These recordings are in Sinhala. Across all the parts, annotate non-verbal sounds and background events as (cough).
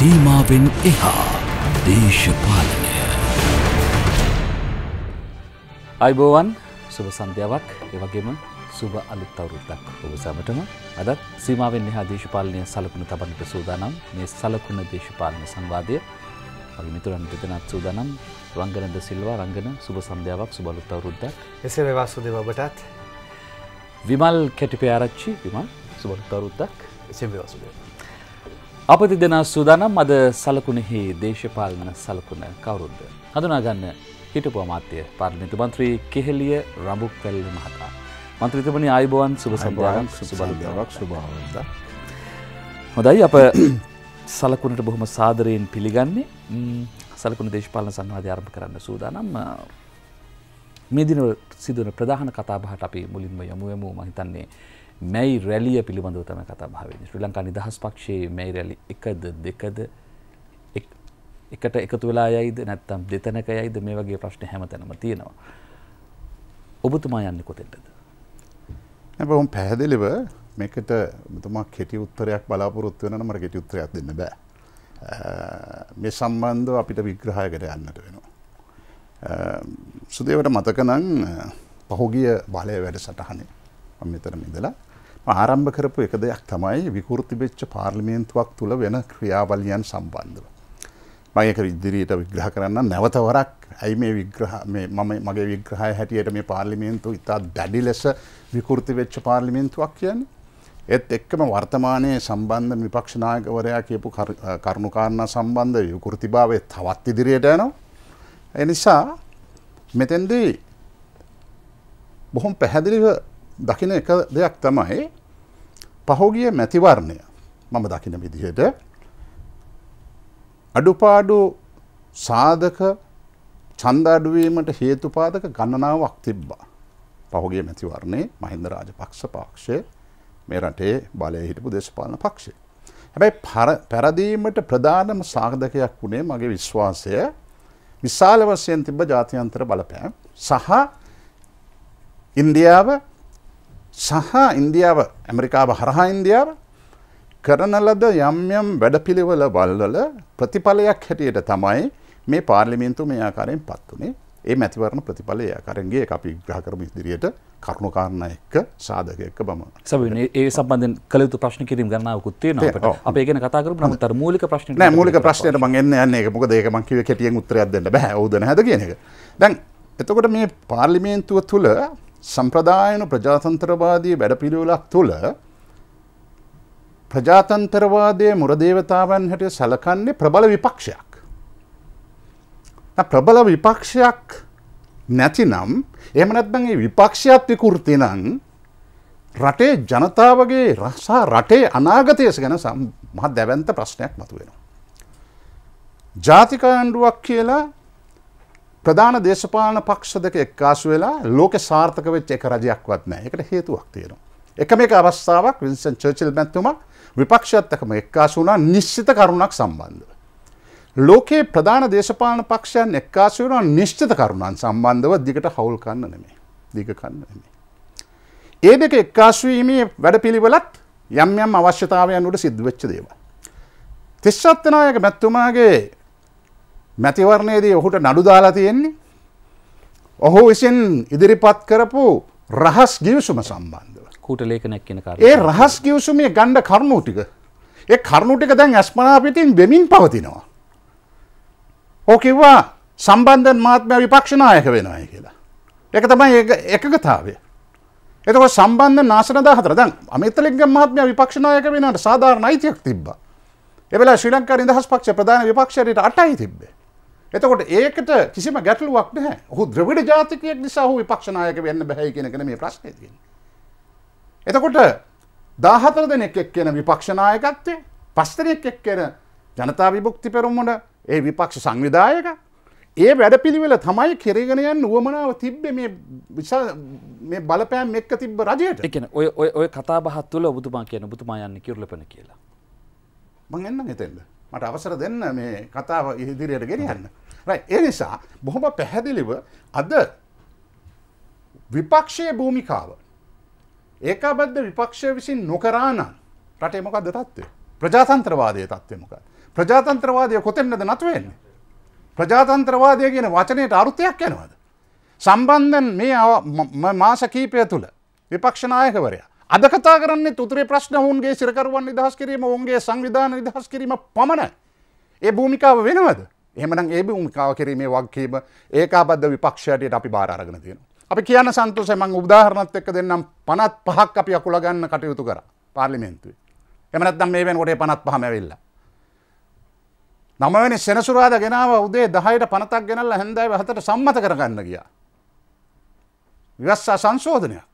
සීමාවෙන් එහා දේශපාලනය අයිබෝවන් සුභ සන්ධ්‍යාවක් එවගේම සුබ අලුත් අවුරුද්දක් ඔබ සැමටම අදත් සීමාවෙන් එහා දේශපාලනය සලකුණු තබන්නට සූදානම් මේ සලකුණ දේශපාලන සංවාදය මගේ මිතුරන් දෙදෙනාත් සූදානම් රංගනද සිල්වා රංගන සුබ සන්ධ්‍යාවක් සුබ අලුත් අවුරුද්දක් එසේ වේවා සුදේ ඔබටත් විමල් කැටිපේ ආරච්චි විමල් සුබ අලුත් අවුරුද්දක් එසේ වේවා සුදේ අප දෙදෙන සූදානම් අද සලකුණෙහි දේශපාලන සලකුණ කවුරුද්ද. හඳුනාගන්න හිටපු අමාත්‍ය පාර්ලිමේන්තු මන්ත්‍රී කෙහෙලිය රඹුක්වැල්ල මහතා. මන්ත්‍රීතුමනි ආයුබෝවන් සුබ සම්බෝවන් සුබලුවක් සුභාවන්ද. හොඳයි අප (coughs) සලකුණට බොහොම සාදරයෙන් පිළිගන්නේ සලකුණ දේශපාලන සංවාධ ආරම්භ කරන්න සූදානම් මේ දින සිදුවන ප්‍රධාන කතාබහට අපි මුලින්ම යොමුුවමූ මහිතන්නේ මැයි රැලිය පිළිබඳව තම කතා භාවන්නේ ශ්‍රී ලංකා නිදහස් පක්ෂයේ මැයි රැලි එකද දෙකද එකට එකතු වෙලා යයිද නැත්තම් දෙතැනක යයිද මේ වගේ ප්‍රශ්න හැමතැනම තියෙනවා. ඔබතුමා යන්නේ කොතෙන්ටද? බොහොම පැහැදිලිව මේකට ඔබතුමා කෙටි උත්තරයක් බලාපොරොත්තු වෙනවා නම් මට කෙටි උත්තරයක් දෙන්න බෑ. මේ සම්බන්ධව අපිට විග්‍රහයකට යන්නට වෙනවා. සුදේවට මතක නම් පහුගිය බලය වැඩසටහනේ මම මෙතන ඉඳලා ආරම්භ කරපු එක දෙයක් තමයි විකෘති වෙච්ච පාර්ලිමේන්තුවක් තුළ වෙන ක්‍රියාවලියන් සම්බන්ධව. මයක ඉදිරියට විග්‍රහ කරන්න නැවතවරක් ඇයි මේ විග්‍රහ මම මගේ විග්‍රහය හැටියට මේ පාර්ලිමේන්තු ඉතා දැඩි ලෙස විකෘති වෙච්ච පාර්ලිමේන්තුවක් කියන්නේ. එත් එක්කම වර්තමානයේ සම්බන්ධ විපක්ෂනායකවරයා කියපු කරුණුකාරණ සම්බන්ධ විකෘතිභාවය තවත් ඉදිරියට යනවා. එනිසා මෙතෙන්දී බොහොම පැහැදිලිව දකින එක දෙයක් තමයි පහෝගිය මැතිවර්ණය මම දකින විදිහට අඩුපාඩු සාධක චන්දාඩුවීමට හේතුපාදක ගණනාවක් තිබ්බා. පහුගේ මැතිවරණේ මහින්ද රාජපක්ෂ පක්ෂය මේ රටේ බලය හිටපු දේශපාලන පක්ෂය. හැබැයි පැරදීමට ප්‍රධානම සාධකයක් වුණේ මගේ විශ්වාසය විශාල වශයෙන් තිබ ජාතියන්තර බලපෑම් සහ ඉන්දියාව සහ ඉන්දියාව ඇමරිකාව හරහා ඉන්දියාව කරන ලද යම් යම් වැඩපිළිවෙල වල්වල ප්‍රතිඵලයක් හැටියට තමයි මේ පාර්ලිමේන්තුව මේ ආකාරයෙන් පත් වුනේ. ඒ මැතිවරණ ප්‍රතිඵලය ආකාරයෙන්ගේ අපි විග්‍රහ කරමු ඉදිරියට කරුණු කාරණා එක්ක සාධක එක්ක බම. සබින් ඒ සම්බන්ධයෙන් කළ යුතු ප්‍රශ්න කිරීම ගණනාවකුත් තියෙනවා අපිට. අපි ඒ ගැන කතා කරමු නමුත් අර මූලික ප්‍රශ්නේ නෑ මූලික ප්‍රශ්නෙට මම එන්න යන්නේ ඒක. මොකද ඒක මම කිව්වේ කෙටියෙන් උත්තරයක් දෙන්න බෑ. ඕද නැහැද කියන එක. දැන් එතකොට මේ පාර්ලිමේන්තුව තුල සම්ප්‍රදායන ප්‍රජාතන්ත්‍රවාදී වැඩපිළිවෙලක් තුළ ප්‍රජාතන්ත්‍රවාදය මුරදේවතාවන් හැට සලකන්නේ ප්‍රබල විපක්ෂයක්. ප්‍රබල විපක්ෂයක් නැතිනම් එමනත්බැ විපක්ෂයක් විකෘති නං රටේ ජනතාවගේ රසා රටේ අනාගතයස ගැන සම්හ දැවන්ත ප්‍රශ්නයක් මතුවෙනවා. ජාතික ආණ්ඩුවක් කියලා ප්‍රධාන දේශපාලන පක්ෂ දෙක එක්කාසු වෙලා ලෝක සාර්ථක වෙච්ච එක රජයක්වත් නැහැ. ඒකට හේතුවක් තියෙනවා. එකම එක අවස්ථාවක් වින්සන් චර්චිල් මැතිතුමා විපක්ෂයත් එක්කම එක්කාසු වුණා නිශ්චිත කරුණක් සම්බන්ධව. ලෝකයේ ප්‍රධාන දේශපාලන පක්ෂයන් එක්කාසු වෙනවා නිශ්චිත කරුණන් සම්බන්ධව දිගට හවුල් කන්න නෙමෙයි. දිග කන්න නෙමෙයි. ඒ දෙක එක්කාසු වීමේ වැඩපිළිවෙලත් යම් යම් අවශ්‍යතාවයන් උඩ සිද්ධ වෙච්ච දේවල්. තිස්සත් වෙනායක මැතිතුමාගේ මැතිවරණයේදී ඔහුට නඩු දාලා තියෙන්නේ ඔහු විසින් ඉදිරිපත් කරපු රහස් ගිවිසුම සම්බන්ධව කූට ලේඛනයක් කියන කාරණේ ඒ රහස් ගිවිසුමේ ගණ්ඩ කරුණු ටික ඒ කරුණු ටික දැන් අස්පනා පිටින් වෙමින් පවතිනවා ඔහු කිව්වා සම්බන්ධන් මාත්මයා විපක්ෂ නායක වෙනවා කියලා ඒක තමයි එකගතාවය එතකොට සම්බන්ධ නාසන 14 දැන් අමිතලිංග මහත්මයා විපක්ෂ නායක වෙනාට සාධාරණ අයිතියක් තිබ්බා ඒ වෙලාවේ ශ්‍රී ලංකාවේ ඉඳහස් පක්ෂ ප්‍රධාන විපක්ෂයට 8යි තිබ්බේ එතකොට ඒකට කිසිම ගැටලුවක් නැහැ හු ද්‍රවිඩ ජාතිකයක් නිසා හු විපක්ෂනායක වෙන්න බැහැයි කියෙනකන මේ ප්‍රශ්නයතිෙන. එතකොට දාහතර දෙනෙක් එක් කියන විපක්ෂනායකත්වය පස්තරයෙක් එක් කියන ජනතා විභුක්ති පෙරුම්මට ඒ විපක්ෂ සංවිධායක ඒ වැඩ පිළිවෙල තමයි කෙරගෙනයන් ුවමනාව තිබ්බ මේ විශා මේ බලපෑම් එක්ක තිබ රජයට එකන ඔය ඔය කතා බහත්තුල ඔබතුමා කියන බුතුමා යන්න කිරලපන කියලා. මං එන්න එතෙන්ද. මට අවසර දෙන්න මේ කතාව ඉදිරියට ගෙනයන්න. ඒ නිසා බොහොම පැහැදිලිව අද විපක්ෂයේ භූමිකාව ඒකාබද්ධ විපක්ෂය විසින් නොකරානම් රටේ මොකක්ද තත්ත්වය ප්‍රජාතන්ත්‍රවාදය තත්ත්වමක ප්‍රජාතන්ත්‍රවාදය කොතෙන්නද නත්වවෙන්නේ. ප්‍රජාතන්ත්‍රවාදය කියන වචනයට අරුතයක් යනවද. සම්බන්ධන් මේ මාස කීපය තුළ විපක්ෂනායකවරයා අද කතා කරන්නේ තුතුරේ ප්‍රශ්න ඔවුන්ගේ සිරකරුවන් නිදහස් කිරීම ඔවුන්ගේ සංවිධාන නිදහස් කිරීම පමණයි. ඒ භූමිකාව වෙනවද. එහෙමනම් ඒ භූමිකාව කිරීමේ වගකීම ඒකාබද්ධ විපක්ෂයට අපි බාර අරගෙන තියෙනවා. අපි කියන්න සන්තෝෂයි මම උදාහරණත් එක්ක දෙන්නම් 55ක් අපි අකුල ගන්න කටයුතු කරා පාර්ලිමේන්තුවේ. එහෙම නැත්නම් මේ වෙනකොට 55ම ඇවිල්ලා. නවවෙනි සෙනසුරාදා ගෙනාව උදේ 10ට 50ක් ගෙනල්ලා හැන්දෑවේ 7ට සම්මත කරගන්න ගියා. විවස්සා සංශෝධනයක්.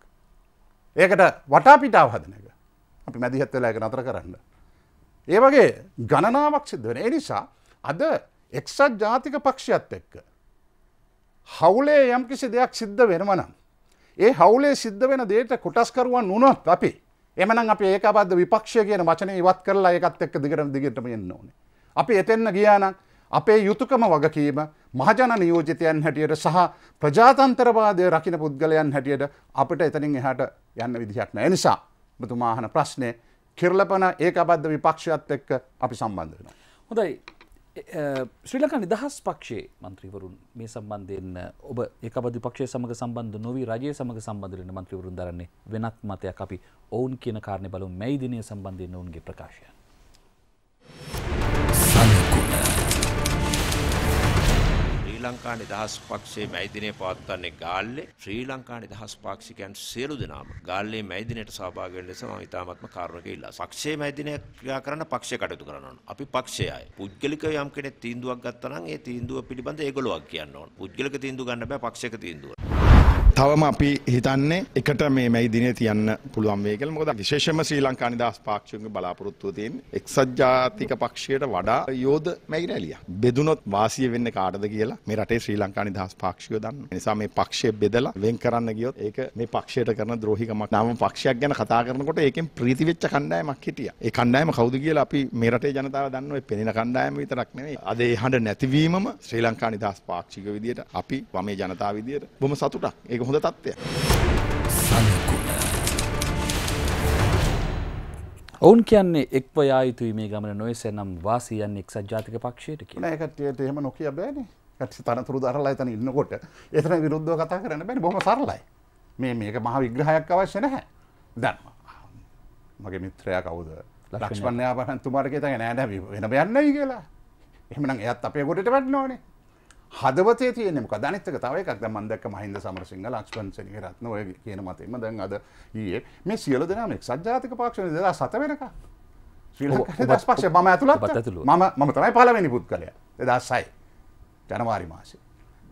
ඒකට වටාපිටාව හදන එක අපි මැදිහත් වෙලා එක නතර කරන්න. ඒ වගේ ගණනාවක් සිද්ධ වෙන එනිසා අද එක්සත් ජාතික පක්ෂයත් එක්ක. හවුලේ යම් කිසි දෙයක් සිද්ධ වෙනවනම්. ඒ හවුලේ සිද්ධ වෙන දේට කොටස්කරුවන් වුණොත් අපි එමනම් අප ඒකබද විපක්ෂය කියන වචන ඉවත් කරලා ඒකත් එක්ක දිගට දිගටම එන්න ඕනේ. අපි එතෙන්න ගියානම් අපේ යුතුකම වගකීම මහජන නියෝජිතයන් හැටියට සහ ප්‍රජාතන්තරවාදය රකින පුද්ගලයන් හැටියට අපට එතනින් එහට යන්න විදිහක් නෑ නිසා බතුමාහන ප්‍රශ්නය කිරලපන ඒ අබද්ධ විපක්ෂයත් එක්ක අපි සම්බන්ධ වෙන. හොඳයි ශ්‍රීලකා නිදහස් පක්ෂයේ මන්ත්‍රීවරුන් මේ සම්බන්ධයෙන් ඔබ එකබදි පක්ෂය සමඟ සම්බන්ධ නොවී රජය සමඟ සම්බන්ධලන මන්ත්‍රීවරුන් දරන්නේ වෙනත් මතයක් අපි ඔවුන් කියන කාරණය බලු මැයිදිනය සම්බන්ධයෙන් ඔවුන්ගේ ප්‍රකාශයන්. ශ්‍රී ලංකා නිදහස් පක්ෂයේ මැයිදිනේ පවත්වන්නේ ගාල්ලේ ශ්‍රී ලංකා නිදහස් පාක්ෂිකයන් සියලු දෙනාම ගාල්ලේ මැයිදිනේට සහභාගී වෙන ලෙස මම ඉතාමත්ම කාරුණිකව ඉල්ලා. පක්ෂයේ මැයිදිනේ ක්‍රියා කරන පක්ෂය කටයුතු කරනවා. අපි පක්ෂය අය. පුද්ගලිකව යම් කෙනෙක් තීන්දුවක් ගත්තා නම් ඒ තීන්දුව පිළිබඳ ඒගොල්ලෝ වාක් කියන්න ඕන. පුද්ගලික තීන්දුව ගන්න බෑ පක්ෂයක තීන්දුව. තවම අපි හිතන්නේ එකට මේ මැයි දිනේ තියන්න පුළුවන් වෙයි කියලා. මොකද විශේෂයෙන්ම ශ්‍රී ලංකා නිදහස් පාක්ෂිකයන්ගේ බලාපොරොත්තුව තියෙන්නේ එක්සත් ජාතික පක්ෂයට වඩා යෝධ මැයි රැළිය. බෙදුනොත් වාසිය වෙන්නේ කාටද කියලා මේ රටේ ශ්‍රී ලංකා නිදහස් පාක්ෂිකයෝ දන්නවා. ඒ නිසා මේ පක්ෂය බෙදලා වෙන් කරන්න ගියොත් ඒක මේ පක්ෂයට කරන ද්‍රෝහිකමක්. නාම පක්ෂයක් ගැන කතා කරනකොට ඒකෙන් ප්‍රීති වෙච්ච කණ්ඩායමක් හිටියා. ඒ කණ්ඩායම කවුද කියලා අපි මේ රටේ ජනතාව දන්නේ පෙනෙන කණ්ඩායම විතරක් නෙවෙයි. අද ඒ හඬ නැතිවීමම ශ්‍රී ලංකා නිදහස් පාක්ෂික විදියට අපි වමේ ජනතාව විදියට බොහොම සතුටක්. ඒක හොඳ තත්ත්වය. ඔවුන් කියන්නේ එක්ව යායුතුයි මේ ගමන නොයසැනම් වාසියන් එක්සත් ජාතික පක්ෂයට කියන එකටයට එහෙම නොකිය බෑනේ කට තනතුරු දරලා එතන ඉන්නකොට එතන විරුද්ධව කතා කරන්න බැරි බොහොම සරලයි. මේ මේක මහ විග්‍රහයක් අවශ්‍ය නැහැ. දැන් මගේ මිත්‍රයා කවුද? ලක්ෂ්මන් යාපරන්තුමාට කියතන නෑ නෑ වෙන යන්නයි කියලා. එහෙමනම් එයාත් අපේ ගොඩට වැටෙන්න ඕනේ. හදවතේ තියෙන මොකද අනිත් එක තව එකක් දැන් මම දැක්ක මහින්ද සමරසිංහ ලක්ෂ්මන් සෙනඟ රත්න ඔය කියන මතෙම දැන් අද ඊයේ මේ සියලු දෙනාම එක්සත් ජාතික පක්ෂ 2007 වෙනකම් ශ්‍රී ලංකාවේ දස් පක්ෂය මම ඇතුළත් මම මම තමයි පළවෙනි පුද්ගලයා 2006 ජනවාරි මාසේ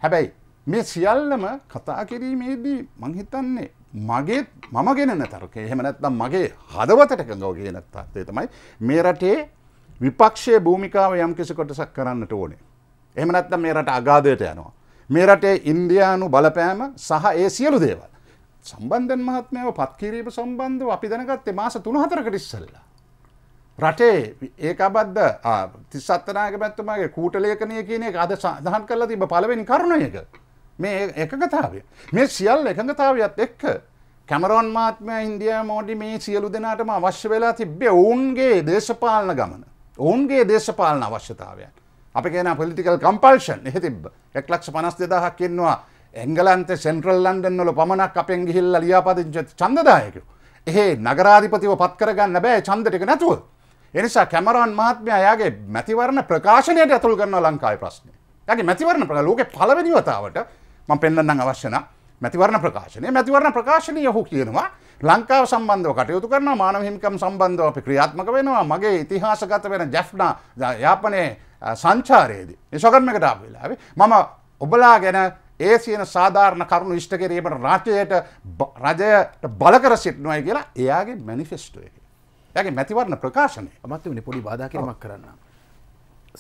හැබැයි මේ සියල්ලම කතා කිරීමේදී මං හිතන්නේ මගේ මම ගෙනන තර්කය එහෙම නැත්නම් මගේ හදවතට එකඟව කියන තත්ත්වය තමයි මේ රටේ විපක්ෂයේ භූමිකාව යම් කිසි කොටසක් කරන්නට ඕනේ එහෙම නැත්නම් මේ රට අගාධයට යනවා. මේ රටේ ඉන්දියානු බලපෑම සහ ඒ සියලු දේවල්. සම්බන්ධන් මහත්මයාව පත් කිරීම සම්බන්ධව අපි දැනගත්තේ මාස 3-4කට ඉස්සෙල්ලා. රටේ ඒකාබද්ධ 37 නායකතුමාගේ කූට ලේඛනය කියන එක අද සඳහන් කරලා තිබ්බ පළවෙනි කරුණ එක. මේ එකඟතාවය. මේ සියල්ල එකඟතාවයත් එක්ක කැමරොන් මහත්මයා ඉන්දියා මෝඩි මේ සියලු දෙනාටම අවශ්‍ය වෙලා තිබ්බේ ඔවුන්ගේ දේශපාලන ගමන. ඔවුන්ගේ දේශපාලන අවශ්‍යතාවයන්. අපි කියන පොලිටිකල් කම්පල්ෂන් එහ තිබ එක් ලක්ෂ පනස් දෙදහක් ඉන්නවා එංගලන්ත සෙන්ට්‍රල් ලන්ඩන් වල පමණක් අපෙන් ගිහිල්ල ලියාපදිංච චන්දදායකු. එහේ නගරාධිපතිව පත්කරගන්න බෑ චන්දටික නැතුව. එනිසා කැමරන් මහත්මයාගේ මැතිවරණ ප්‍රකාශනයට ඇතුල් කරන ලංකායි ප්‍රශ්නය. යගේ මැතිවරණ ප්‍ර ලෝක පලවනිවතාවට ම පෙන්න්න අවශ්‍යන මැතිවරණ ප්‍රකාශනය මැතිවරණ ප්‍රකාශනය යහු කියනවා ලංකාව සම්බන්ධව කටයුතු කරන මානවහිමිකම් සම්බන්ධව අපි ක්‍රියාත්මක වෙනවා මගේ ඉතිහාසගත වෙන ජැෆ්නා යාපනයේ සංචාරයේදී. නිසගන්මකට ආපු වෙලාවේ මම ඔබලා ගැන ඒ සියන සාධාරණ කරුණු ඉෂ්ට කිරීමට රාජ්‍යයට රජයට බල කර සිටිනවයි කියලා එයාගේ මැනිෆෙස්ටෝ එක. එයාගේ මැතිවරණ ප්‍රකාශනය. අමත්තුනේ පොඩි බාධා කිරීමක් කරන්න.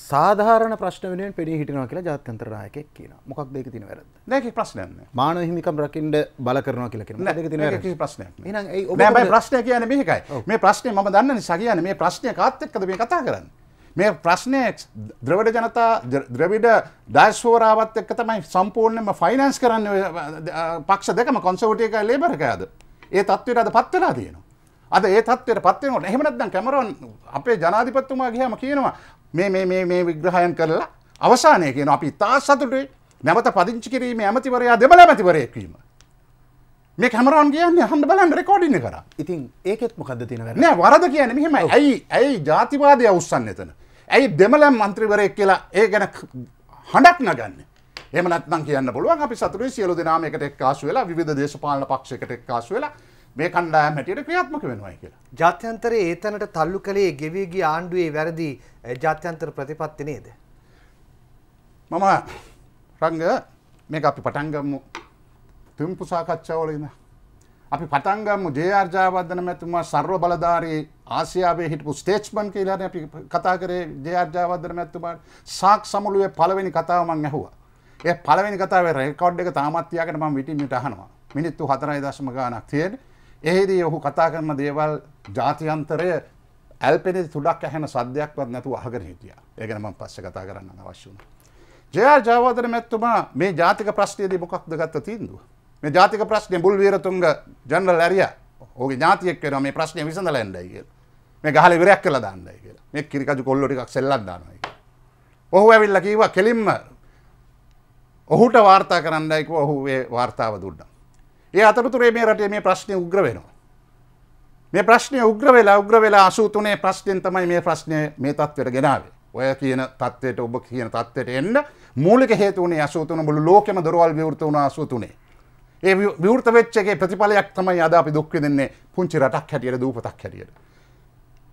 සාධාරණ ප්‍රශ්න වෙනුවෙන් පෙනී හිටිනවා කියලා ජාත්‍යන්තර නායකයෙක් කියනවා. මොකක්ද ඒක තියෙන වැරද්ද? නෑ ඒක ප්‍රශ්නයක් නෑ. මානව හිමිකම් රකින්න බල කරනවා කියලා කියනවා. නෑ ඒක තියෙන වැරද්ද. ඒක ප්‍රශ්නයක් නෑ. එහෙනම් ඒ ඔබ නෑ මම ප්‍රශ්නය කියන්නේ මේකයි. මේ ප්‍රශ්නේ මම දන්න නිසා කියන්නේ මේ ප්‍රශ්නේ කාත් එක්කද මේ කතා කරන්නේ? මේ ප්‍රශ්නය ද්‍රවිඩ ජනතා ද්‍රවිඩ ඩයිස්ෝරාවත් එක්ක තමයි සම්පූර්ණයම ෆයිනන්ස් කරන්න පක්ෂ දෙකම කොන්සවටියක ලේබරකයද ඒ තත්වයට අද පත්වෙලා තියෙනවා. අද ඒ තත්වයට පත්වෙනට එහෙමනත්දන් කැමරවන් අපේ ජනාධිපත්තුමා ගහම කියනවා මේ මේ විග්‍රහයන් කරලා අවසානය කියන අපි ඉතා සතුටේ නැවත පදිංචි කිරීම ඇමතිවරයා දෙබල ඇමතිවරයෙක්වීම මේ කැමරන් කියන්න හඳ බලන් රෙකෝඩින්න කර ඉතින් ඒකෙත් මොකද තිනවරන වරද කියන මෙහෙම ඇයි ඇයි ජාතිවාදය උත්සන්න එතන ඇයි දෙමලම් මන්ත්‍රීවරයෙක් කියලා ඒ ගැන හඬක් නගන්න එමනත්නම් කියන්න පුළුවන් අපි සතුරේ සියලු දෙනාම එකට එක්කාසු වෙලා විධ දේශපාලන පක්ෂයකට එක්කාසු වෙලා මේ කණ්ඩායම් හැටියට ක්‍රියාත්මක වෙනවායි කියලා. ජාත්‍යන්තරයේ ඒ තැනට තල්ලු කළේ ගෙවී ගිය ආණ්ඩුවේ වැරදි ජාත්‍යන්තර ප්‍රතිපත්ති නේද? මම රංග මේක අපි පටන් ගමු. තුම්පු සාකච්ඡාවල ඉඳන් අපි පටන්ගම්ම ජයාර්ජාවර්ධන මැතුමා සර්ව බලධාරී ආසියාවේ හිටපු ස්ටේච්මන් කියලාන අපි කතා කරේ ජයාර්ජාවර්ධන මැත්තුමාට සාක් සමුළුවේ පළවෙනි කතාවමං ඇහුවා. ඒ පළවෙනි කතාවේ රෙකෝඩ් එක තාමත්තියාකට මම විටිමිට අහනවා. මිනිත්තු 4.0 ගාණක් තියෙන. එහෙදී ඔහු කතා කරන දේවල් ජාත්‍යන්තරය ඇල්පෙනි තුඩක් ඇහෙන සද්දයක්වත් නැතුව අහගෙන හිටියා. ඒ ගැන මම පස්සේ කතා කරන්න අවශ්‍ය වුණා. ජයාර්ජාවර්ධන මැතිතුමා මේ ජාතික ප්‍රශ්නයේදී මොකක්ද ගත්ත තීන්දුව? මේ ජාතික ප්‍රශ්නය බුල් වීරතුන්ග ජනරල් ඇරිය ඕගේ ජාතියක් වෙන මේ ප්‍රශ්නය විසඳල ඇන්ඩයි කියල මේ ගහල විරයක් කළ දන්නයි කියලා මේ කිරිකජු කොල්ලොටික් සෙල්ලක් දානයි ඔහු ඇවිල්ල කීවා කෙලින්ම ඔහුට වාර්තා කරන්නයික ඔහුේ වාර්තාව දුන්න ඒ අතරතුරේ මේ රටේ මේ ප්‍රශ්නය උග්‍ර වෙනවා මේ ප්‍රශ්නය උග්‍ර වෙලා උග්‍ර වෙලා අසූතුනේ ප්‍රශ්නයෙන් තමයි මේ ප්‍රශ්නය මේ තත්වයට ගෙනාවේ ඔය කියන තත්වයට ඔබ කියන තත්වයට එන්න මූලික හේතුනේ අසූතුන බුළු ලෝකෙම දොරවල් විවෘත වුණ අසූතුනේ ඒ විවෘත වෙච්චගේ ප්‍රතිඵලයක් තමයි අද අපි දුක්ව දෙන්නේ පුංචි රටක් හැටියට දූපතක් හැටියට.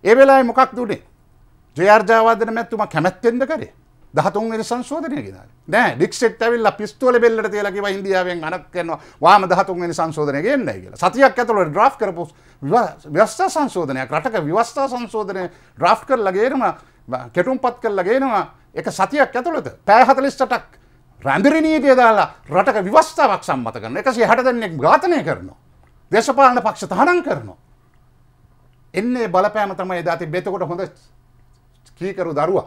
ඒ වෙලාවේ මොකක් දුන්නේ? ජයාර්ජාවාදන මැතිතුමා කැමැත්තෙන්ද කරේ? 13 වෙනි සංශෝධනය ගෙනාවේ. නෑ ඩික්සෙට් ඇවිල්ලා පිස්තෝලෙ බෙල්ලට තියලා කිව්වා ඉන්දියාවෙන් අනක් කරනවා වාම 13 වෙනි සංශෝධනය ගෙන්නයි කියලා. සතියක් ඇතුළත ඩ්‍රාෆ්ට් කරපු ව්‍යවස්ථා සංශෝධනයක් රටක ව්‍යවස්ථා සංශෝධනය ඩ්‍රාෆ්ට් කරලා ගේනවා කෙටුම්පත් කරලා ගේනවා එක සතියක් ඇතුළත පෑ 48ක් රැඳිරනීතිය දාලා රටක විවස්ථාවක් සම්මත කරන එකසි හට දෙන්නෙක් ඝාතනය කරනවා. දේශපාලන පක්ෂ තහනම් කරනවා. එන්නේ බලපෑම තමයි දාති බෙතකොට හොඳ කීකරු දරුවා.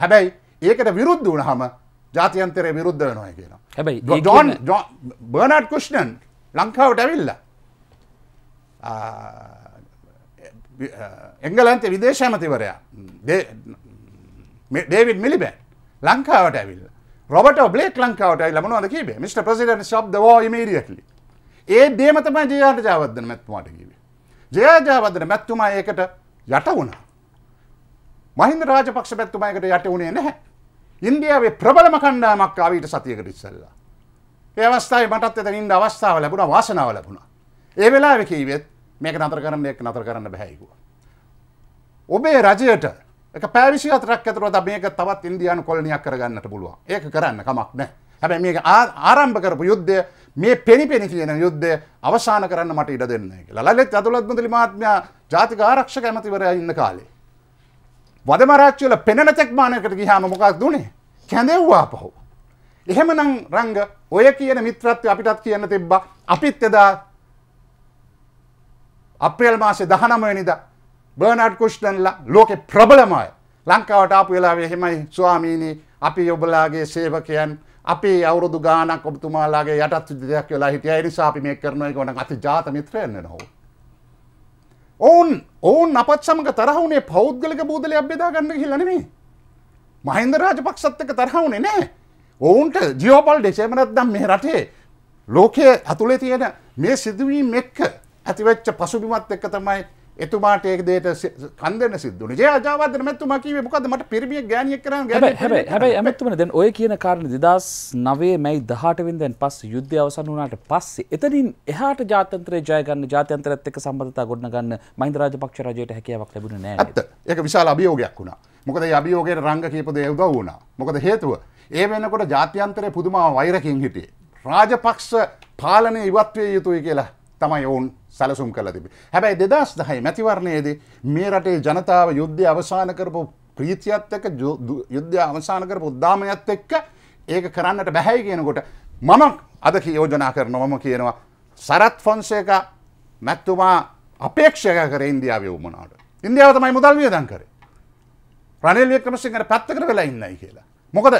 හැබැයි ඒකට විරුද්ධ වුණහම ජාතියන්තරය විරුද්ධ වෙනවා කියලා. හැබැයි ජෝන් බර්නඩ් කුෂ්ණන් ලංකාවට ඇවිල්ල එංගලන්තේ විදේශ ඇමතිවරයා ඩේවිඩ් මිලිබැන් ලංකාවට ඇවිල්ලා රොබට බ්ලේක් ලංකාවට ලබනවාද කිවේ මිට ප්‍රසිඩට ශබ්දවා ඉමීරියටලි ඒ දේමතම ජයාට ජාවදන මැත්තුමාට කිවේ. ජයාජාවදන මැත්තුමා ඒකට යට වුණා. මහින්ද රාජපක්ෂ පැත්තුමයකට යට වුණේ නැහැ. ඉන්දියාවේ ප්‍රබලම කණ්ඩාමක් ආවිට සතියකට ඉස්සල්ලා. ඒ අවස්ථාවේ මටත් එතන ඉන්න අවස්ථාව ලැබුණා වාසනාව ලැබුණා. ඒ වෙලාවේ කිව්වෙත් මේක නතර කරන්න එක නතර කරන්න බෑ කිව්වා. ඔබේ රජයට එක පැවිසි අතරක් ඇතුරවද මේක තවත් ඉන්දියන් කොලනියක් කරගන්නට පුළුවන් ඒක කරන්න කමක් නෑ හැබැ මේ ආරම්භ කරපු යුද්ධය මේ පෙනි පෙනි කියන යුද්ධය අවසාන කරන්න මට ඉඩ දෙන්න ලලෙත් අතුලත්මදලි මාත්මයා ජාතික ආරක්ෂක ඇමතිවරය ඉන්න කාලේ. වදමරාච්චියල පෙනෙන තෙක්මානකට ගිහාම මොකක් දුනේ කැඳෙව්වා පහු. එහෙමනම් රංග ඔය කියන මිත්‍රත්වය අපිටත් කියන්න තිබ්බා අපිත් එදා අප්‍රේල් මාසේ දහනමයනිදා බර්නඩ් කුෂ්ටන්ලා ලෝකෙ ප්‍රබලමයි ලංකාවට ආපු වෙලාවේ එහෙමයි ස්වාමීනි අපි ඔබලාගේ සේවකයන් අපේ අවුරුදු ගානක් ඔබතුමාලාගේ යටත් දෙයක් වෙලා හිටිය නිසා අපි මේ කරනවා එක වඩා අති ජාත මිත්‍රයන් වෙනවා ඔවුන් ඔවුන් අපත් සමග තරහ වුණේ පෞද්ගලික බූදලයක් බෙදා ගන්න කියලා නෙමෙයි මහින්ද රාජපක්ෂත් එක්ක තරහ වුණේ නැහැ ඔවුන්ට ජියෝපොලිටික්ස් එහෙම නැත්නම් මේ රටේ ලෝකයේ ඇතුලේ තියෙන මේ සිදුවීම් එක්ක ඇතිවෙච්ච පසුබිමත් එක්ක තමයි එතුමාට ඒක දේට කන්දන සිද්දුන ජයාජාවද මැතුමා කිවේ මොකද මට පිරිමිය ගෑනියක් කරන හැබයි හැබයි ඇමැතුමන දැන් ඔය කියන කාරණ දෙදස් නවේ මැයි දහටවින් දැන් පස් යුද්ධ අවසන් වනාට පස්සේ එතනින් එහට ජාතන්ත්‍රය ජයගන්න ජාතන්තරත් එක් සම්බධතා ගොඩ ගන්න මහින්දරාජ පක්ෂ රජයට හැකියාවක් ලැබුණ නෑ ඇත ඒක විශාල අභියෝගයක් වුණා මොකද අභියෝගයට රංග කියපද යුද වුණා මොකද හේතුව ඒ වෙනකොට ජාත්‍යන්තරය පුදුමා වෛරකින් හිටියේ රාජපක්ෂ පාලනය ඉවත්වය යුතුයි කියලා තමයි ඔවුන් සැලසුම් කල තිබි. හැබැයි දෙදස් දහයි මැතිවරණයේදී මේ රටේ ජනතාව යුද්ධ අවසාන කරපු ප්‍රීතියත් එක්ක යුද්ධ අවසාන කරපු උද්දාමයත් එක්ක ඒක කරන්නට බැහැයි කියනකොට මම අද යෝජනා කරනවා මම කියනවා සරත් ෆොන්සේක මැත්තුමා අපේක්ෂක කර ඉන්දියාව වුමනාට. ඉන්දියාව තමයි මුදල් වියදන් කරේ. රනිල් වික්‍රමසිංහට පැත්තකට වෙලා ඉන්නයි කියලා. මොකද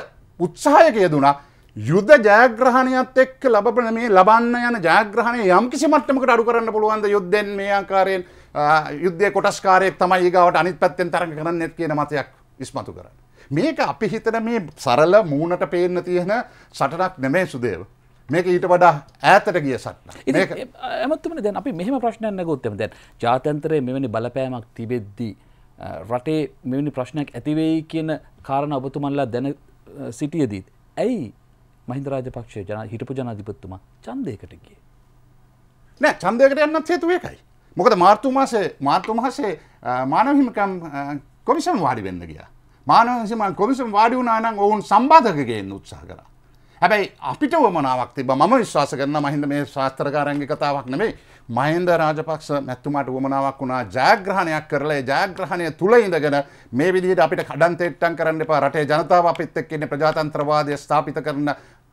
උත්සාහයක යෙදුනා යුද්ධ ජයග්‍රහණයත් එක්ක ලබන මේ ලබන්න යන ජයග්‍රහණය යම් කිසි මට්ටමකට අඩු කරන්න පුළුවන්ද යුද්ධෙන් මේ ආකාරයෙන් යුද්ධය කොටස්කාරයෙක් තමයි ඊගාවට අනිත් පැත්තෙන් තරඟ කරන්නේ කියන මතයක් ඉස්මතු කරන්න. මේක අපි හිතන මේ සරල මූණට පේන්න තියෙන සටනක් නෙමේ සුදේව. මේක ඊට වඩා ඇතට ගිය සටන. ඇමත්තුමන දැන් අපි මෙහම ප්‍රශ්නයක් නැගොත්තම දැන් ජාතන්තරය මෙවැනි බලපෑමක් තිබෙද්දී රටේ මෙවැනි ප්‍රශ්නයක් ඇතිවෙයි කියන කාරණ ඔබතුමන්ලා දැන සිටියදීත්. ඇයි මහින්ද රාජපක්ෂය ජන හිටපු ජනාධිපතිතුමා ඡන්දයකට ගියේ. නෑ ඡන්දයකට යන්නත් හේතුව ඒකයි. මොකද මාර්තු මාසේ මාර්තු මාසේ මානව හිමිකම් කොමිෂන් වාඩි වෙන්න ගියා. මානව හිමිකම් කොමිෂන් වාඩි වුණා නම් ඔවුන් සම්බාධකකෙන්න උත්සාහ කරා. හැබැයි අපිට වමනාවක් තිබ ම විශ්වාස කරන මහින්ද මේ ශාස්ත්‍රකාරන්ගේ කතාවක් නෙමේ මහින්ද රාජපක්ෂ මැත්තුමට වමනාවක් වුණා ජයග්‍රහණයක් කරලා ජයග්‍රහණය තුළ ඉඳගෙන මේ විදිහට අපිට කඩන්තෙට්ටන් කරන්න එපා රටේ ජනතාව අපිත් එක්ක ඉන්නේ ප්‍රජාතන්ත්‍රවාදය ස්ථාපිත කරන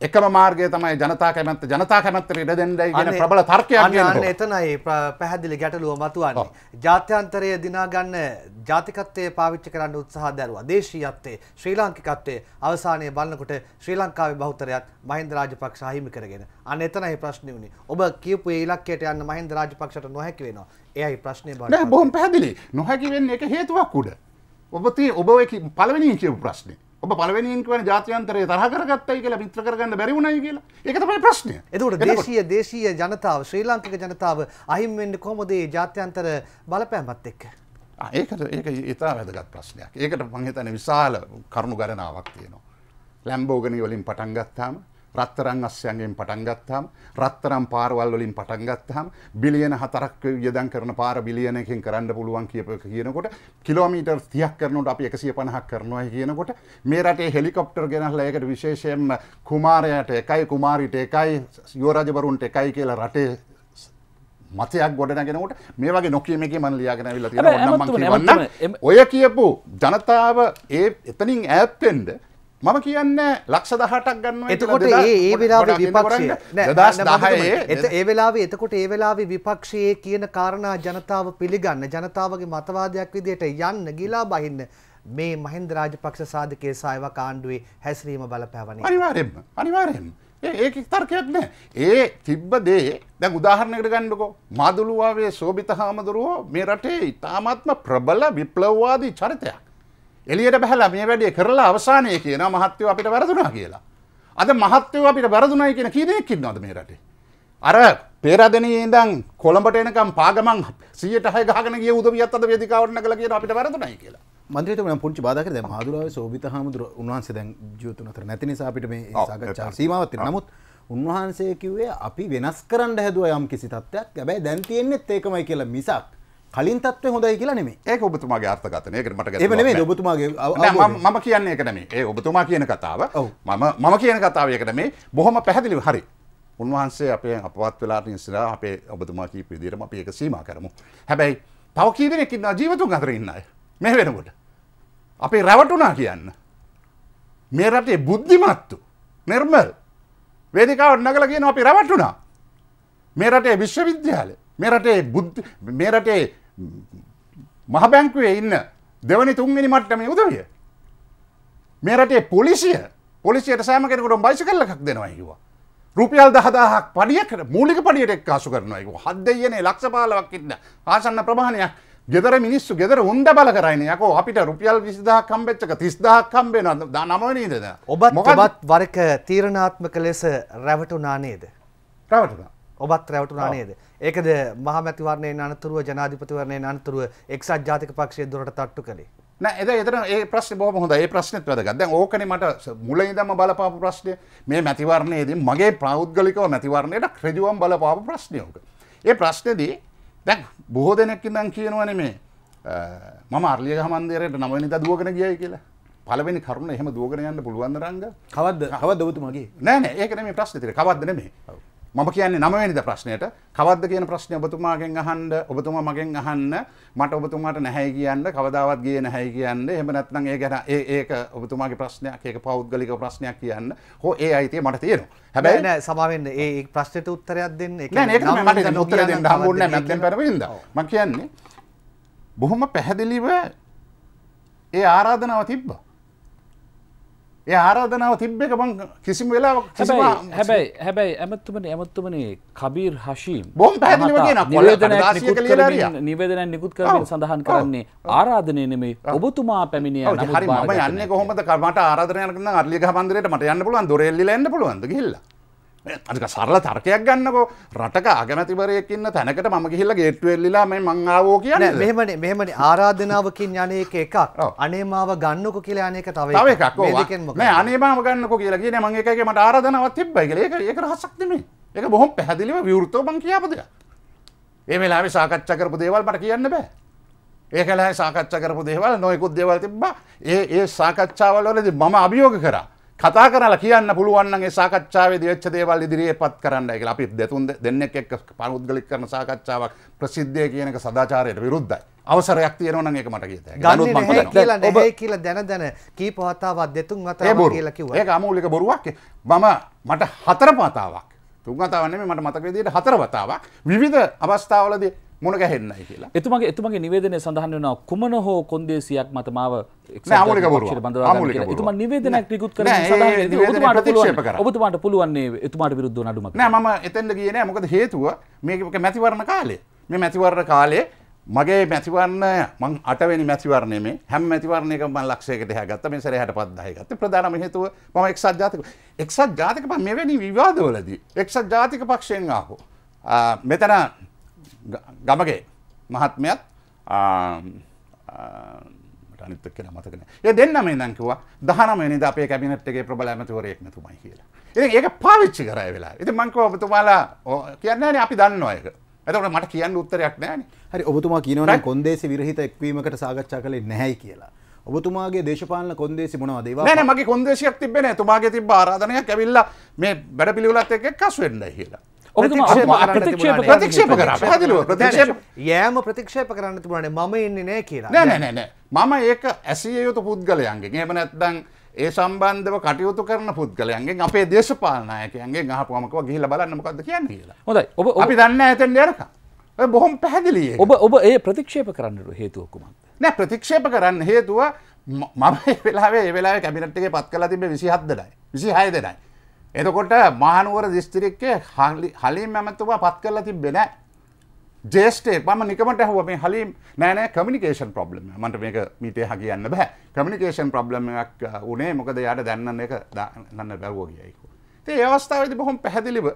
එකම මාර්ගය තමයි ජනතා කැමැත්ත ජනතා කැමැත්තට ඉඩ දෙන්නයි කියන ප්‍රබල තර්කයක් අන්න එතනයි පැහැදිලි ගැටලුව මතුවන්නේ ජාත්‍යන්තරය දිනා ගන්න ජාතිකත්වය පාවිච්චි කරන්න උත්සාහ දරුවා දේශීයත්වයේ ශ්‍රී ලාංකිකත්වයේ අවසානයේ බලනකොට ශ්‍රී ලංකාවේ බහුතරයක් මහින්ද රාජපක්ෂ අහිමි කරගෙන අන්න එතනයි ප්‍රශ්නේ උනේ ඔබ කියපු ඒ ඉලක්කයට යන්න මහින්ද රාජපක්ෂට නොහැකි වෙනවා එයයි ප්‍රශ්නේ බවට නෑ බොහොම පැහැදිලි නොහැකි වෙන්නේ ඒක හේතුවක් උඩ ඔබ ඔබ පළවෙනියෙන් කියපු ප්‍රශ්නේ ඔබ පලවෙනින් කියන ජාත්‍යන්තරය තරහ කරගත්තයි කියලා මිත්‍ර කරගන්න බැරි වුණයි කියලා. ඒක තමයි ප්‍රශ්නය. එතකොට දේශීය දේශීය ජනතාව ශ්‍රී ලාංකික ජනතාව අහිමි වෙන්නේ කොහොමද මේ ජාත්‍යන්තර බලපෑමත් එක්ක? ඒකට ඒක ඉතා වැදගත් ප්‍රශ්නයක්. ඒකට මං හිතන්නේ විශාල කරුණු ගණනාවක් තියෙනවා. ලැම්බෝගනි වලින් පටන් ගත්තාම රත්තරං අස්යන්ගෙන් පටන්ගත්හම් රත්තරම් පාරවල් වලින් පටන්ගත්හම් බිලියන හතරක් යදන් කරන පාර බිලියනකින් කරන්න පුළුවන් කියප කියනකොට කිලෝමීටර් තියක් කරනට අප එකසිය පණහක් කරනවා කියනකොට මේ රටේ හෙලිකොප්ටර් ගෙනහල ඒකට විශේෂයෙන් කුමාරයට එකයි කුමාරිට එකයි යෝරජවරුන්ට එකයි කියලා රටේ මතයක් ගොඩනගෙනට මේ වගේ නොකීමේ මන් ලියගෙන විල්ල ඔය කියපු ජනතාව ඒ එතනින් ඈත්තෙන්ට මම කියන්න ලක්ෂ දහටක් ගන්න එතකොට ඒ වෙලා විපක්ෂය දස් දහයේ ඒ වෙලාව එතකොට ඒ වෙලාව විපක්ෂයේ කියන කාරණා ජනතාව පිළිගන්න ජනතාවගේ මතවාදයක් විදියට යන්න ගිලා බහින්න මේ මහින්ද රාජපක්ෂ සාධකය සයව කාණ්ඩුවේ හැසිරීම බලපෑවන අනිවාරෙන්ම අනිවාරයෙන් ඒක තර්කයක් නෑ ඒ තිබ්බ දේ දැන් උදාහරණයකට ගන්නකෝ මදුළුවාවේ සෝභිත හාමුදුරුවෝ මේ රටේ ඉතාමත්ම ප්‍රබල විප්ලවවාදී චරිතයක් එලියට බැහලා මේ වැඩේ කරලා අවසානය කියන මහත්තයෝ අපිට වැරදුනා කියලා. අද මහත්තයෝ අපිට වැරදුනයි කියන කීදෙනෙක් ඉන්නවද මේ රටේ? අර පෙරදෙනියේ ඉඳන් කොළඹට එනකම් පාගමන් 106 ගහගෙන ගිය උදවියත් අද වේදිකාවට නැගලා කියන අපිට වැරදුනයි කියලා. මන්ත්‍රීතුමා මම පුංචි බාධා කරේ දැන් මහදුරාවේ සෝබිත හාමුදුර උන්වහන්සේ දැන් ජීවත් වුණ අතර නැති නිසා අපිට මේ සාකච්ඡා සීමාවක් තියෙනවා. නමුත් උන්වහන්සේ කිව්වේ අපි වෙනස් කරන්න හැදුවා යම් කිසි තත්ත්වයක්. හැබැයි දැන් තියෙන්නේ ඒකමයි කියලා මිසක් කලින් තත්ව හොඳයි කියලා නෙමේ ඒ ඔබතුමාගේ අර්ථකතනය මට ඔබතුමාගේ මම කියන්නේ එක නෙමේ ඒ ඔබතුමා කියන කතාව මම මම කියන කතාවයකට මේ බොහොම පැහැදිලි හරි උන්වහන්සේ අපේ අපවත් වෙලාට ඉස්සර අපේ ඔබතුමා කී පිදිරම අපි එක සීමා කරමු හැබැයි තව කී දෙනෙක් ඉන්නවා ජීවතුන් අතර ඉන්න අය මේ වෙනකොට අපේ රැවටුණා කියන්න මේ රටේ බුද්ධිමත්තු නිර්මල් වේදිකාවට නගලා කියන අපි රැවටුණා මේ රටේ විශ්වවිද්‍යාලය මේ රටේ බුද්ධ මේ රටේ මහබැංකුවේ ඉන්න දෙවනි තුන්ගනි මට්ටම උදවිය. මේ රටේ පොලිසිය පොලිසියට සෑමකෙනකට බයිසි කල්ල එකක් දෙනවා හිවා. රුපියල් දහදාහක් පඩියකට මූලික පඩියට එක් කාසු කරනයක හදයනේ ලක්ෂ පාලවක් ඉන්න ආසන්න ප්‍රමාණයක් ගෙදර මිනිස්සු ගෙදර උන්ඩ බල කරන යකෝ අපිට රුපියල් විසිදා කම්බෙච්චක තිස්දාක් කම්බේ ද නමනීදද ඔබත් මොකත් වරක තීරණාත්මක ලෙස රැවටුනා නේද රැවටුනා ඔබත් රැවටුනා නේද? ඒකද මහමැතිවරණයේ අනතුරුව ජනාධිපතිවරණයේ අනතුරුව එක්සත් ජාතික පක්ෂය දුරට තට්ටු කළේ. නෑ එද එතන ඒ ප්‍රශ්නේ බොහොම හොඳයි. ඒ ප්‍රශ්නෙත් වැදගත්. දැන් ඕකනේ මට මුලින් ඉඳන්ම බලපාපු ප්‍රශ්නේ මේ මැතිවරණයේදී මගේ ප්‍රායෝගිකව මැතිවරණයට ඍජුවම් බලපාපු ප්‍රශ්නේ උක. ඒ ප්‍රශ්නේදී දැන් බොහෝ දෙනෙක් ඉඳන් කියනවනේ මේ මම අර්ලියගහ මන්දිරයට නවවෙනිදා දුවගෙන ගියයි කියලා. පළවෙනි කරුණ එහෙම දුවගෙන යන්න පුළුවන් තරංග. කවද්ද? කවද්ද ඔබතුමාගේ? නෑ නෑ ඒක නෙමෙයි ප්‍රශ්නේ තියෙන්නේ. කවද්ද නෙමෙයි. ඔව්. මම කියන්නේ නමවැනිද ප්‍රශ්නයට කවද්ද කියන ප්‍රශ්නය ඔබතුමාගෙන් අහන්ඩ ඔබතුමා මගෙන් අහන්න මට ඔබතුමාට නැහැ කියන්න කවදාවත් ගේ නැහැ කියන්න එම නැත්නම් ඒ ගැන ඒක ඔබතුමාගේ ප්‍රශ්නයක් ඒක පෞද්ගලික ප්‍රශ්නයක් කියන්න හෝ ඒ අයිතිය මට තියෙනවා හැබැයි නෑ සමාවෙන්න ඒ ප්‍රශ්නයට උත්තරයක් දෙන්න ඒක මට උත්තර දෙන්න හම්බුන්නේ නැත්නම් පෙරවෙන්ද මම කියන්නේ බොහොම පැහැදිලිව ඒ ආරාධනාව තිබ්බා ඒ ආරාධනාව තිබ්බක මං කිසිම වෙලා හැබැයි හැබැයි ඇමත්තුමන ඇමත්තුමන කබීර් හශීම් බොම් නිවදන නිකුත් කරමින් සඳහන් කරන්නේ ආරාධනය නෙමේ ඔබතුමා පැමිණිය හරි යන්න කොහොමද කමට ආරාධනය කරන අර්ලික හන්දරයට මට යන්න පුළුවන් දොරෙල්ලි ලන්න පුළුවන්ද කියලා අනික සරල තර්කයක් ගන්නකෝ රටක අගමැතිවරයකින්න තැනකට ම ගිහිල්ල ගේට්ටුවෙල්ලලා මේ මංආවෝ කියන මෙහමන මෙහමනි ආරාධනාවකින් යනයක එකක් අනේමාව ගන්නක කියලා අනක තව එකක් මේ අනේමාව ගන්නක කියලා කියන මං එකකමට ආරධනාවත් තිබ්බයි කියලක ඒක රහසක්තිමේ එක බොහොම පැහැදිලිව විවෘතෝ බං කියාපදය ඒ වෙලාම සාකච්ච කරපු දේවල් මට කියන්න බෑ ඒකලා සාකච්ච කරපු දේවල් නොයකුත් දේවල් තිබ්බා ඒ ඒ සාකච්ඡාවල්ලද මම අභියෝග කරා කතා කරලා කියන්න පුළුවන්න්ගේ සාකච්ඡාවේද වෙච්ච දේවල් ඉදිරියේ පත් කරන්න කියලා අපි දෙතුන් දෙන්නෙක් එක්ක පනුද්ගලික කරන සාකච්ඡාවක් ප්‍රසිද්ධය කියනක සදාචාරයට විරුද්ධයි. අවසරයක් තියෙනවා නම් ඒක මට කියතයි. ගන්නේ නැහැ කියලා නැහැ කියලා දැන දැන කීප වතාවක් දෙතුන් වතාවක් කියලා කිව්වා. ඒක අමූලික බොරුවක්. මම මට හතර වතාවක් තුන් වතාවක් නෙමෙයි මට මතක විදිහට හතර වතාවක් විවිධ අවස්ථාවලදී මුණ ගැහෙන්නයි කියලා. එතුමගේ එතුමගේ නිවේදනය සඳහන් වෙනවා කුමන හෝ කොන්දේසියක් මත මාව ආමූලික බොරුවක් බඳවා ගන්න කියලා. එතුමා නිවේදනයක් නිකුත් කරන සඳහන් වෙනවා. ඔබතුමාට පුළුවන්. ඔබතුමාට පුළුවන් නේ එතුමාට විරුද්ධව නඩුමක්. නෑ මම එතෙන්ද ගියේ නෑ. මොකද හේතුව මේක මැතිවරණ කාලේ. මේ මැතිවරණ කාලේ මගේ මැතිවරණ මං අටවැනි මැතිවරණය මේ හැම මැතිවරණයක මම ලක්ෂයකට හැගත්ත මේ සැරේ 65 ගත්ත ප්‍රධානම හේතුව මම එක්සත් ජාතික එක්සත් ජාතික පක්ෂ මෙවැනි විවාදවලදී එක්සත් ජාතික පක්ෂයෙන් ආපු මෙතන ගමගේ මහත්මයත් නිතක මතකන ඒ දෙන්නම දංකිවා දහනමනි අපේ කැමිනට්ගේ ප්‍රබල ඇමතිවරයෙක් නතුමයි කියලා. ඉති ඒක පාවිච්චි කරය වෙලා ඉති මංකව ඔබතුමාලා කියන්නන අපි දන්න අයක ඇතට මට කියන්න උත්තරයක් නෑන හරි ඔබතුමා කියනවන කොන්දේසි විරහිත එක්වීමට සාගච්ඡා කලේ නැහැයි කියලා. ඔබතුමාගේ දේශපාලන කොන්දේසි මොනවද ඒවා නෑ මගේ කොන්දේශයක් තිබෙන තුමාගේ තිබ ආරාධනයක් ඇවිල්ලා මේ වැඩ පිළිවෙලත් එක්ක කසුවෙන්න කියලා. ප්‍රතික්ෂේප කරන්න යෑම ප්‍රතික්ෂේප කරන්න තිබුණනේ මම එන්නේ නෑ කියලා නෑ නෑ මම ඒක ඇසිය යුතු පුද්ගලයන්ගේ එම නැත්දං ඒ සම්බන්ධව කටයුතු කරන පුද්ගලයන්ගේ අපේ දේශපාලනායකයන්ගේ ගහපුමකව ගිහිල බලන්න මොකක්ද කියන්න කියලා හොඳයි ඔබ අපි දන්න ඇතෙන් යරක බොහොම පැහැදිලිය ඔබ ඔබ ඒ ප්‍රතික්ෂේප කරන්නට හේතුවකුමක් නෑ ප්‍රතික්ෂේප කරන්න හේතුව මම වෙලාේ වෙලා කැමිනට්ගේ පත් කලා තිබ විසිහත් දෙනයි විසි හය දෙනයි එතකොට මහනුවර දිස්ත්‍රික්කේ හලින් ඇමතුවා පත් කරලා තිබෙන ජේෂ්ටේ පම නිකමට ඇහුව මේ හලින් නෑනෑ කමිනිකේෂන් ප්‍රබ්ලම මට මේක මීටේ හ කියන්න බෑ කමිනිකේෂන් ප්‍රබ්ලමයක් වනේ මොකද යායට දැන්න එක දන්න බැරුව කියයිකු තේ අවස්ථාවද බොහොම පැහැදිලිව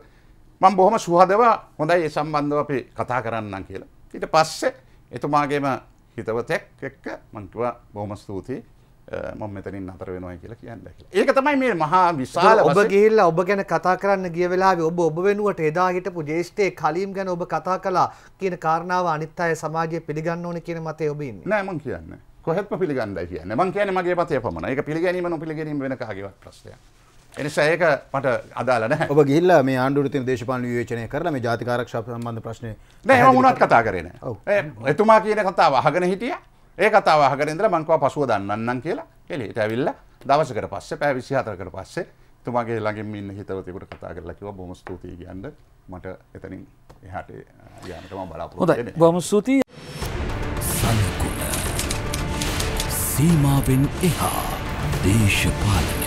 මං බොහොම සුහදව හොඳයි ඒ සම්බන්ධව අපි කතා කරන්න කියලා ඊට පස්සේ එතුමාගේම හිතවතෙක් එක්ක මංකිව බොහොම ස්තුතියි මම මෙතනින් අතර වෙනවා කියලා කියන්න ඒක තමයි මේ මහා විශාල ඔබ ගිහිල්ල ඔබ ගැන කතා කරන්න ගිය වෙලාව ඔබ ඔබ වෙනුවට එදා හිටපු ජේෂ්ඨයේ කලීම් ගැන ඔබ කතා කළා කියන කාරණාව අනිත් අය සමාජයේ පිළිගන්න ඕනේ කියන මතය ඔබ ඉන්නේ නෑ මං කියන්නේ කොහෙත්ම පිළිගන්නයි කියන්නේ මං කියන්නේ මගේ මතය පමණයි ඒක පිළිගැනීම නොපිළිගැනීම වෙන කාගේවත් ප්‍රශ්නයක් එනිසා ඒක මට අදාල නැහැ. ඔබ ගිහිල්ලා මේ ආණ්ඩුවට තියෙන දේශපාලන විවේචනය කරලා මේ ජාතික ආරක්ෂාව සම්බන්ධ ප්‍රශ්නේ නෑ මම මොනවත් කතා කරේ නෑ. එතුමා කියන කතාව අහගෙන හිටියා. ඒ කතාව හකරින්දර මංකවා පසුව දන්නන්නම් කියලා කෙලෙට ඇවිල්ල දවසකට පස්සේ පෑ විසිහතරකට පස්සේ තුමාගේ ළඟින් ඉන්න හිතවතෙකුට කතා කරලා කිව්වා බොහොම ස්තුතියි කියන්න මට එතනින් එහාට යන්නට මම බලාපොරොත්තු වෙන්නේ. බොහොම ස්තුතියි. සීමාවෙන් එහා දේශපාලනය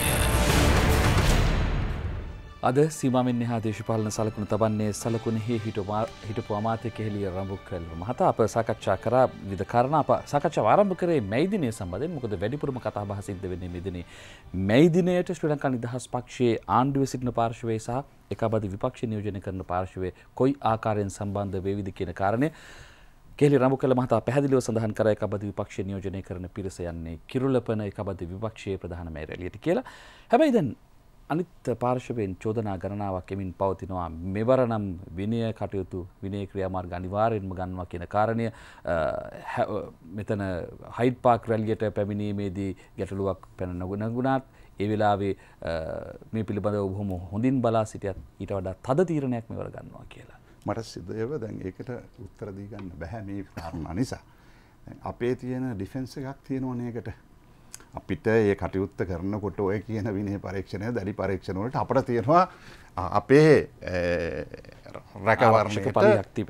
අද සීමෙන් හා දේශපාලන සලකුණ තබන්නේ සලකුණෙහි හිටපු අමාත්‍ය කෙහෙලිය රඹු කල්ව මහතා අප සාකච්ඡා කර විධකාරණ අප සකච්ඡා ආරම්භ කරේ මැයිදිනය සම්බඳෙන් මොකද වැඩිපුරම කතා බහ සිද්ධ වෙන්නේ මෙදිනේ මැයිදිනයට ශ්‍රී ලංකා නිදහස් පක්ෂයේ ආණ්ඩුවේ සිටින පාර්ශවයේ සහ එකබද විපක්ෂ නියෝජනය කරන පාර්ශවයේ කොයි ආකාරයෙන් සම්බන්ධ වේවිද කියන කාරණය කෙලි රඹු කළ මහතා පැහැදිලිව සඳහන් කර එකබද විපක්ෂය නියෝජනය කරන පිරිස යන්නේ කිරුලපන එකබද විපක්ෂයේ ප්‍රධාන මැරලියට කියලා හැබැයි දැන් අනිත් පාර්ශවයෙන් චෝදනා ගණනාවක් එමින් පවතිනවා මෙවරනම් විනය කටයුතු විනය ක්‍රියාමාර්ග අනිවාර්යෙන්ම ගන්නවා කියන කාරණය මෙතන හයිඩ් පාක් රැල්ලියට පැමිණීමේදී ගැටලුවක් පැන නොගුණාත් ඒ වෙලාවේ මේ පිළිබඳව බොහොම හොඳින් බලා සිටියත් ඊට වඩා තද තීරණයක් මෙවර ගන්නවා කියලා. මට සිදුව දැන් ඒකට උත්තර දී ගන්න බෑ මේ කාරණා නිසා. අපේ තියෙන ඩිෆෙන්ස් එකක් තියෙනවනේ ඒකට. අපිට ඒ කටයුත්ත කරනකොට ඔය කියන විනි පරීක්ෂණය දැඩි පරීක්ෂණවලට අපට තියෙනවා අපේ රැකවර්ෂක පලයක්ති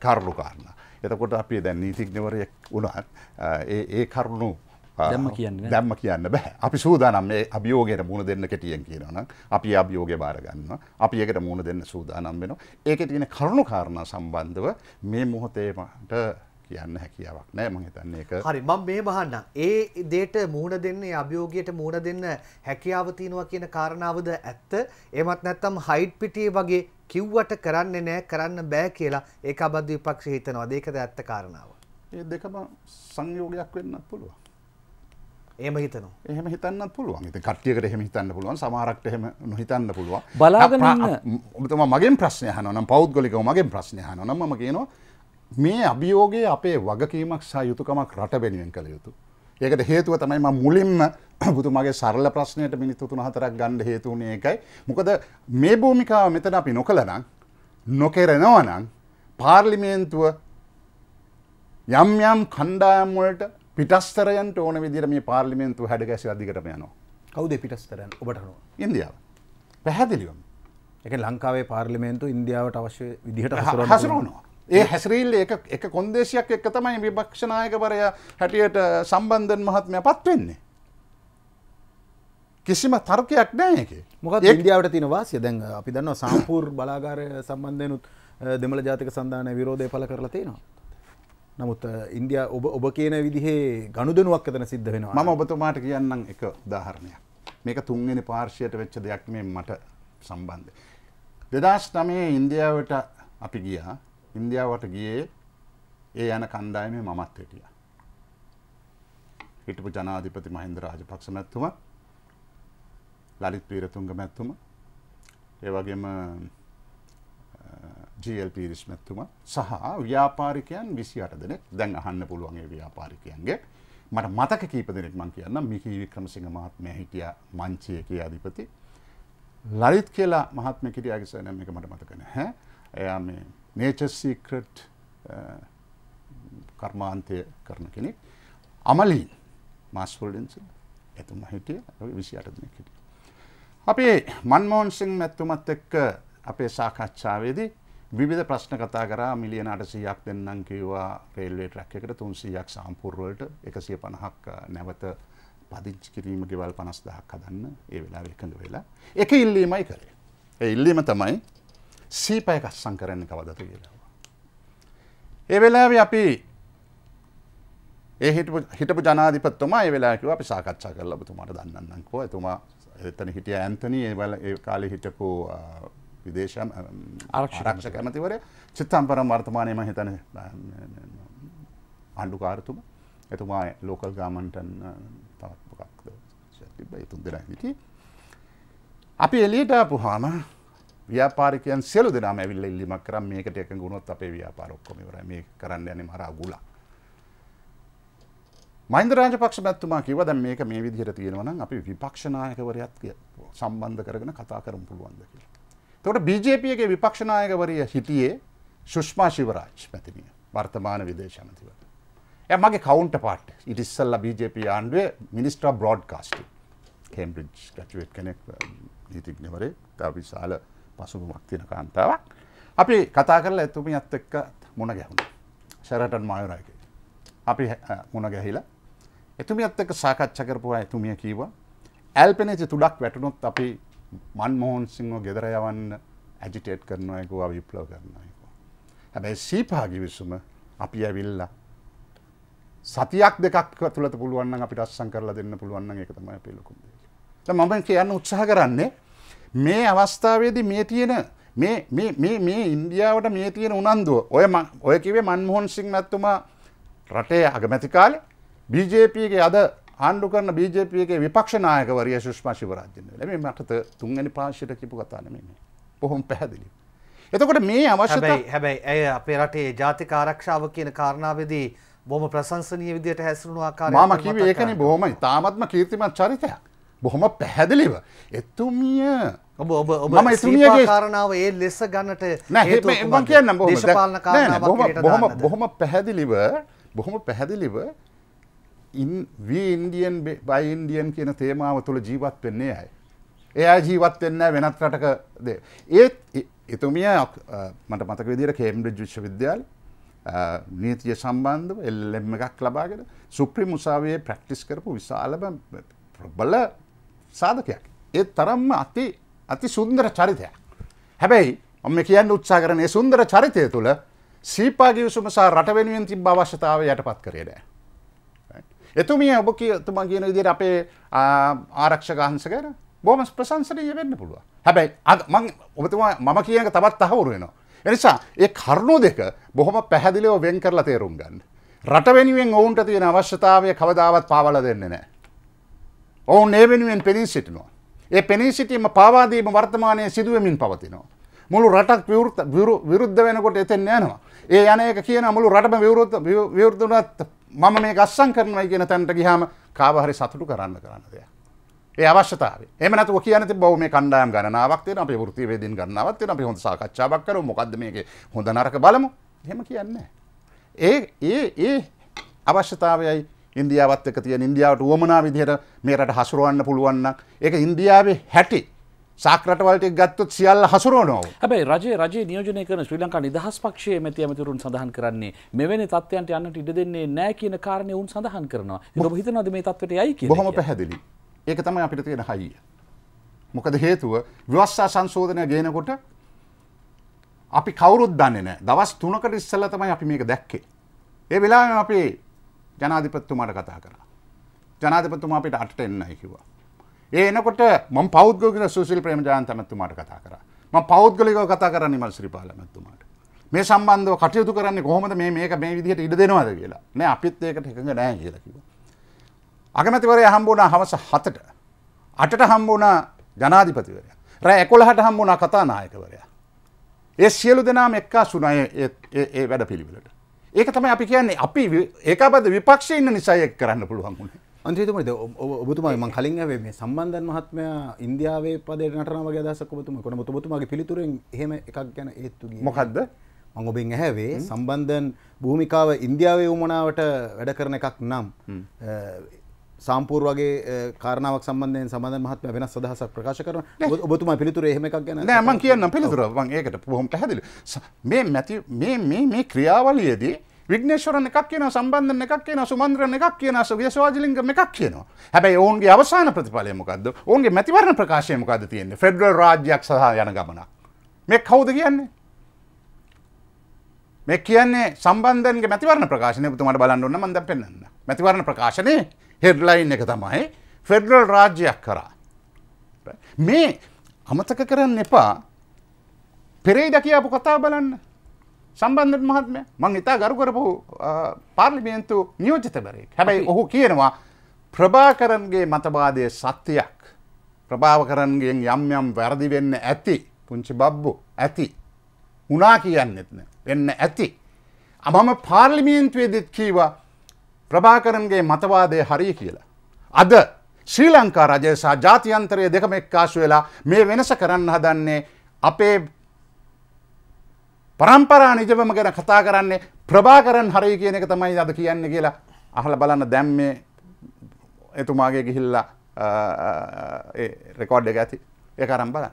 කරුණු කාරණ. එතකොට අපි දැන් නීතිඥවරයෙක් වුණත් ඒ කරුණු දැම්ම කියන්න දැම්ම කියන්න බෑ අපි සූදානම් මේ අභියෝගයට මුණ දෙන්න කෙටියෙන් කියනවනම් අපි අභියෝගය බාරගන්න අපි ඒකට මුණ දෙන්න සූදානම් වෙනවා ඒකට තියෙන කරුණු කාරණා සම්බන්ධව මේ මොහොතේමට කියන්න හැකියාවක් නෑ මං හිතන්නේ ඒක. හරි මම මේ බහන්න. ඒ දෙයට මුහුණ දෙන්න, ඒ අභියෝගයට මුහුණ දෙන්න හැකියාව තියෙනවා කියන කාරණාවද ඇත්ත? එහෙමත් නැත්නම් හයිට් පිටියේ වගේ කිව්වට කරන්නේ නෑ, කරන්න බෑ කියලා ඒක අබද්ධ විපක්ෂය හිතනවාද? ඒකද ඇත්ත කාරණාව? ඒ දෙකම සංයෝගයක් වෙන්නත් පුළුවන්. එහම හිතන එහම හිතන්න පුළුවන් ති කට්ියකට එහෙම හිතන්න පුළුවන් සමාරක්ට එහෙම නොහිතන්න පුළුවන් බලාගන්න ඔබතුම මගේ ප්‍රශ්නය හනම් පෞද්ගලික මගේ ප්‍රශ්නය හනම කියනවා මේ අභියෝගයේ අපේ වගකීමක් සයුතුකමක් රට වෙනුවෙන් කළ යුතු. ඒකට හේතුව තමයි මුලින්ම (coughs) බුතුමගේ සරල ප්‍රශ්නයට මිනිත්තු තුන හතරක් ගණ්ඩ හේතුවනේ එකයි. මොකද මේ භූමිකාව මෙතන අපි නොකළනං නොකෙරෙනවනං පාර්ලිමේන්තුව යම් යම් කණ්ඩායම් වලට පිටස්තරයන්ට ඕන විදිර මේ පාර්ලිමේන්තු හැඩ ගැසි අධිකටම යනවා. කවුද පිටස්තරයන් ඔබට අනුව? ඉන්දියාව. පැහැදිලිවම. ඒක ලංකාවේ පාර්ලිමේන්තු ඉන්දියාවට අවශ්‍ය විදිහට හසුරවනවා. ඒ හැසිරීල් එක කොන්දේශයක් එක්ක තමයි විභක්ෂනායකවරයා හැටියට සම්බන්ධන් මහත්මය පත්වෙන්නේ. කිසිම තර්කයක් නෑ එක මොකක් ඉන්දියාවට තිනවාසිය දැන් අපි දන්නවා සම්පූර් බලාගාර සම්බන්ධයනුත් දෙමළ ජාතික සඳාන විරෝධය පල කරලා තියෙනවා. නමුත් ඉන්දයා ඔබ ඔබ කියන විදිහේ ගණුදනුවක් එතන සිද්ධ වෙනවා ම ඔබතුමාට කියන්නම් එක උදාහරණයක් මේක තුන්ගෙන පාර්ශයට වෙච්ච දෙයක් මේ මට සම්බන්ධ. දෙදස් නමේ ඉන්දියාවට අපි ගියා ඉන්දියාවට ගියේ ඒ යන කණ්ඩායමේ මමත් හිටියා. හිටපු ජනාධිපති මහින්ද රාජපක්ෂ මැතිතුමා ලලිත් පීරතුංග මැතිතුමා ඒ වගේම GL පීරිස් මැතිතුමා සහ ව්‍යාපාරිකයන් 28 දෙනෙක් දැන් අහන්න පුළුවන් ඒ ව්‍යාපාරිකයන්ගේ මට මතක කීප දෙනෙක් මං කියන්නම් මිකී වික්‍රමසිංහ මහත්මයා හිටියා මංචියකේ අධිපති ලලිත් කියලා මහත්මයා හිටියාගේ සනම එක මට මතක නැහැ එයා මේ නේචර් සීක්‍රට් කර්මාන්තය කරන කෙනෙක් අමලින් මස්වල්ඩන්ස ඇතුම හිටිය විසි අටදන හිටිය. අපේ මන්මෝන්සිං නැත්තුමත් එක්ක අපේ සාකච්ඡාවේදී විධ ප්‍රශ්න කතා කර මිලියන අටසීයක් දෙන්නම් කිවවා රේල්වේ ට්‍රක් එකට තුන්සීයක් සම්පූර්වලට එකසිය පණහක් uh, නැවත පදිංචි කිරීම ගෙවල් පනස් දහක් හදන්න ඒ වෙලා එකඳ වෙලා එක ඉල්ලීමයි කරේ. ඒ ඉල්ලීම තමයි සීපය කස්සං කරන්න කවදද කියලා. ඒ වෙලාව අපි ඒ හිටපු ජනාධිපත්තුමා ඒ වෙලාකිව අපි සාකච්ඡා කරලා ඔබතුමාට දන්නන්නකෝ එතුමා එතන හිටිය ඇන්තනී ඒ වල ඒ කාලේ හිටපු විදේශන් ආරක්ෂක ඇමතිවරය චිත්තම්පරම් වර්තමානයේ මම හිතන්නේ ආණ්ඩුකාරතුමා එතුමා ලෝකල් ගාමන්ටන් තවත් මොකක්ද තිබ්බ ඒ තුන් දෙනා හිටියේ අපි එළියට ආපුවාම ව්‍යාපාරිකයන් සියලු දෙනාම ඇවිල්ල ඉල්ලිමක් කරම් මේකට එකඟ වුණොත් අපේ ව්‍යාපාර ඔක්කොම ඉවරයි මේ කරන්න යන්නේ මහා අගුලක්. මහින්ද රාජපක්ෂ මැතිතුමා කිව්වා දැන් මේක මේ විදිහට තියෙනවා නම් අපි විපක්ෂ නායකවරයාත් සම්බන්ධ කරගෙන කතා කරමු පුළුවන්ද කියලා. එතකොට BJP එකේ විපක්ෂ නායකවරිය හිටියේ සුෂ්මා ශිවරාජ් මැතිණිය වර්තමාන විදේශ අමාත්‍යවරයා. එයා මගේ කවුන්ටර් පාට් ඉට ඉස්සෙල්ලා BJP ආණ්ඩුවේ minister of broadcasting Cambridge graduate කෙනෙක් නීතිඥවරේ තව විශාල පසුබමක් තියෙන කාන්තාවක් අපි කතා කරලා එතුමි අත් එක්ක මුණ ගැහුණ සැරටන් මයුරයක අපි මුණ ගැහිලා එතුමි අත් එක්ක සාකච්ඡ කරපුවා එතුමිය කීව ඇල්පෙනජ තුඩක් වැටනොත් අපි මන්මෝහන් සිංහ ගෙදර යවන්න ඇජිටේට් කරනයකවා විප්ලව කරනයකවා හැබැයි සීපාගි විසුම අපි ඇවිල්ලා සතියක් දෙකක් තුළට පුළුවන් අපිට අස්සං කරලා දෙන්න පුළුවන් එක තමයි පිළිකුන්දේ මම කියන්න උත්සාහ කරන්නේ මේ අවස්ථාවේදී මේ තියෙන මේ ඉන්දියාවට මේ තියෙන උනන්දුව ඔය ඔය කිවේ මන්මොහන් සිං මැත්තුමා රටේ අගමැතිකාල BJPගේ අද ආණ්ඩු කරන BJPගේ විපක්ෂනායකවරිය ශුෂ්මා සිවරාජ්‍යන මේ මටත තුන්ගනි පාශයට කිපු කතානම පොහොම පැහැදිලි. එතකොට මේ අවශ්‍ය හැබැයි ඇය අපේ රටේ ජාතික ආරක්ෂාව කියන කාරණාවදී බොම ප්‍රසංසනය විදියට හැසරුණු ආකාර මම කිවේ ඒකනේ බොහොම ඉතාමත්ම කීර්තිමත් චරිතයක්. බොහොම පැහැදිලිව. එතුමිය මම එතුමියගේ කාරණාව ඒ ලෙස ගන්නට නෑ කියන්න බොහොම බොහොම පැහැදිලිව බොහොම පැහැදිලිව ඉන්වීන්ඩියන් බයින්ඩියන් කියන තේමාව තුළ ජීවත් වෙන්නේ ඇයි. එයා ජීවත් වෙන්න වෙනත් රටක දේ. ඒත් එතුමිය මට මතක විදිර කේම්ඩ ජුෂ් විද්‍යාල නීතිය සම්බන්ධව එල්ලෙම එකක් ලබාගෙන සුප්‍රි මුසාවයේ ප්‍රක්ටිස් කරපු විශාලම ප්‍රබල සාධකයක්. ඒ තරම්ම අති අති සුන්දර චරිතයක්. හැබැයි ඔම කියන්න උත්සා කරන සුන්දර චරිතය තුළ සීපාගිවිසුම සහ රට වෙනුවෙන් තිබ අවශ්‍යතාව යටපත් කරේ නෑ. එතුමිය ඔබ තුමා කියන විදිර අපේ ආරක්ෂගහන්සකර බොම ප්‍රසංසනය වෙන්න පුළුව. හැබැයි ඔබතුමා මම කියනක තවත් අහවරුවෙනවා. එනිසා ඒ කරුණු දෙක බොහොම පැහැදිලිව වෙන් කරලා තේරුම් ගන්න. රට වෙනුවෙන් ඔවුන්ට තියෙන අවශ්‍යතාවය කවදාවත් පාවල දෙන්නේ නෑ. ඔවුන් ඒ වෙනුවෙන් පෙනී සිටිනවා. ඒ පෙනී සිටීම පාවාදීම වර්තමානය සිදුවමින් පවතිනවා. මුළු රටක් විරුද්ධ වෙනකොට එතෙන් යනවා. ඒ යන එක කියන මුළු රටම විවෘත විවෘතුනත් මම මේ ගස්සන් කරනවා කියන තැනට ගියාම කාව හරි සතුටු කරන්න කරන්න දෙයක්. ඒ අවශ්‍යතාවය. එහෙම නැතුව කියන්නේ බෝ මේ කණ්ඩායම් ගණනාවක් තියෙනවා. අපි වෘත්තීය වේදින් ගණනාවක් තියෙනවා. අපි හොඳ සාකච්ඡාවක් කරමු. මොකද්ද මේකේ හොඳ නරක බලමු. එහෙම කියන්නේ නැහැ. ඒ ඒ ඒ අවශ්‍යතාවයයි ඉන්දියාවත් එක තියෙන ඉන්දියාවට වුවමනා විදිහට මේ රට හසුරවන්න පුළුවන් නම් ඒක ඉන්දියාවේ හැටි සාක්‍රටවලට ගත්තොත් සියල්ල හසුරුවනවා. හැබැයි රජයේ රජයේ නියෝජනය කරන ශ්‍රී ලංකා නිදහස් පක්ෂයේ මෙති ඇමතිවරුන් සඳහන් කරන්නේ මෙවැනි තත්ත්වයන්ට යන්නට ඉඩ දෙන්නේ නැහැ කියන කාරණේ උන් සඳහන් කරනවා. ඒක ඔබ හිතනවාද මේ තත්ත්වයට යයි කියලා? බොහොම පැහැදිලි. ඒක තමයි අපිට තියෙන හයිය. මොකද හේතුව විවස්සා සංශෝධනය ගේනකොට අපි කවුරුත් දන්නේ නැහැ. දවස් 3කට ඉස්සෙල්ලා තමයි අපි මේක දැක්කේ. ඒ වෙලාවෙම අපේ ජනාධිපත්තුමාට කතා කරා. ජනාධිපතුමා අපිට අට එන්නයි කිවා. ඒ එනකොට ම පෞද්ගල සුසිල් ප්‍රේමජාන් තමැත්තුමාට කතා කර ම පෞද්ගලිකව කතා කරන්න මල් ශ්‍රිපාලමැත්තුමාට මේ සම්බන්ධව කටයුතු කරන්නේ කොහොමද මේ මේක මේ විදිහට ඉඩ දෙනවාද කියලා නෑ අපිත් ඒකට එකඟ නෑ කියලා කිව්වා. අගමැතිවරය හම්බුණා හවස හතට අටට හම්බුණා ජනාධිපතිවරයා රෑ එකොළහට හම්බුණා කතානායකවරයා. ඒ සියලු දෙනාම එක්කා සුනය ඒ වැඩ පිළිවෙලට ඒක තමයි අපි කියන්නේ අපි ඒකාබද විපක්ෂය ඉන්න නිසාය කරන්න පුළුවන් වුණේ. අන්තිමට ඔබතුමා මම කලින් ඇවේ මේ සම්බන්ධන් මහත්මයා ඉන්දියාවේ පදේ නටනවා වගේ අදහසක් ඔබතුමා කොහොමද ඔබතුමාගේ පිළිතුරෙන් එහෙම එකක් ගැන ඒත්තුගේ මොකද්ද? මං ඔබෙන් ඇහැවේ සම්බන්ධන් භූමිකාව ඉන්දියාවේ වුණාවට වැඩ කරන එකක් නම් සම්පූර් වගේ කාරණාවක් සම්බන්ධයෙන් සමඳ මහත්ම වෙනස් සදහසක් ප්‍රකාශ කරන ඔබතුමා පිළිතුර එහෙම එකක් ගැන නෑමන් කියන්න පිළිතුර වන් ඒකට පොහොම පැහැදිලි මේ මැති මේ ක්‍රියාවලියදී විග්නේශ්වරන එකක් කියන සම්බන්ධන එකක් කියන සුමන්ද්‍රන එකක් කියන ව්‍යසවාජලිංග එකක් කියනවා හැබැයි ඔවන්ගේ අවසාන ප්‍රතිඵලය මොකක්ද ඔවන්ගේ මැතිවරණ ප්‍රකාශය මොකද තියෙන්නේ ෆෙඩරල් රාජ්‍යයක් සහ යන ගමන මේ කවුද කියන්නේ මේ කියන්නේ සම්බන්ධන්ගේ මැතිවරණ ප්‍රකාශනය තුමට බලන්න ඔන්න මන්ද පෙන්න්න මැතිවරණ ප්‍රකාශනය හෙඩ්ලයින් එක තමයි ෆෙඩරල් රාජ්‍යයක් කරා. මේ අමතක කරන්න එපා පෙරේඩ කියපු කතා බලන්න සම්බන්ධ මහත්මය මං ඉතා ගරු කරපු පාර්ලිමේන්තු නියෝජිතවරයෙක් හැබැයි ඔහු කියනවා ප්‍රභාකරන්ගේ මතවාදය සත්‍යයක් ප්‍රභාවකරන්ගෙන් යම් යම් වැරදි වෙන්න ඇති පුංචි බබ්බු ඇති උනා කියන්නෙත්න වෙන්න ඇති. අමම පාර්ලිමේන්තුවේදෙත් කීවා ප්‍රභාකරන්ගේ මතවාදය හරි කියලා. අද ශ්‍රී ලංකා රජය සහ ජාතියන්තරය දෙකම එක්කාසු වෙලා මේ වෙනස කරන්න හදන්නේ අපේ පරම්පරා නිජවම ගැන කතා කරන්නේ ප්‍රභාකරන් හරි කියන එක තමයි අද කියන්න කියලා අහල බලන්න දැම් මේ එතුමාගේ ගිහිල්ලා රෙකෝඩ් එක ඇති ඒ අරම් බලන්න.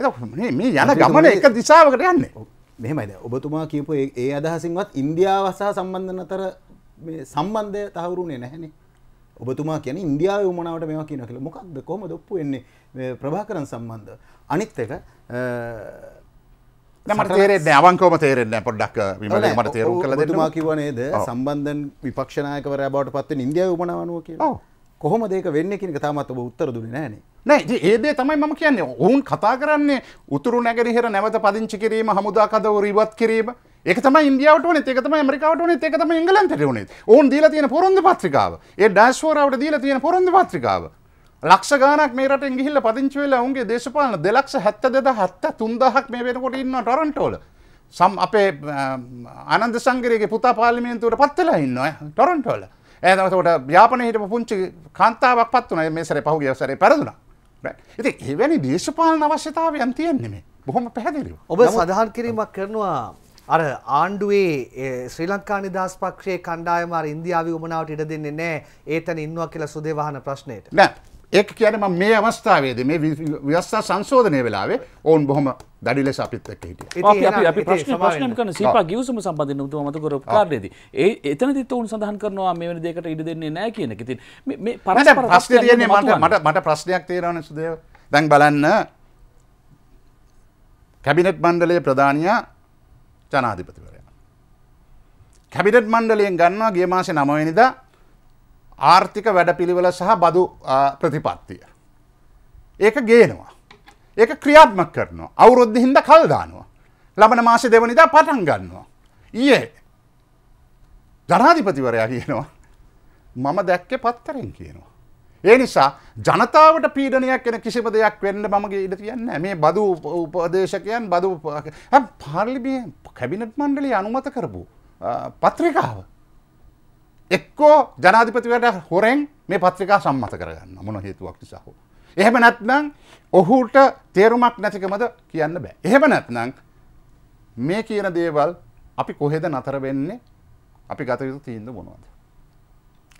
එ මේ යන ගමන එක දිසාාවකට යන්නේ. මෙමයිද ඔබතුමා කියපු ඒ අදහසින්වත් ඉන්දියාව සහ සම්බන්ධන අතර මේ සම්බන්ධය තහවුරුනේ නැහැනේ ඔබතුමා කියන ඉන්දියාව උමනාවට මේවා කියන කියලා මොකක්ද කොහොම දොප්පු වෙන්නේ ප්‍රභාකරන් සම්බන්ධ අනිත් එක මට තේරෙන්නේ අවංකවම තේරෙන්නේ පොඩ්ඩක් විමල මට තේරුම් කළ දෙන්න ඔබතුමා කිව්වා නේද සම්බන්ධන් විපක්ෂ නායකවරයා බවට පත් වෙන ඉන්දියාව උමනාවනුව කියලා කොහොමද ඒක වෙන්නේ කියන එක තාමත් ඔබ උත්තර දුන්නේ නැහනේ නෑ ඒදේ තමයි මම කියන්නේ ඔවුන් කතා කරන්නේ උතුරු නැගරිහෙර නැවත පදිංචි කිරීම හමුදා කදවරු ඉවත් කිරීම එක තම ඉන්දියාවටන එකතම මරිකාවටන එකතම ඉංගලන්තට වුණේ ඕන් දීල තියෙන පොරොන්ද පත්‍රිකාව ඒ ඩස්ෝරාවට දීල තියෙන පොරොන්ද පත්‍රිකාව ලක්ෂ ගානක් මේරට ඉංගිහිල්ල පදිංචිවෙලා උන්ගේ දේශපාලන දෙලක්ෂ හැත්ත දෙද හත්ත තුන්දහක් මේ වෙනකොට ඉන්න ටොරන්ටෝල සම් අපේ අනන්ද සංගරගේ පුතා පාලිමේන්තුවට පත්වෙලා ඉන්න ටොරන්ටෝල ඇතකට ්‍යාපන හිට පුංචි කාන්තාවක් පත් වන මේසර පහු ගවසරේ පැරදුනා ඉති එවැනි දේශපාලන අවශ්‍යතාවයන් තියෙන්නෙමේ බොහොම පැහැදිලිව ඔබ සඳහන් කිරීමක් කරනවා අර ආණ්ඩුවේ ශ්‍රී ලංකා නිදහස් පක්ෂයේ කණ්ඩායම අර ඉන්දියාවේ උමනාවට ඉඩ දෙන්නේ නැහැ. ඒතන ඉන්නවා කියලා සුදේ වහන ප්‍රශ්නයට. නෑ. ඒක කියන්නේ මම මේ අවස්ථාවේදී මේ ව්‍යවස්ථා සංශෝධනය වෙලාවේ ඕන් බොහොම දඩි ලෙස අපිත් එක්ක හිටියා. අපි අපි අපි ප්‍රශ්න ප්‍රශ්න කරන සීපා ගිවිසුම සම්බන්ධයෙන් උතුම මතක කරපු කාර්යයේදී ඒ එතනදිත් උන් සඳහන් කරනවා මේ වෙන දෙයකට ඉඩ දෙන්නේ නැහැ කියන එක. ඉතින් මේ මේ පරස්පර ප්‍රශ්නේ තියෙන්නේ මට මට මට ප්‍රශ්නයක් තේරවන්නේ සුදේව. දැන් බලන්න කැබිනට් මණ්ඩලයේ ප්‍රධානියා ජනාධිපතිවරයා. කැබිටට් මණ්ඩලයෙන් ගන්නවා ගිය මාසේ නමවෙනිද ආර්ථික වැඩපිළිවෙල සහ බදු ප්‍රතිපත්තිය. ඒක ගේනවා. ඒක ක්‍රියාත්මක කරනවා අවුරුද්ධ හින්ද කල්දානවා. ලබන මාසෙ දෙවනිදා පටන් ගන්නවා. ඊයේ ජනාධිපතිවරයා කියනවා මම දැක්කේ පත්තරෙන් කියනවා. ඒ නිසා ජනතාවට පීඩනයක් එන කිසිම දෙයක් වෙන්න මමගේ ඉඩ තියන්න මේ බදු උපදේශකයන් බදු පාර්ලිමිය කැබිනට් මණ්ඩලි අනුමත කරපු පත්‍රිකාව. එක්කෝ ජනාධිපතිවට හොරෙන් මේ පත්‍රිකා සම්මත කරගන්න මොන හේතුවක් නිසාහෝ. එහෙම නැත්නං ඔහුට තේරුමක් නැතිකමද කියන්න බෑ. එහෙම නැත්නං මේ කියන දේවල් අපි කොහෙද නතර වෙන්නේ අපි ගතයුතු තීන්ද මොනවද.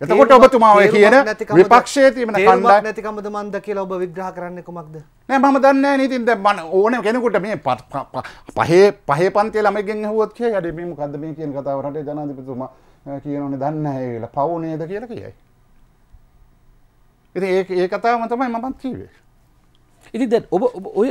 එතකොට ඔබතුමා ඔය කියන විපක්ෂයේ තියෙන කණ්ඩායම නැතිකමද මන්ද කියලා ඔබ විග්‍රහ කරන්නේ කොමක්ද? නෑ මම දන්නේ නෑ නේද ඉතින් දැන් මම ඕන කෙනෙකුට මේ පහේ පහේ පන්තියේ ළමයිගෙන් ඇහුවොත් කියයි අඩේ මේ මොකද්ද මේ කියන කතාව රටේ ජනාධිපතිතුමා කියනෝනේ දන්නේ නැහැ කියලා. පව් නේද කියලා කියයි. ඉතින් ඒ ඒ කතාවම තමයි මමත් කිව්වේ. ඉති දැ ඔබ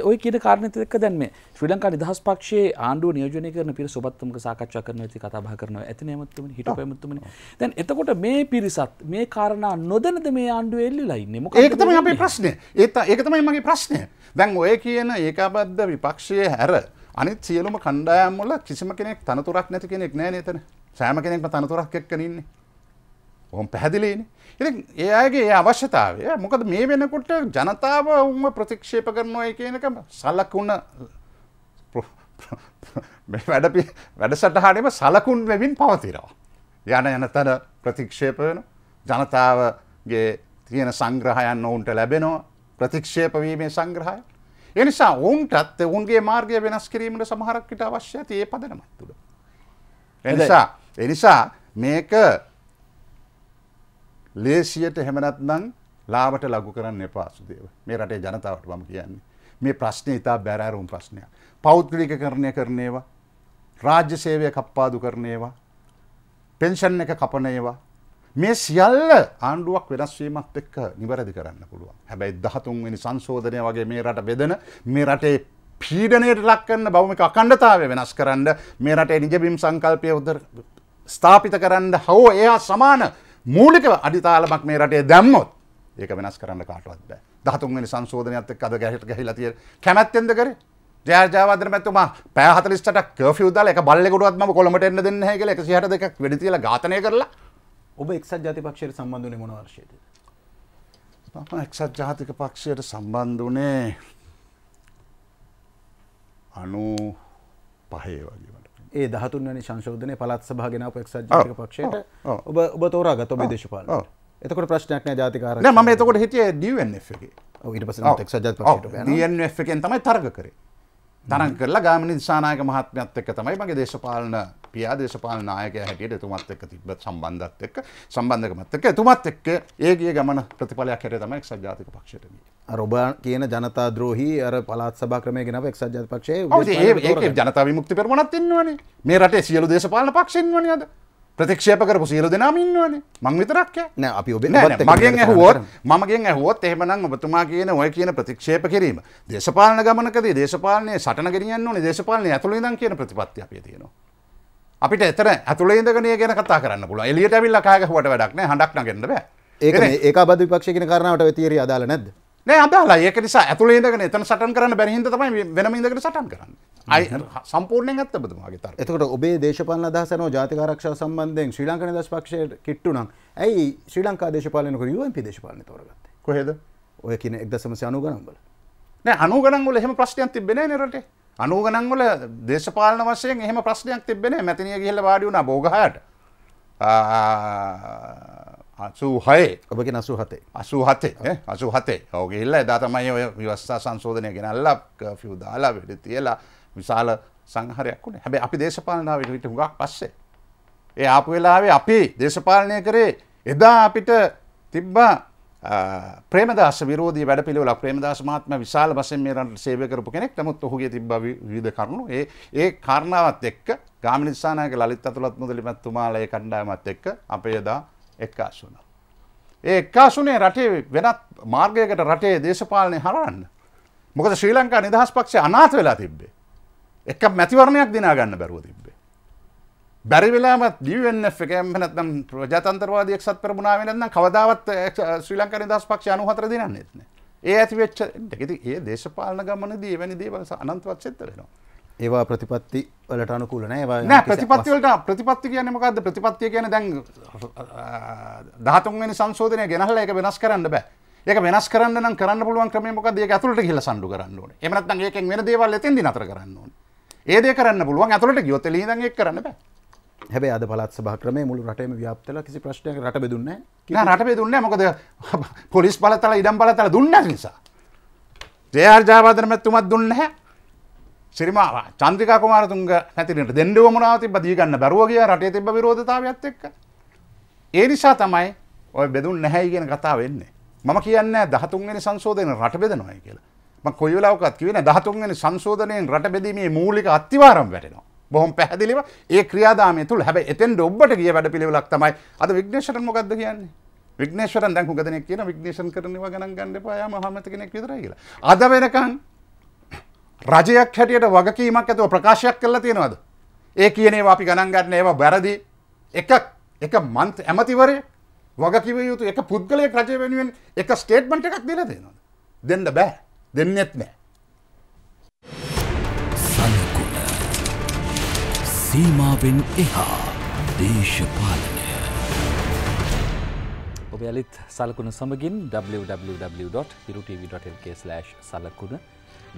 ඔය කියට කාරණතක දැන්ම ශ්‍රී ලංකා නිදහස් පක්ෂේ ආණ්ඩුව නියෝජනය කරන පිර සොබත්තමක සාකච්ඡා කරන ඇති කතා කරන ඇති නමත්තුම හිට පැමත්තුම දැන් එතකොට මේ පිරිසත් මේ කාරණ නොදැනද මේ ආණ්ඩුව එල්ලිලයින්න මොක ඒකතම අපේ ප්‍රශ්නය ඒත් ඒකතමයි මගේ ප්‍රශ්නය දැන් ඔය කියන ඒකාබද්ධ විපක්ෂය හැර අනිත් සියලුම කණ්ඩායම්මුල කිසිම කෙනෙක් තනතුරක් නැති කෙනෙක් නෑ නතන සෑම කෙනෙක්ම තනතුරක් එක්කනන්නේ ඔොම් පැදිලේනේ ඉති ඒයාගේ අවශ්‍යතාවය මොකද මේ වෙනකොට ජනතාව උම ප්‍රතික්ෂේප කරනවා කියනක සලකුණ වැඩ වැඩසටහනෙම සලකුන් වෙමින් පවතිරවා. යන යන තන ප්‍රතික්ෂේප වෙන ජනතාවගේ තියෙන සංග්‍රහයන් ඔවුන්ට ලැබෙනවා ප්‍රතික්ෂේපවීමේ සංග්‍රහය. එනිසා ඔවුන්ටත් ඔවුන්ගේ මාර්ගය වෙනස් කිරීමට සමහරක්කට අවශ්‍ය ඇති ඒ පදනමත් තුළ. එනිසා එනිසා මේක ලේසියට හැමනත්නම් ලාවට ලගු කරන්න පාසුදේව මේ රටේ ජනතාවට මම කියන්නේ. මේ ප්‍රශ්නය ඉතා බැරෑරුම් ප්‍රශ්නයක්. පෞද්ගලික කරණය කරනේවා. රාජ්‍ය සේවය කප්පාදු කරනේවා. පෙන්ෂන් එක කපනේවා. මේ සියල්ල ආණ්ඩුවක් වෙනස්වීමත් එක්ක නිවැරදි කරන්න පුළුවන්. හැබැයි දහතුන්වෙනි සංශෝධනය වගේ මේ රට බෙදන මේ රටේ පීඩනයට ලක්කන්න බවම අකණ්ඩතාවය වෙනස් කරන්න මේ රටේ නිජබිම් සංකල්පය උදර ස්ථාපිත කරන්න හෝ එයා සමාන මූලික අධිතාලමක් මේ රටේ දැම්මොත් ඒක වෙනස් කරන්න කාටවත් බෑ දහතුන්වනි සංශෝධනයත් එක්ක අද ගැහෙට ගහිලා තියෙන කැමැත්තෙන්ද කරේ ජයජාවදර මැතුමා පෑ හතලිස්ට කර්ෆියු දාලා එක බල්ලෙකුටවත් මම කොළඹට එන්න දෙන්නේ නැහැ කියලා 162 දෙකක් වෙඩි තියලා ඝාතනය කරලා ඔබ එක්සත් ජාතික පක්ෂයට සම්බන්ධ වුණේ මොන වර්ෂයේද? මම එක්සත් ජාතික පක්ෂයට සම්බන්ධ වුණේ අනු පහේ වගේ ඒ දහතුන්වැනි සංශෝධනය පළත් සභා ගෙනාපු එක්සත් ජාතික පක්ෂයට ඔබ ඔබ තෝරාගත්ත ඔබේ දේශපාලනයට. එතකොට ප්‍රශ්නයක් නෑ ජාතිකාරණ. නෑ මම එතකොට හිටියේ DUNF එකේ. ඔව් ඊට පස්සේ එක්සත් ජාතික පක්ෂයට ගියා. DUNF එකෙන් තමයි තරග කරේ. තරන් කරලා ගාමිණී දිසානායක මහත්මයත් එක්ක තමයි මගේ දේශපාලන පියා දේශපාලන නායකයා හැටියට එතුමත් එක්ක තිබ්බ සම්බන්ධත් එක්ක සම්බන්ධකමත් එක්ක එතුමත් එක්ක ඒ ගිය ගමන ප්‍රතිඵලයක් හැටියට තමයි එක්සත් ජාතික පක්ෂයට ගියේ. රොබ කියන ජනතාද්‍රෝහී අර පළාත් සභා ක්‍රමය ගෙනව එක්සත් ජාතික පක්ෂයේ ඔව් ඒක ජනතා විමුක්ති පෙරමුණක් ඉන්නවනේ. මේ රටේ සියලු දේශපාලන පක්ෂ ඉන්නවනේ අද. ප්‍රතික්ෂප කරපු සියලු දෙනාම ඉන්නවන මං විතරක්ය න අපි ඔබ මගෙන් ඇහුවෝත් මගෙන් ඇහුවොත් එහෙමනම් ඔබතුමා කියන ඔය කියන ප්‍රතික්ෂේප කිරීම දේශපාලන ගමනකද දේශපාලනය සටන ගෙනියන්න ඕන දේශපාලනය ඇතුළේ දන් කියන ප්‍රතිපත්ති අපිය තියෙනවා අපිට එතර ඇතුළේ ඉඳගනය ගැන කතා කරන්න පුල එලියට ඇවිල්ලා කායක හුවට වැඩක්න හඩක් නගෙන්න්න බෑ ඒක ඒක බද විපක්ෂ කියන කරනාවට තීරිය අදාල නැද නෑ අදාලා ඒක නිසා ඇතුළ ඉදගෙන එතන සටන් කරන්න බැරිහිද තමයි වෙනම ඉදකට සටන් කරන්න අය සම්පූර්ණයෙන් ඇත්ත බතුමාගේ තර එතකට ඔබේ දේශපාලන අදහසනෝ ජාතිකාරක්ෂ සම්බන්ධයෙන් ශ්‍රී ලංකන දස් පක්ෂයට කිට්ටු නම් ඇයි ශ්‍රී ලංකා දේශපාලනක යුවන් පිදේශපාලන තොරගත්ත කොහෙද ඔය කියන එක්දසමසය අනුගනම්බල නෑ අනුගනන්ගල එහෙම ප්‍රශ්නයක් තිබෙන නිරට අනුගනන්ගල දේශපාලන වශයෙන් එහම ප්‍රශ්නයක් තිබෙන මැතිනිය කියල වාඩියුණ බෝගහයට අසූ හයේ ඔබගෙන අසු හතේ අසූ හතේ අසු හතේ ඔගේල්ල එදා තමයි ඔය විවස්සා සංශෝධනය ගෙනල්ලා ෆියු දාලා වැඩ තියලා විශාල සංහරයක් වුණ හැබැ අපි දේශපාලනාවට විට හුඟක් පස්සේ. ඒ ආපු වෙලාවේ අපි දේශපාලනය කරේ එදා අපිට තිබ්බා ප්‍රේමදා විරෝධ වැඩ පිළිවල ප්‍රේමදා මාත්ම විශාල වසෙන් මේරට සේවය කරපු කෙනෙක් නමුත් ඔහුගේ තිබ විධ කරුණු ඒ ඒ කාරණාවත් එක්ක ගාමිනිස්සානක ලලිත් අතුළත් මුදලිමැත්තුමාලය කණ්ඩායමත් එක්ක අපේ දා එක්කාස් වුණා. ඒ එක්කාසුනේ රටේ වෙනත් මාර්ගයකට රටේ දේශපාලනය හරන්න. මොකද ශ්‍රී ලංකා නිදහස් පක්ෂ අනාත් වෙලා තිබ්බේ. එක මැතිවරණයක් දිනාගන්න බැරුව තිබ්බේ. බැරි වෙලාම DUNF එක එහෙම නැත්නම් ප්‍රජාතන්ත්‍රවාදී එක්සත් පෙරමුණාවේ නැත්නම් කවදාවත් eh, ශ්‍රී ලංකා නිදහස් පක්ෂ 94 දිනන්නේත් නැහැ. ඒ ඇති වෙච්ච ඉතින් ඒ දේශපාලන ගමනදී එවැනි දේවල් අනන්තවත් සිද්ධ වෙනවා. ඒවා ප්‍රතිපත්ති වලට අනුකූල නෑ නෑ ප්‍රතිපත්තිවලට ප්‍රතිපත්ති කියන්නේ මොකක්ද ප්‍රතිපත්තිය කියන දැන් දහතුන්වෙනි සංශෝධනය ගෙනහලා ඒක වෙනස් කරන්න බෑ ඒක වෙනස් කරන්න නම් කරන්න පුළුවන් ක්‍රමය මොකක්ද ඒක ඇතුළට ගිහලා සම්ඩු කරන්න ඕනේ. එහෙම නැත්නම් ඒකෙන් වෙන දේවල් එතෙන්දි නතර කරන්න ඕනේ. ඒ දේ කරන්න පුළුවන් ඇතුළට ගියොත් එළිය ඉඳන් ඒක කරන්න බෑ. හැබැයි අද පළාත් සභා ක්‍රමය මුළු රටේම ව්‍යාප්ත වෙලා කිසි ප්‍රශ්නයක් රට බෙදුන්නේ නැහැ. නෑ රට බෙදුන්නේ නැහැ. මොකද (laughs) පොලිස් බලතල ඉඩම් බලතල දුන්නේ නැති නිසා. ජේ ආර් ජයවර්ධන මැතිතුමත් දුන්නේ නැහැ. සිරිමාව චන්ද්‍රිකා කුමාරතුංග නැතිරට දෙන්නඩ ුවමනාව තිබ දීගන්න බැරුව කිය රටේ තිබ විරෝධතාවයක්ත් එක්ක. ඒ නිසා තමයි ඔය බෙදුන් නැහැ කියන කතා වෙන්නේ. මම කියන්න දහතුන්ගෙන සංශෝධන රට බෙදනොයි කියලා ම කොයිලාවකත් කියන දහතුන්ගෙන සංශෝධනයෙන් රට බෙදීමේ මූලික අත්තිවාරම් වැටෙනවා. බොහොම පැහදිලිව ඒ ක්‍රියාදාමය තුළ හැබ එතෙන් ඔබට කිය වැඩ පිළිවෙලක් තමයි අද විග්නේශට මොකක්ද කියන්නේ. විග්නේශර දැන් හුගදන කියන විග්නේශන් කරනවා ගණන් ගන්න පායා මහමත කෙනෙක් විදරයිලා. අද වෙනකන් රජයක් හැටියට වගකීමක් ඇතුව ප්‍රකාශයක් කරලා තියෙනවද. ඒ කියනේ අපි ගණන්ගන්න ඒවා බැරදි එකක් එක මන්ත් ඇමතිවරය වගකිව යුතු එක පුද්ගලයක් රජය වෙනුවෙන් එක ස්ටේට්මට එකක් දෙලා දෙනවා. දෙන්න බෑ දෙන්නෙත් නෑ. සලකුණ සීමාවෙන් එහා දේශපාලන ඔබ ඇලිත් සලකුණ සමගින් www.hirutv.lk/ සලකුණ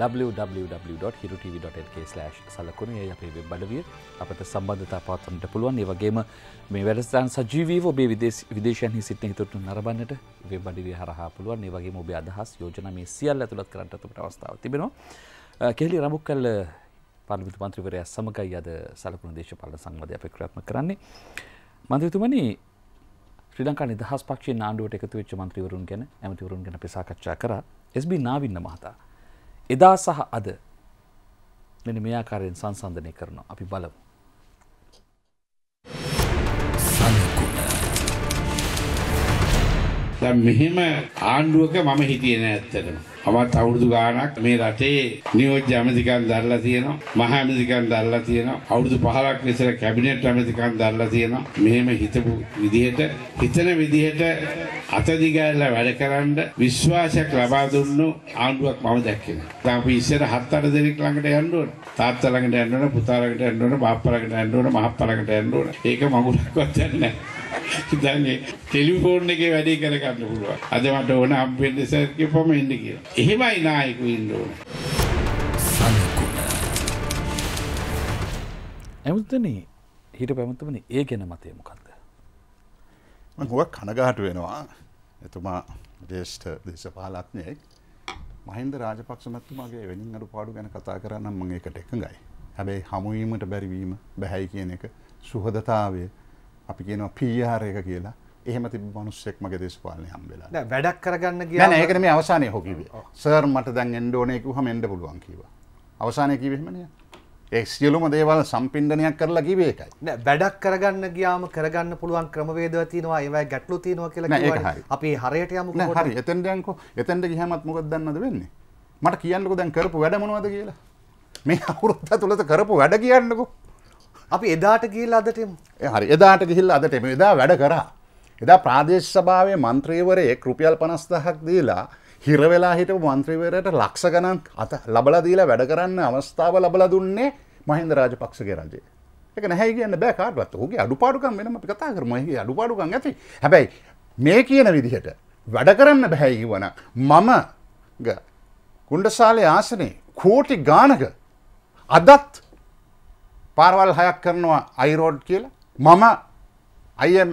www.hirutv.lk/සලකුණු ඒ අපේ වෙබ් අඩවිය අපට සම්බන්ධතා පවත්වන්නට පුළුවන්. ඒ වගේම මේ වැඩසටහන සජීවීව ඔබේ විදේශ විදේශයන්හි සිටින හිතට නරඹන්නට වෙබ් අඩවිය හරහා පුළුවන්. ඒ වගේම ඔබේ අදහස් යෝජනා මේ සියල්ල ඇතුළත් කරන්නට අපට අවස්ථාවක් තිබෙනවා. කෙහෙලි රඹුක්කල් පාර්ලිමේන්තු මන්ත්‍රීවරයා සමගයි අද සලකුණු දේශපාලන සංවාදය අපි ක්‍රියාත්මක කරන්නේ. මන්ත්‍රීතුමනි ශ්‍රී ලංකා නිදහස් පක්ෂයේ නාඩුවට එකතු වෙච්ච මන්ත්‍රීවරුන් ගැන ඇමතිවරුන් ගැන අපි සාකච්ඡා කරා. SB නාවින්න මහතා එදා සහ අද මෙනි මේ ආකාරයෙන් සංසන්දනය කරනවා අපි බලමු දැන් මෙහෙම ආණ්ඩුවක මම හිටියේ නෑ ඇත්තටම. මමත් අවුරුදු ගාණක් මේ රටේ නියෝජ්‍ය ඇමතිකම් දැරලා තියෙනවා. මහා ඇමතිකම් දැරලා තියෙනවා. අවුරුදු 15ක් විතර කැබිනට් ඇමතිකම් දැරලා තියෙනවා. මෙහෙම හිතපු විදිහට හිතන විදිහට අත දිගහැරලා වැඩකරන විශ්වාසයක් ලබා දුන්නු ආණ්ඩුවක් මම දැක්කේ නෑ. දැන් අපි ඉස්සර 7-8 දෙනෙක් ළඟට යන්න ඕන. තාත්තා ළඟට යන්න ඕන, පුතා ළඟට යන්න ඕන, බාප්පා ළඟට යන්න ඕන, මහප්පා ළඟට යන්න ඕන. ඒක මගුලක්වත් යන්නේ නෑ. හිතන්නේ ටෙලිෆෝන් එකේ වැඩේ කරගන්න පුළුවන්. අද මට ඕන හම්බෙන්න සර් කිව්වම එන්න කියලා. එහෙමයි නායකයෙකු ඉන්න ඕන. ඇමුතනේ හිට පැමතුමනි ඒ ගැන මතය මොකක්ද? මම හුඟක් කනගාටු වෙනවා. එතුමා ජේෂ්ඨ දේශපාලඥයෙක්. මහින්ද රාජපක්ෂ මැතිතුමාගේ වෙනින් අඩුපාඩු ගැන කතා කරා නම් මම ඒකට එකඟයි. හැබැයි හමුවීමට බැරිවීම බැහැයි කියන එක සුහදතාවයේ අපි කියන පීහාරයක කියලා එහෙම තිබ මනුස්සෙක් මගේ දේශපාලනය හම්බෙලා වැඩක් කරගන්න කිය ඒකන මේ අවසානය හොකිවේ සර් මට දැන් එන්ඩෝනයකු හම එන්ඩ පුළුවන් කිව අවසානය කිවහෙමනය ඒ සියලුම දේවල් සම්පින්ඩනයක් කරලා කිවේ එකයි වැඩක් කරගන්න ගියාම කරගන්න පුළුවන් ක්‍රමවේද තිනවා ඒවයි ගැටලු තිනවා කියලා අපි හරයට යම හරි එතන්ඩයන්කෝ එතැන්ට ගහමත් මොකක් දන්නද වෙන්නේ මට කියන්නක දැන් කරපු වැඩමනවද කියලා මේ අවුරුත්තා තුළත කරපු වැඩ කියන්නකෝ අපි එදාට ගිහිල්ලා අදට හරි එදාට ගිහිල්ලා අදට එමු. එදා වැඩ කරා. එදා ප්‍රාදේශ සභාවේ මන්ත්‍රීවරයෙක් රුපියල් 50000ක් දීලා හිර වෙලා හිටපු මන්ත්‍රීවරයට ලක්ෂ ගණන් අත ලබලා දීලා වැඩ කරන්න අවස්ථාව ලබලා දුන්නේ මහින්ද රාජපක්ෂගේ රජය. එක නැහැ කියන්න බෑ කාටවත්. ඔහුගේ අඩුපාඩුකම් වෙනම අපි කතා කරමු. ඒ අඩුපාඩුකම් ඇති. හැබැයි මේ කියන විදිහට වැඩ කරන්න බෑ ඊවන මම ග කුණ්ඩසාලේ ආසනේ කෝටි ගානක අදත් පාරවල් හයක් කරනවා අයිරෝඩ් කියලා මම අයම්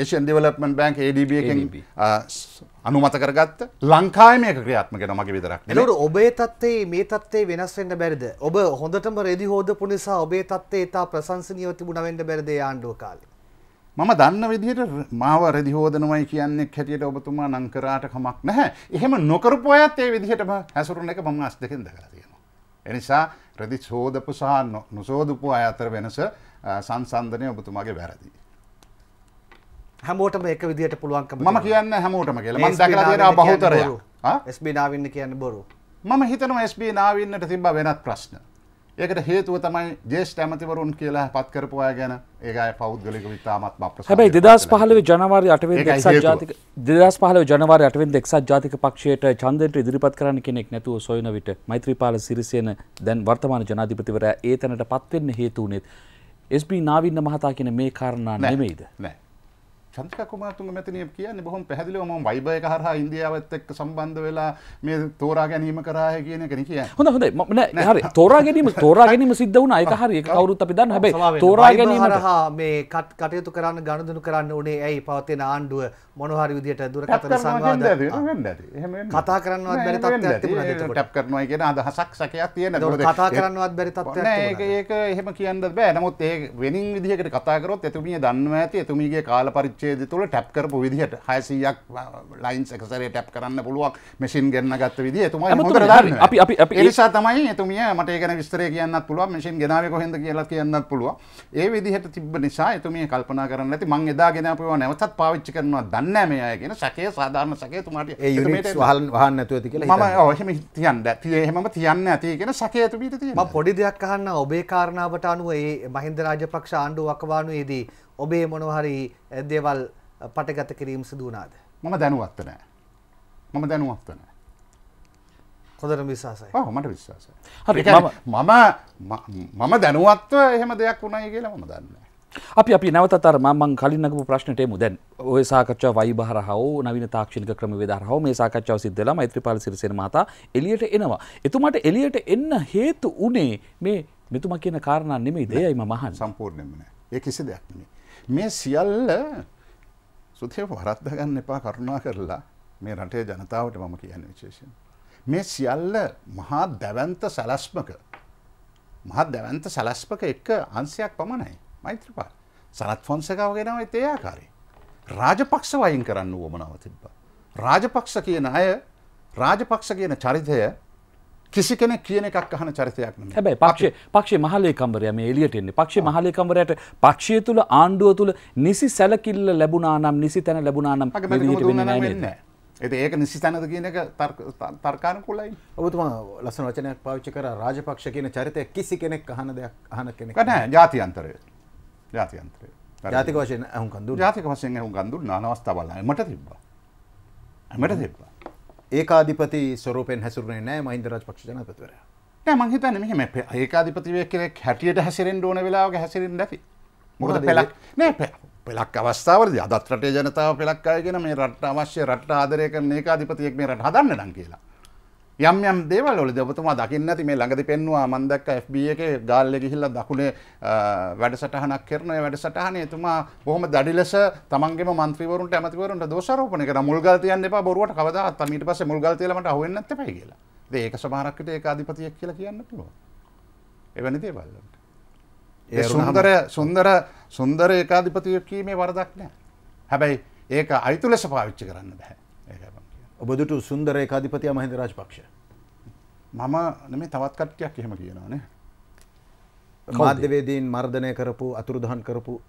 ඒෂන් දෙවලපමන් බැංක ADB අනුමත කරගත්ත ලංකාමය ක්‍රියාත්මක මගේ විදරක් නට ඔබේ තත්වේ මේ තත්වේ වෙනස් වෙන්න බැරිද ඔබ හොඳටම රෙදි හෝදපු නිසා ඔබේ තත්වේ තා ප්‍රසංසනීයව තිබුණවෙන්න බැරිද ආණ්ඩුව කාලේ මම දන්න විදිහට මාව රදිහෝදනවයි කියන්නේ හැටියට ඔබතුමා නංකරාට කමක් නැහැ එහෙම නොකරපු අයත් ඒ විදිහටම හැසුරුන එක මම අස් දෙකෙන් දකලා තියෙනවා එනිසා රදි සෝදපු සහ නොසෝදපු අය අතර වෙනස සංසන්ධනය ඔබතුමාගේ වැරදි. හැමෝටම එක විදිට පුළුවන්ක ම කියන්න හැමෝටම කියලා මන් දකලා තියෙන බහුතරය ස්බි නාවින්න කියන්න බොරු මම හිතනවා ස්බි නාවින්නට තිබ්බ වෙනත් ප්‍රශ්න ඒකට හේතුව තමයි ජේෂ්ඨ ඇමතිවරුන් කියලා පත් කරපු අය ගැන ඒ අය පෞද්ගලික ඉතාමත් අප්‍රසාද. හැබැයි 2015 ජනවාරි 8 වෙනිදා එක්සත් ජාතික 2015 ජනවාරි 8 වෙනිදා එක්සත් ජාතික පක්ෂයට ඡන්දයට ඉදිරිපත් කරන්න කෙනෙක් නැතුව සොයන විට මෛත්‍රීපාල සිරිසේන දැන් වර්තමාන ජනාධිපතිවරයා ඒ තැනට පත් වෙන්න හේතු උනේත් SB නාවින්න මහතා කියන මේ කාරණා නෙමෙයිද? නෑ. චන්ත්‍රික කුමාරතුංග මෙතනිය කියන්නේ බොහොම පැහැදිලිව මම වයිබර් එක හරහා ඉන්දියාවත් එක්ක සම්බන්ධ වෙලා මේ තෝරා ගැනීම කරාය කියන එක නේ කියන්නේ. හොඳයි හොඳයි මම නෑ හරි තෝරා ගැනීම තෝරා ගැනීම සිද්ධ වුණා ඒක හරි ඒක කවුරුත් අපි දන්න හැබැයි තෝරා ගැනීම හරහා මේ කටයුතු කරන්න ගනුදෙනු කරන්න උනේ ඇයි පවතින ආණ්ඩුව මොනහරි විදිට දුරකතන සංවාද කතා කරන්නවත් බැරි තත්ත්වයක් තිබුණා එතකොට ටැප් කරනවා කියන අදහසක් සැකයක් තියෙන එතකොට කතා කරන්නවත් බැරි තත්ත්වයක් තිබුණා ඒක ඒක එහෙම කියන්නත් බෑ නමුත් ඒ වෙනින් විදිහකට කතා කරොත් එතුමිය දන්නවා ඇති එතුමියගේ කාල පරිච්ඡේදය තුළ ටැප් කරපු විදිහට 600ක් ලයින්ස් එක සැරේ ටැප් කරන්න පුළුවන් මැෂින් ගෙන්න ගත්ත විදිහ එතුමා හොඳට දන්නවා අපි අපි අපි ඒ නිසා තමයි එතුමිය මට ඒ ගැන විස්තරය කියන්නත් පුළුවන් මැෂින් ගෙනාවේ කොහෙන්ද කියලා කියන්නත් පුළුවන් ඒ විදිහට තිබ්බ නිසා එතුමිය කල්පනා කරන්න ඇති මං එදා ගෙනාපුවා නැවතත් පාවිච්චි කරනවා දන්න දන්න මේ අයගෙන සැකය සාධාරන සැකය තුමාට ඒ හල් වහන්න ඇතුව ඇති කියලා ම හම තියන්න තිය හෙම තියන්න ඇතිගෙන සකයතු පීට ම පොඩි දෙයක් කහන්න ඔබේ කාරණාවට අනුව ඒ මහින්ද රාජපක්ෂ ආණ්ඩු වකවානු යේදී ඔබේ මොනොහරි දේවල් පටගත කිරීම සිදුවනාද මම දැනුවත්තනෑ මම දැනුවත්තනෑ හොදර විශවාසය මට විශ්වාසය හරි මම මම දැනුවත්ව එහෙම දෙයක් වුණයි කියලා මම දන්න අපි අපි නැවතත් අර මම කලින්නකපු ප්‍රශ්නට එමු දැන් ඔය සාකච්ඡා වයිබහරහව නවීන තාක්ෂණික ක්‍රමවේදහරහව මේ සාකච්ඡාව සිද්ධ වෙලා මෛත්‍රීපාල සිරිසේන මහතා එළියට එනවා එතුමාට එළියට එන්න හේතු උනේ මේ මෙතුමා කියන කාරණා නෙමෙයි දෙයයි මම අහන්නේ සම්පූර්ණයෙන්ම නෑ ඒ කිසි දෙයක් නෙමෙයි මේ සියල්ල සුතේ වරද්දා ගන්න එපා කරුණා කරලා මේ රටේ ජනතාවට මම කියන්නේ විශේෂයෙන් මේ සියල්ල මහා දැවන්ත සැලැස්මක මහා දැවන්ත සැලැස්මක එක අංශයක් පමණයි මෛත්‍රපා සනත් ෆොන්සකාව ගෙනවයි තේයාකාරය. රාජපක්ෂ වයින් කරන්න වුවමනාව තිබ්බ. රාජපක්ෂ කියන අය රාජපක්ෂ කියන චරිතය කිසි කෙන කියන එකක් අහන චරිතයක් න හැබයි පක්ෂ පක්ෂ මහලේකම්වරය මේ එලියට එන්නේ පක්ෂ මහලේකම්වරයට පක්ෂය තුළ ආණ්ඩුව තුළ නිසි සැලකිල්ල ලැබුණනම් නිසි තැන ලැබුණනම් ඇති ඒක නිසි තැනද කියන එක තර්කාන කුලයි ඔබතුමා ලස්සන වචනයක් පාවිච්ච කර රාජපක්ෂ කියන චරිතය කිසි කෙනෙක් අහන දෙයක් අහන කෙනෙක් නෑ ජාතියන්තරය ජාතියන්ත්‍රය ජාතික වශයෙන් ඇහු කඳු ජාතික වශයෙන් ඇහු ගඳු නානවස්ථා බලන්න මට තිබ්බා ඇමට තිබ්බා ඒකාධිපති ස්වරූපෙන් හැසුරුනේ නෑ මහින්ද රාජපක්ෂ ජනාධිපතිවරයා නෑ මං හිතන්නේ මෙහෙම ඒකාධිපතිවරයෙක් කෙනෙක් හැටියට හැසිරෙන්න ඕන වෙලාවක හැසිරෙන්න ඇති මොකද පෙලක් නෑ පෙලක් අවස්ථාවලදී අදත් රටේ ජනතාව පෙලක් අයගෙන මේ රට අවශ්‍ය රට ආදරය කරන ඒකාධිපතියෙක් මේ රට හදන්න නම් කියලා යම් යම් දේවල්ල දෙවතුමා දකින්න ඇති මේ ළඟති පෙන්වා මන්දක්ක FB එක ගල්ල ගිහිල්ල දකුණේ වැඩ සටහනක් කරන වැඩ සටහන එතුමා බොහම දඩි ලෙස තමන්ගේ මන්ත්‍රවරුට ඇමතිවරට දෝසරෝපන කර මුල්ගල්තියන් එපා බොරුවට කවදත් මීට පස මුල්ගල්තලට හුවන්නත පැ කියලා ඒක සමාරක්කට ඒ අධිපතියක් කියලා කියන්න පුළුව එවැනි දේවල්ලට ඒ සුන්දර සුන්දර සුන්දර ඒකාධිපතියක් කීමේ වරදක් නෑ හැබැයි ඒක අයිතු ලෙස පාවිච්චි කරන්න බැහැ ඔබදුට සුන්දර ඒකාධිපතිය මහින්ද රාජපක්ෂ මම නෙමේ තවත් කට්ටියක් එහෙම කියනවානේ. මාධ්‍යවේදීන් මර්ධනය කරපු අතුරුදහන් කරපු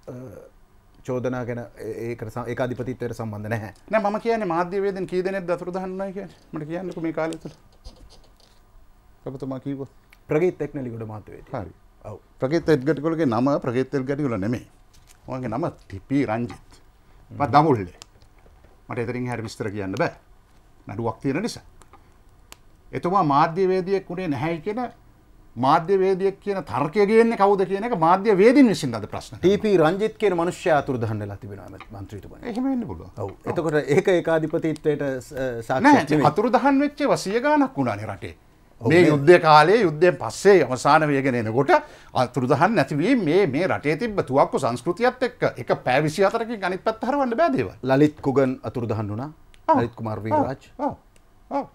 චෝදනා ගැන ඒකට ඒකාධිපතිත්වයට සම්බන්ධ නැහැ. නෑ මම කියන්නේ මාධ්‍යවේදීන් කී දෙනෙක්ද අතුරුදහන්නයි කියන්නේ. මට කියන්නකෝ මේ කාලය තුල. ඔබතුමා කිව්වා ප්‍රගීත් එක්නලිගොඩ මහත්වේදී. හරි. ඔව්. ප්‍රගීත් එක්ගටිගොඩගේ නම ප්‍රගීත් එක්ගටිගොඩ නෙමෙයි. ඔවගේ නම ටිපි රංජිත්. මම දමුල්ලේ. මට එතරින් හැර විස්තර කියන්න බෑ. නඩුවක් තියෙන නිසා. එතුමා මාධ්‍යවේදියෙක් උනේ නැහැයි කියන මාධ්‍යවේදියෙක් කියන තර්කය ගේන්නේ කවුද කියන එක මාධ්‍යවේදීන් විසින් අද ප්‍රශ්න. ටීපී රංජිත් කියන මනුෂ්‍යයා අතුරුදහන් වෙලා තිබෙනවා මන්ත්‍රීතුමනි. එහෙම වෙන්න පුළුවන්. ඔව්. එතකොට ඒක ඒකාධිපතිත්වයට සාක්ෂි නෑ. අතුරුදහන් වෙච්ච වසිය ගාණක් වුණානේ රටේ. මේ යුද්ධ කාලේ යුද්ධයෙන් පස්සේ අවසාන වේගෙන එනකොට අතුරුදහන් නැතිවීම මේ මේ රටේ තිබ්බ තුවක්කු සංස්කෘතියත් එක්ක එක පැය 24කින් අනිත් පැත්ත හරවන්න බෑ දේවල්. ලලිත් කුගන් අතුරුදහන් වුණා. ලලිත් කුමාර් විරාජ්. ඔව්. ඔව්.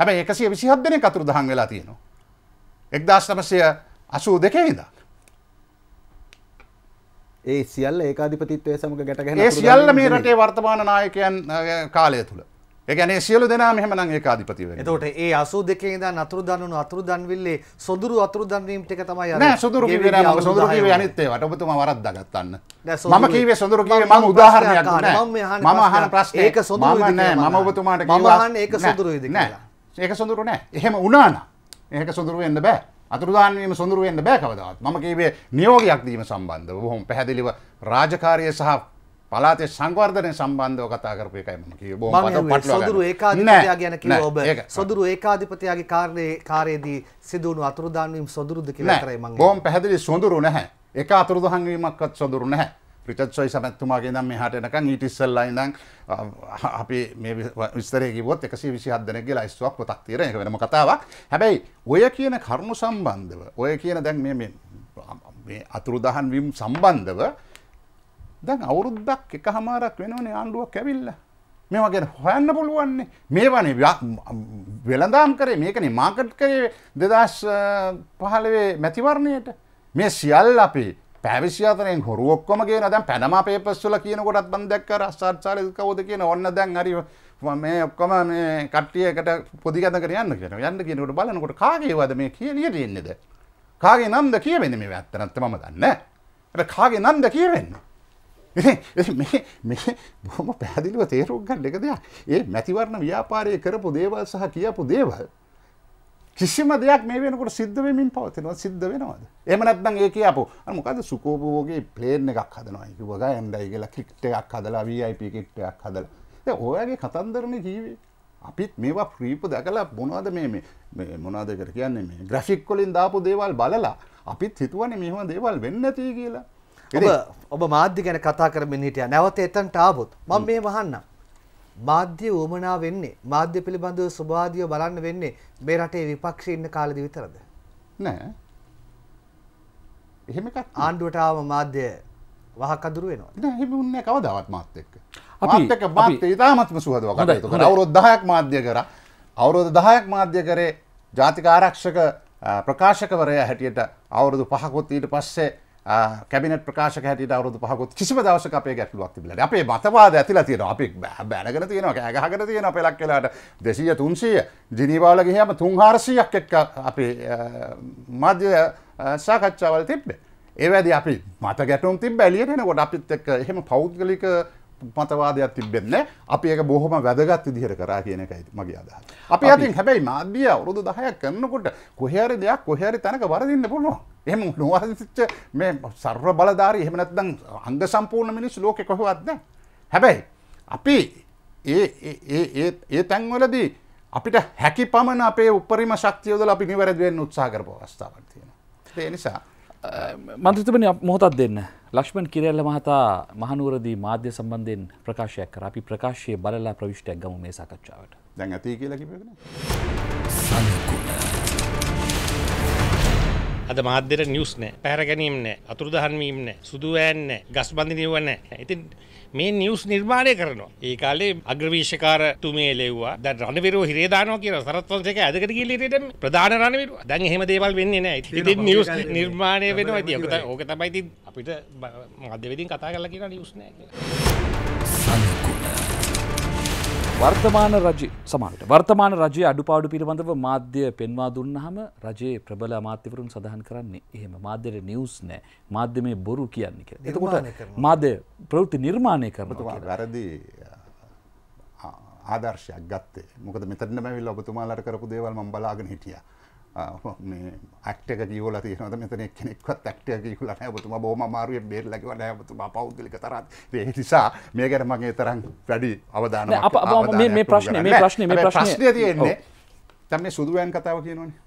හැබැයි එකසිය විසිහත් දෙනෙ කතුරු දහන් වෙලා තියෙනවා. එක්දස් නමසය අසූ දෙකේ ඉඳා. ඒ සියල්ල ඒකාධිපතිත්වය සමඟ ගැටගෙන ඒ සියල්ල මේ රටේ වර්තමාන නායකයන් කාලය තුළ. එකන සියලු දෙනා මෙහමන ඒකාධිපතිව තොට ඒ අසු දෙකේ ද අතුරු දන්නු අතුරු දන්විල්ලේ සොදුරු අතුරු දන්වීමට එක තමයි සොදුරු සොදුරු අනිත්තේ වටබතුම වරද්ද ගත්තන්න මම කීවේ සොඳුරු කිය ම උදාහරණයක් මම හන ප්‍රශ් ඒක සොඳ මම ඔබතුමාට මහන් ඒක සොදුරු ඉදිනෑ. ඒක සොඳුරු නෑ එහෙම උනාන ඒක සොඳුරු වෙන්න බෑ අතුරදානීම සොඳුරු වෙන්න බෑ කවදාවත් මම කියවේ නියෝගයක් දීම සම්බන්ධව බොහොම පැහැදිලිව රාජකාරිය සහ පලාතේ සංවර්ධනය සම්බන්ධව කතා කරපු එකයි මම කිව්වේ සොඳුරු ඒකාධිපතියා ගැන කිව්වා ඔබ සොඳුරු ඒකාධිපතියාගේ කාර්යයේ කාර්යයේදී සිදුවුණු අතුරුදාන් වීම සොඳුරුද කියලා විතරයි මම බොහොම පැහැදිලි සොඳුරු නැහැ එක අතුරුදහන් වීමක්වත් සොඳුරු නැහැ පිට සොයි සමැත්තුමාගේ දම් මෙහට එනකන් ඊට ඉස්සල්ලා ඉඳන් අපි මේ විස්තරේ කිව්වොත් 127 දෙනෙක්ගේ ලයිස්තුවක් පොතක් තියෙන එක වෙනම කතාවක්. හැබැයි ඔය කියන කරුණු සම්බන්ධව ඔය කියන දැන් මේ මේ අතුරුදහන් වීම සම්බන්ධව දැන් අවුරුද්දක් එකහමාරක් වෙනවනේ ආණ්ඩුවක් ඇවිල්ලා. මේවා ගැන හොයන්න පුළුවන්නේ මේවනේ වෙළඳාම් කරේ මේකනේ මාකට් කරේ 2015 මැතිවරණයට මේ සියල්ල අපේ පැවිශ්‍යාතනයෙන් හොරු ඔක්කොම කියන දැන් පැනම පේපස්සුල කියනකොටත් බන් දැක්ක රස්සාර්චාල කවද කියන ඔන්න දැන් හරි මේ ඔක්කොම මේ කට්ටියකට පොදිගත කර යන්න කියන යන්න කියනකට බලනකොට කාගේවද මේ කියලියට එන්නේද කාගේ නම්ද කියවෙන්න මේ ඇත්තනත්ත මම දන්න කාගේ නන්ද කියවෙන්න බොහොම පැදිලිව තේරුම් ගන්න එක දෙයක් ඒ මැතිවරණ ව්‍යාපාරය කරපු දේවල් සහ කියපු දේවල් කිසිම දෙයක් මේ වෙනකොට සිද්ධ වෙමින් පවතිනවා සිද්ධ වෙනවද එහෙම නැත්නම් ඒක අපෝ අර මොකද සුකෝභෝගේ ප්ලේන් එකක් හදනවා ඒක වගා එන්ඩයි කියලා කිට් එකක් හදලා VIP කිට් එකක් හදලා දැන් ඔයගේ කතන්දරනේ ජීවේ අපිත් මේවා ෆ්‍රීප දැකලා මොනවද මේ මේ මොනවද කර කියන්නේ මේ ග්‍රැෆික් වලින් දාපු දේවල් බලලා අපිත් හිතුවනේ මෙහෙම දේවල් වෙන්නේ නැති කියලා ඔබ ඔබ මාධ්‍ය ගැන කතා කරමින් හිටියා නැවත එතනට ආවොත් මම මේ වහන්නම් මාධ්‍ය වුමනා වෙන්නේ මාධ්‍ය පිළිබඳව ස්වභාවිය බලන්න වෙන්නේ මේ රටේ විපක්ෂයේ ඉන්න කාලෙදි විතරද? නෑ. එහෙම එකක් ආණ්ඩුවට ආවම මාධ්‍ය වහකදුරු වෙනවා. නෑ එහෙම වුණේ කවදාවත් මාත් එක්ක. මාත් එක්ක මාත් ඉතාමත්ම සුහදව කටයුතු කරා. අවුරුදු 10ක් මාධ්‍ය කරා. අවුරුදු 10ක් මාධ්‍ය කරේ ජාතික ආරක්ෂක ප්‍රකාශකවරයා හැටියට අවුරුදු 5කුත් ඊට පස්සේ කැබිනට ප්‍රකාශක හැට අවරුදු පහකුත් කිසිම දවසක අපේ ගැටලුවක් තිබිලට අපේ මතවාද ඇතිලා තියෙන අපි බැනගෙන තියෙනවා කෑගහගෙන තියෙන පෙලක් කලාට දෙසීය තුන්සීය ජිනීවාල ගිහම තුන්හාරසීයක් එක්ක අපේ මධ්‍ය සාකච්ඡාවල තිබ්බේ ඒවැද අපි මත ගැටුම් තිබ බැලියෙනකොට අපිත් එක් එහෙම පෞද්ගලික මතවාදයක් තිබෙන්න අපි ඒක බොහොම වැදගත් විදිහට කරා කියන එකයි මගේ අදහස. අපි අතින් හැබැයි මාධ්‍ය අවුරුදු 10ක් කරනකොට කොහේ දෙයක් කොහේ තැනක වරදින්න පුළුවන්. එහෙම නොවරදිච්ච මේ සර්ව බලධාරී එහෙම නැත්නම් අංග සම්පූර්ණ මිනිස්සු ලෝකේ කොහෙවත් නැහැ. හැබැයි අපි ඒ ඒ ඒ ඒ තැන්වලදී අපිට හැකි පමණ අපේ උපරිම ශක්තිය යොදලා අපි නිවැරදි වෙන්න උත්සාහ කරපු අවස්ථාවක් තියෙනවා. ඒ නිසා මන්ත්‍රතුමනි මොහොතක් දෙන්න ලක්ෂ්මන් කිරල්ල මහතා මහනුවරදී මාධ්‍ය සම්බන්ධයෙන් ප්‍රකාශයක් කර අපි ප්‍රකාශයේ බලලා ප්‍රවිෂ්ටයක් ගමු මේ සාකච්ඡාවට දැන් ඇති කියලා කිව්වනේ සංකුල අද මාධ්‍යයට නිවස් නෑ පැහැර ගැනීම නෑ අතුරුදහන් වීම නෑ සුදු වෑන් නෑ ගස් බඳ නිරුව නෑ ඉතින් මේ නිවස් නිර්මාණය කරනවා ඒ කාලේ අග්‍රවීශකාර තුමේ ලෙව්වා දැන් රණවිරුව හිරේ දානවා කියලා සරත් වංශක ඇදගෙන ගිහලා ඉතින් ප්‍රධාන රණවිරුව දැන් එහෙම දේවල් වෙන්නේ නෑ ඉතින් නිවස් නිර්මාණය වෙනවා ඉතින් ඕක තමයි ඉතින් අපිට මාධ්‍ය වෙදින් කතා කරලා කියන නිවස් නෑ කියලා වර්තමාන රජ සමට වර්තමාන රජයේ අඩුපාඩු පිළිබඳව මාධ්‍ය පෙන්වා දුන්නහම රජයේ ප්‍රබල අමාත්‍යවරුන් සඳහන් කරන්නේ එහෙම මාධ්‍යයට නිවස් නෑ මාධ්‍ය මේ බොරු කියන්නේ කියලා. එතකොට මාධ්‍ය ප්‍රවෘත්ති නිර්මාණය කරනවා වැරදි ආදර්ශයක් ගත්තේ. මොකද මෙතනම ඇවිල්ලා ඔබතුමාලාට කරපු දේවල් මම බලාගෙන හිටියා. මේ ඇක්ටක ගීවල තියනද මෙතන කෙනෙක්වත් ඇක්ටය ගීවල නැබතුම බෝම මාරුවෙන් බේල්ලකිව නැබතුම පෞද්ගලික තරත් ඒ නිසා මේ ගැන මගේ තරම් වැඩි අවධාන මේ ප්‍රශ්න මේ ප්‍රශ්න මේ ප්‍රශ්නය තියෙන්නේ තැම සුදුවෑන් කතාව කියනවනේ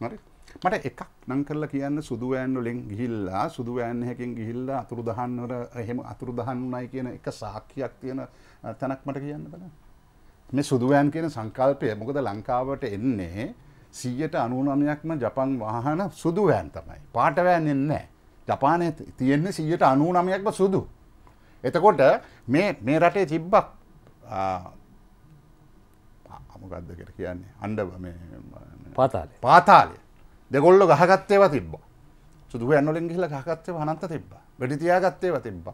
මරි මට එකක් නං කරල කියන්න සුදුවෑන්ඩුලින් ගිහිල්ලා සුදුවෑන්හැකින් ගිහිල්ලා අතුරු දහන්වර එහෙම අතුරු දහන්ුනයි කියන එක සාක්කයක් තියෙන තැනක් මට කියන්න බල මේ සුදුවෑන් කියන සංකල්පය මොකද ලංකාවට එන්නේ සීයට අනුනමයක්ම ජපන් වාහන සුදු වෑන් තමයි පාට වෑන් එන්නේ ජපානය තියෙන්නේ සීයට අනුනමයක්ම සුදු එතකොට මේ රටේ තිබ්බක් අමගදකට කියන්නේ අන්ඩ පාතාල පාතාලය දෙගොල්ල ගහගත්තේව තිබ්බ සුදුව ඇන්නොලින් හිල ගහගත්තේ හනන්ත තිබ්බ වැඩිතියාගත්තේව තිබ්බ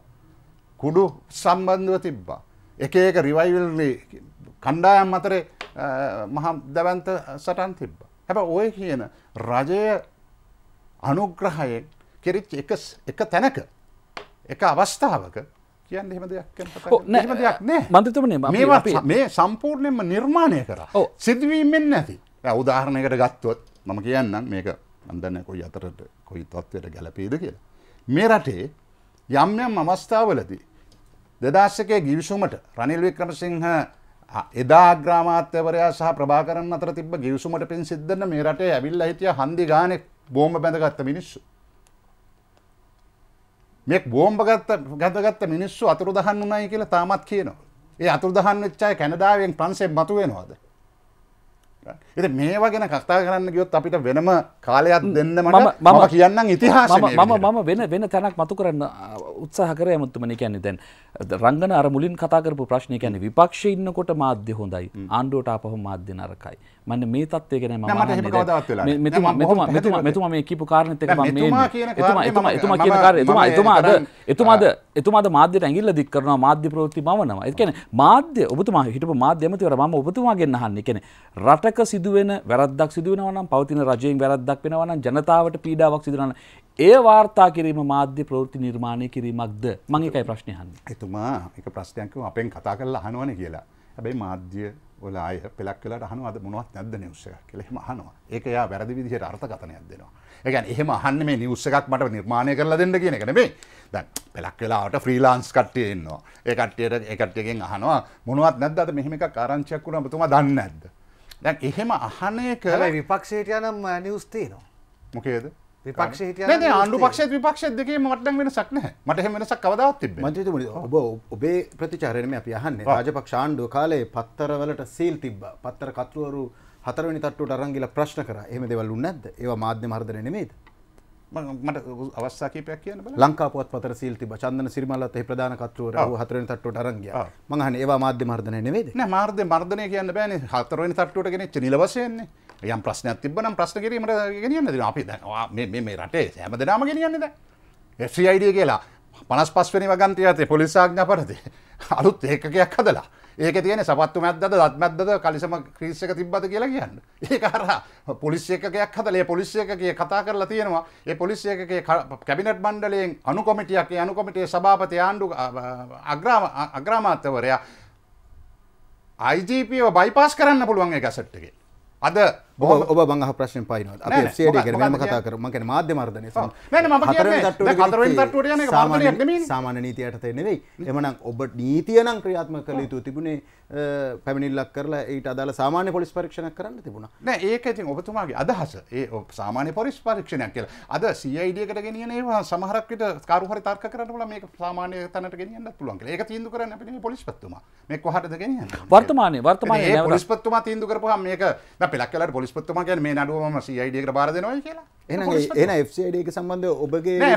කුඩු සම්බන්ධව තිබ්බා එක ඒක රිවයිවල්ලි කණ්ඩායම් අතරේ මහම් දැවන්ත සටන් තිබ්බ හැබ ඔය කියන රජය අනුග්‍රහයෙන් කෙරිච් එක තැනක එක අවස්ථාවක කියන්න එහෙම දෙයක් නෑ මන්තතුමන මේ සම්පූර්ණයෙන්ම නිර්මාණය කර සිදුවීමෙන් නැති උදාහරණයකට ගත්තොත් මම කියන්නම් මේක අන්දන්න කොයි අතරට කොයි තත්වයට ගැලපේද කියලා. මේ රටේ යම් යම් අවස්ථාවලදී දෙදස්සකය ගිවිසුමට රනිල් වික්‍රමසිංහ එදා ග්‍රාමාත්‍යවරයා සහ ප්‍රභාකරන් අතර තිබ ගිවිසුමට පින් සිද්ධන මේ රටේ ඇවිල්ල හිටිය හන්දි ගානෙක් බෝම බැඳගත්ත මිනිස්සු. මෙ බෝම්භගත්ත ගතගත්ත මිනිස්සු අතුරු දහන් වුණයි කියලා තාමත් කියනවා. ඒ අතුරු දහන් වෙච්චායි කැනඩාවෙන් පන්සේ මතුවෙනවාද. එති මේවා ගැන කතා කරන්න ගියොත් අපිට වෙනම කාලයක් දෙන්න මට මම කියන්න ඉතිහාස මම මම වෙන වෙන තැනක් මතු කරන්න උත්සාහ කර ඇමුත්තුමන කියන්නේ දැන් රංගන අර මුලින් කතාකරපු ප්‍රශ්නය කියන්නේ විපක්ෂ ඉන්නකොට මාධ්‍ය හොඳයි ආණ්ඩුවට අපහො මාධ්‍ය නරකයි මන්න මේ තත්වය ගැන ම මෙතුම මේ කිපු කාරණතක එතුමාද එතුමාද එතුමාද මාධ්‍යයට ඇගිල්ල දික් කරන මාධ්‍ය ප්‍රෘති මවනවා එකන මාධ්‍ය ඔබතුමා හිට මාධ්‍යමතිවර ම ඔබතුමාගෙන් හන්න කෙන රටක සිදුවෙන වැරදක් සිදුවනවනම් පවතින රජයෙන් වැරදක් වෙනවන ජනතාවට පීඩාවක් සිදුරන ඒ වාර්තා කිරීම මාධ්‍ය ප්‍රෘති නිර්මාණය කිරීමක්ද මං එකයි ප්‍රශ්නයහන් එතුමා එක ප්‍රශ්නයක්ම අපෙන් කතා කරලා හනුවන කියලා හැබැයි මාධ්‍ය ඔල අය පෙලක් වෙලට අහනවා අද මොනවත් නැද්ද නිවුස් එකක් කියලා. එහෙම අහනවා. ඒක එයා වැරදි විදිහට අර්ථකථනයක් දෙනවා. ඒ කියන්නේ එහෙම අහන්නේ මේ නිවුස් එකක් මට නිර්මාණය කරලා දෙන්න කියන එක නෙමෙයි. දැන් පෙලක් වෙලාවට ෆ්‍රීලාන්ස් කට්ටිය ඉන්නවා. ඒ කට්ටියට ඒ කට්ටියගෙන් අහනවා මොනවත් නැද්ද අද මෙහෙම එකක් ආරංචියක් වුණා ඔබතුමා දන්නේ නැද්ද? දැන් එහෙම අහන එක විපක්ෂයට යන නිවුස් තියෙනවා. මොකේද? විපක්ෂ හිට ආණ්ඩු පක්ෂ විපක්ෂ දෙකේ මටන් වෙනසක් නෑ මට වෙනසක් කවදාවත් තිබ මන්ත්‍රත ඔබ ඔබේ ප්‍රතිචාරයම අපි අහන්න රාජපක්ෂාණ්ඩුව කාලේ පත්තරවලට සීල් තිබ්බ පත්තර කතුවරු හතරවනි තට්ටුවට අරංගිල ප්‍රශ්න කර එම දෙවල් උන්නද ඒ මාධ්‍ය මර්දන නෙමේද මට අවස්සාකපයක් කියන ලංකාපොත් පතර සිල්ති චන්ද සිරිමල්ලත් එහි ප්‍රධාන කත්වර හතරෙන් තට්ටුවට අරංගිය මහන ඒවා මාධ්‍ය මර්දනය නෙවේද මාර්ධ්‍ය මර්ධනය කියන්න බෑන හතරවෙනි තට්ටුවට ගෙනෙච්ච නිලවසයන්නේ යම් ප්‍රශ්නයක් තිබන ප්‍රශ්න කිරීමට ගෙනියන්න දෙන අපි මේ රටේ සෑම දෙනාම ගෙනියන්නද ෆ්‍රීයිඩිය කියලා පනස් පස්වනි වගන්තය ඇතේ පොලිසාඥ පරද අලුත් ඒකකයක් හදලා ඒක තියෙන සපත්තු මැද්දද දත්මැද්දද කලිසම ක්‍රීසක තිබ්බද කියලා කියන්න. ඒක අර පොලිස් එකකයක් හදලා ඒ පොලිස් එකකේ කතා කරලා තියෙනවා. ඒ පොලිස් එකකේ කැබිනට් මණ්ඩලයෙන් අනු කොමිටියක් ඒ අනු කොමිටියේ සභාපති ආණ්ඩු අග්‍රාමාත්‍යවරයා IGP ව බයිපාස් කරන්න පුළුවන් ඒ ගැසට් එකේ. අද ඔබ බංහ ප්‍රශ්න පයින ම කතා කර මකන මාධ්‍ය මර්දනය සාමාන්‍ය නීතියට තෙනෙවෙයි එමනම් ඔබ නීතියනම් ක්‍රියාත්ම කළ යුතු තිබුණේ පැමිණිල්ලක් කරලා ඒට අදාල සාමාන්‍ය පොලිස් පරීක්ෂණ කරන්න තිබුණ නෑ ඒක ඉතින් ඔබතුමාගේ අදහස ඒ සාමාන්‍ය පොලිස් පරීක්ෂණයක් කියල අද සයිඩියකට ගෙනියන ඒවා සමහරක්කට කාරුහරි තර්ක කරනට මේ සාමාන්‍ය තනට ගෙනියන්න පුළුවන් ඒක තීන්දු කරන්න පිට පොලිස්පත්තුමා මේ කොහටද ගෙනියන්න වර්තමානය වර්තමානය පොලිස්පත්තුමා තීන්දු කරපුහම මේක පෙලක් කලට පොලි පොලිස්පත්තුම කියන මේ නඩුවම සයිඩියකට බාර දෙනවයි කියලා එ එඩක සම්බන්ධ ඔබගේ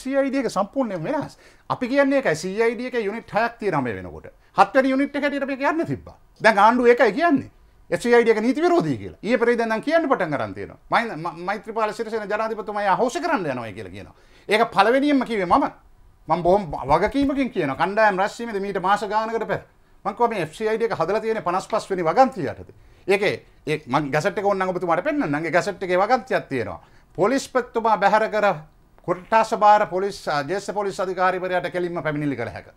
ෆයිඩක සම්පූර්ණය වෙනස් අපි කියන්නේ එක සයිඩියක යුනිට හයක් තියනම වෙනකොට හත්වට යුනිට් එකට අපි කියන්න තිබ දැන් ආණ්ඩුව එකයි කියන්නේ එයිඩක නීති විරෝධී කියලා ඒ පරේ දන්න කියන්න පටන් කරන්තියන මයි මෛත්‍රපාල සිරසන ජනාතිපතුමයි හෝස කරන්න යනවා කියලා කියන ඒක පලවෙනියම කිවේ මම මම් බොහොම වගකීමකින් කියන කණ්ඩායම් රැස්වීමද මීට මාස ගානකට පැත් මංකව මේ FCIඩ එක හදලා තියෙන 55 වෙනි වගන්තිය යටතේ ඒකේ ඒ මං ගැසට් එක ඕන්න ඔබතුමාට පෙන්නන්න ඒ ගැසට් එකේ වගන්තියක් තියෙනවා පොලිස්පතිතුමා බැහැර කර කුට්ටාස බාර පොලිස් ජේෂ්ඨ පොලිස් අධිකාරිවරයාට කෙලින්ම පැමිණිලි කළ හැක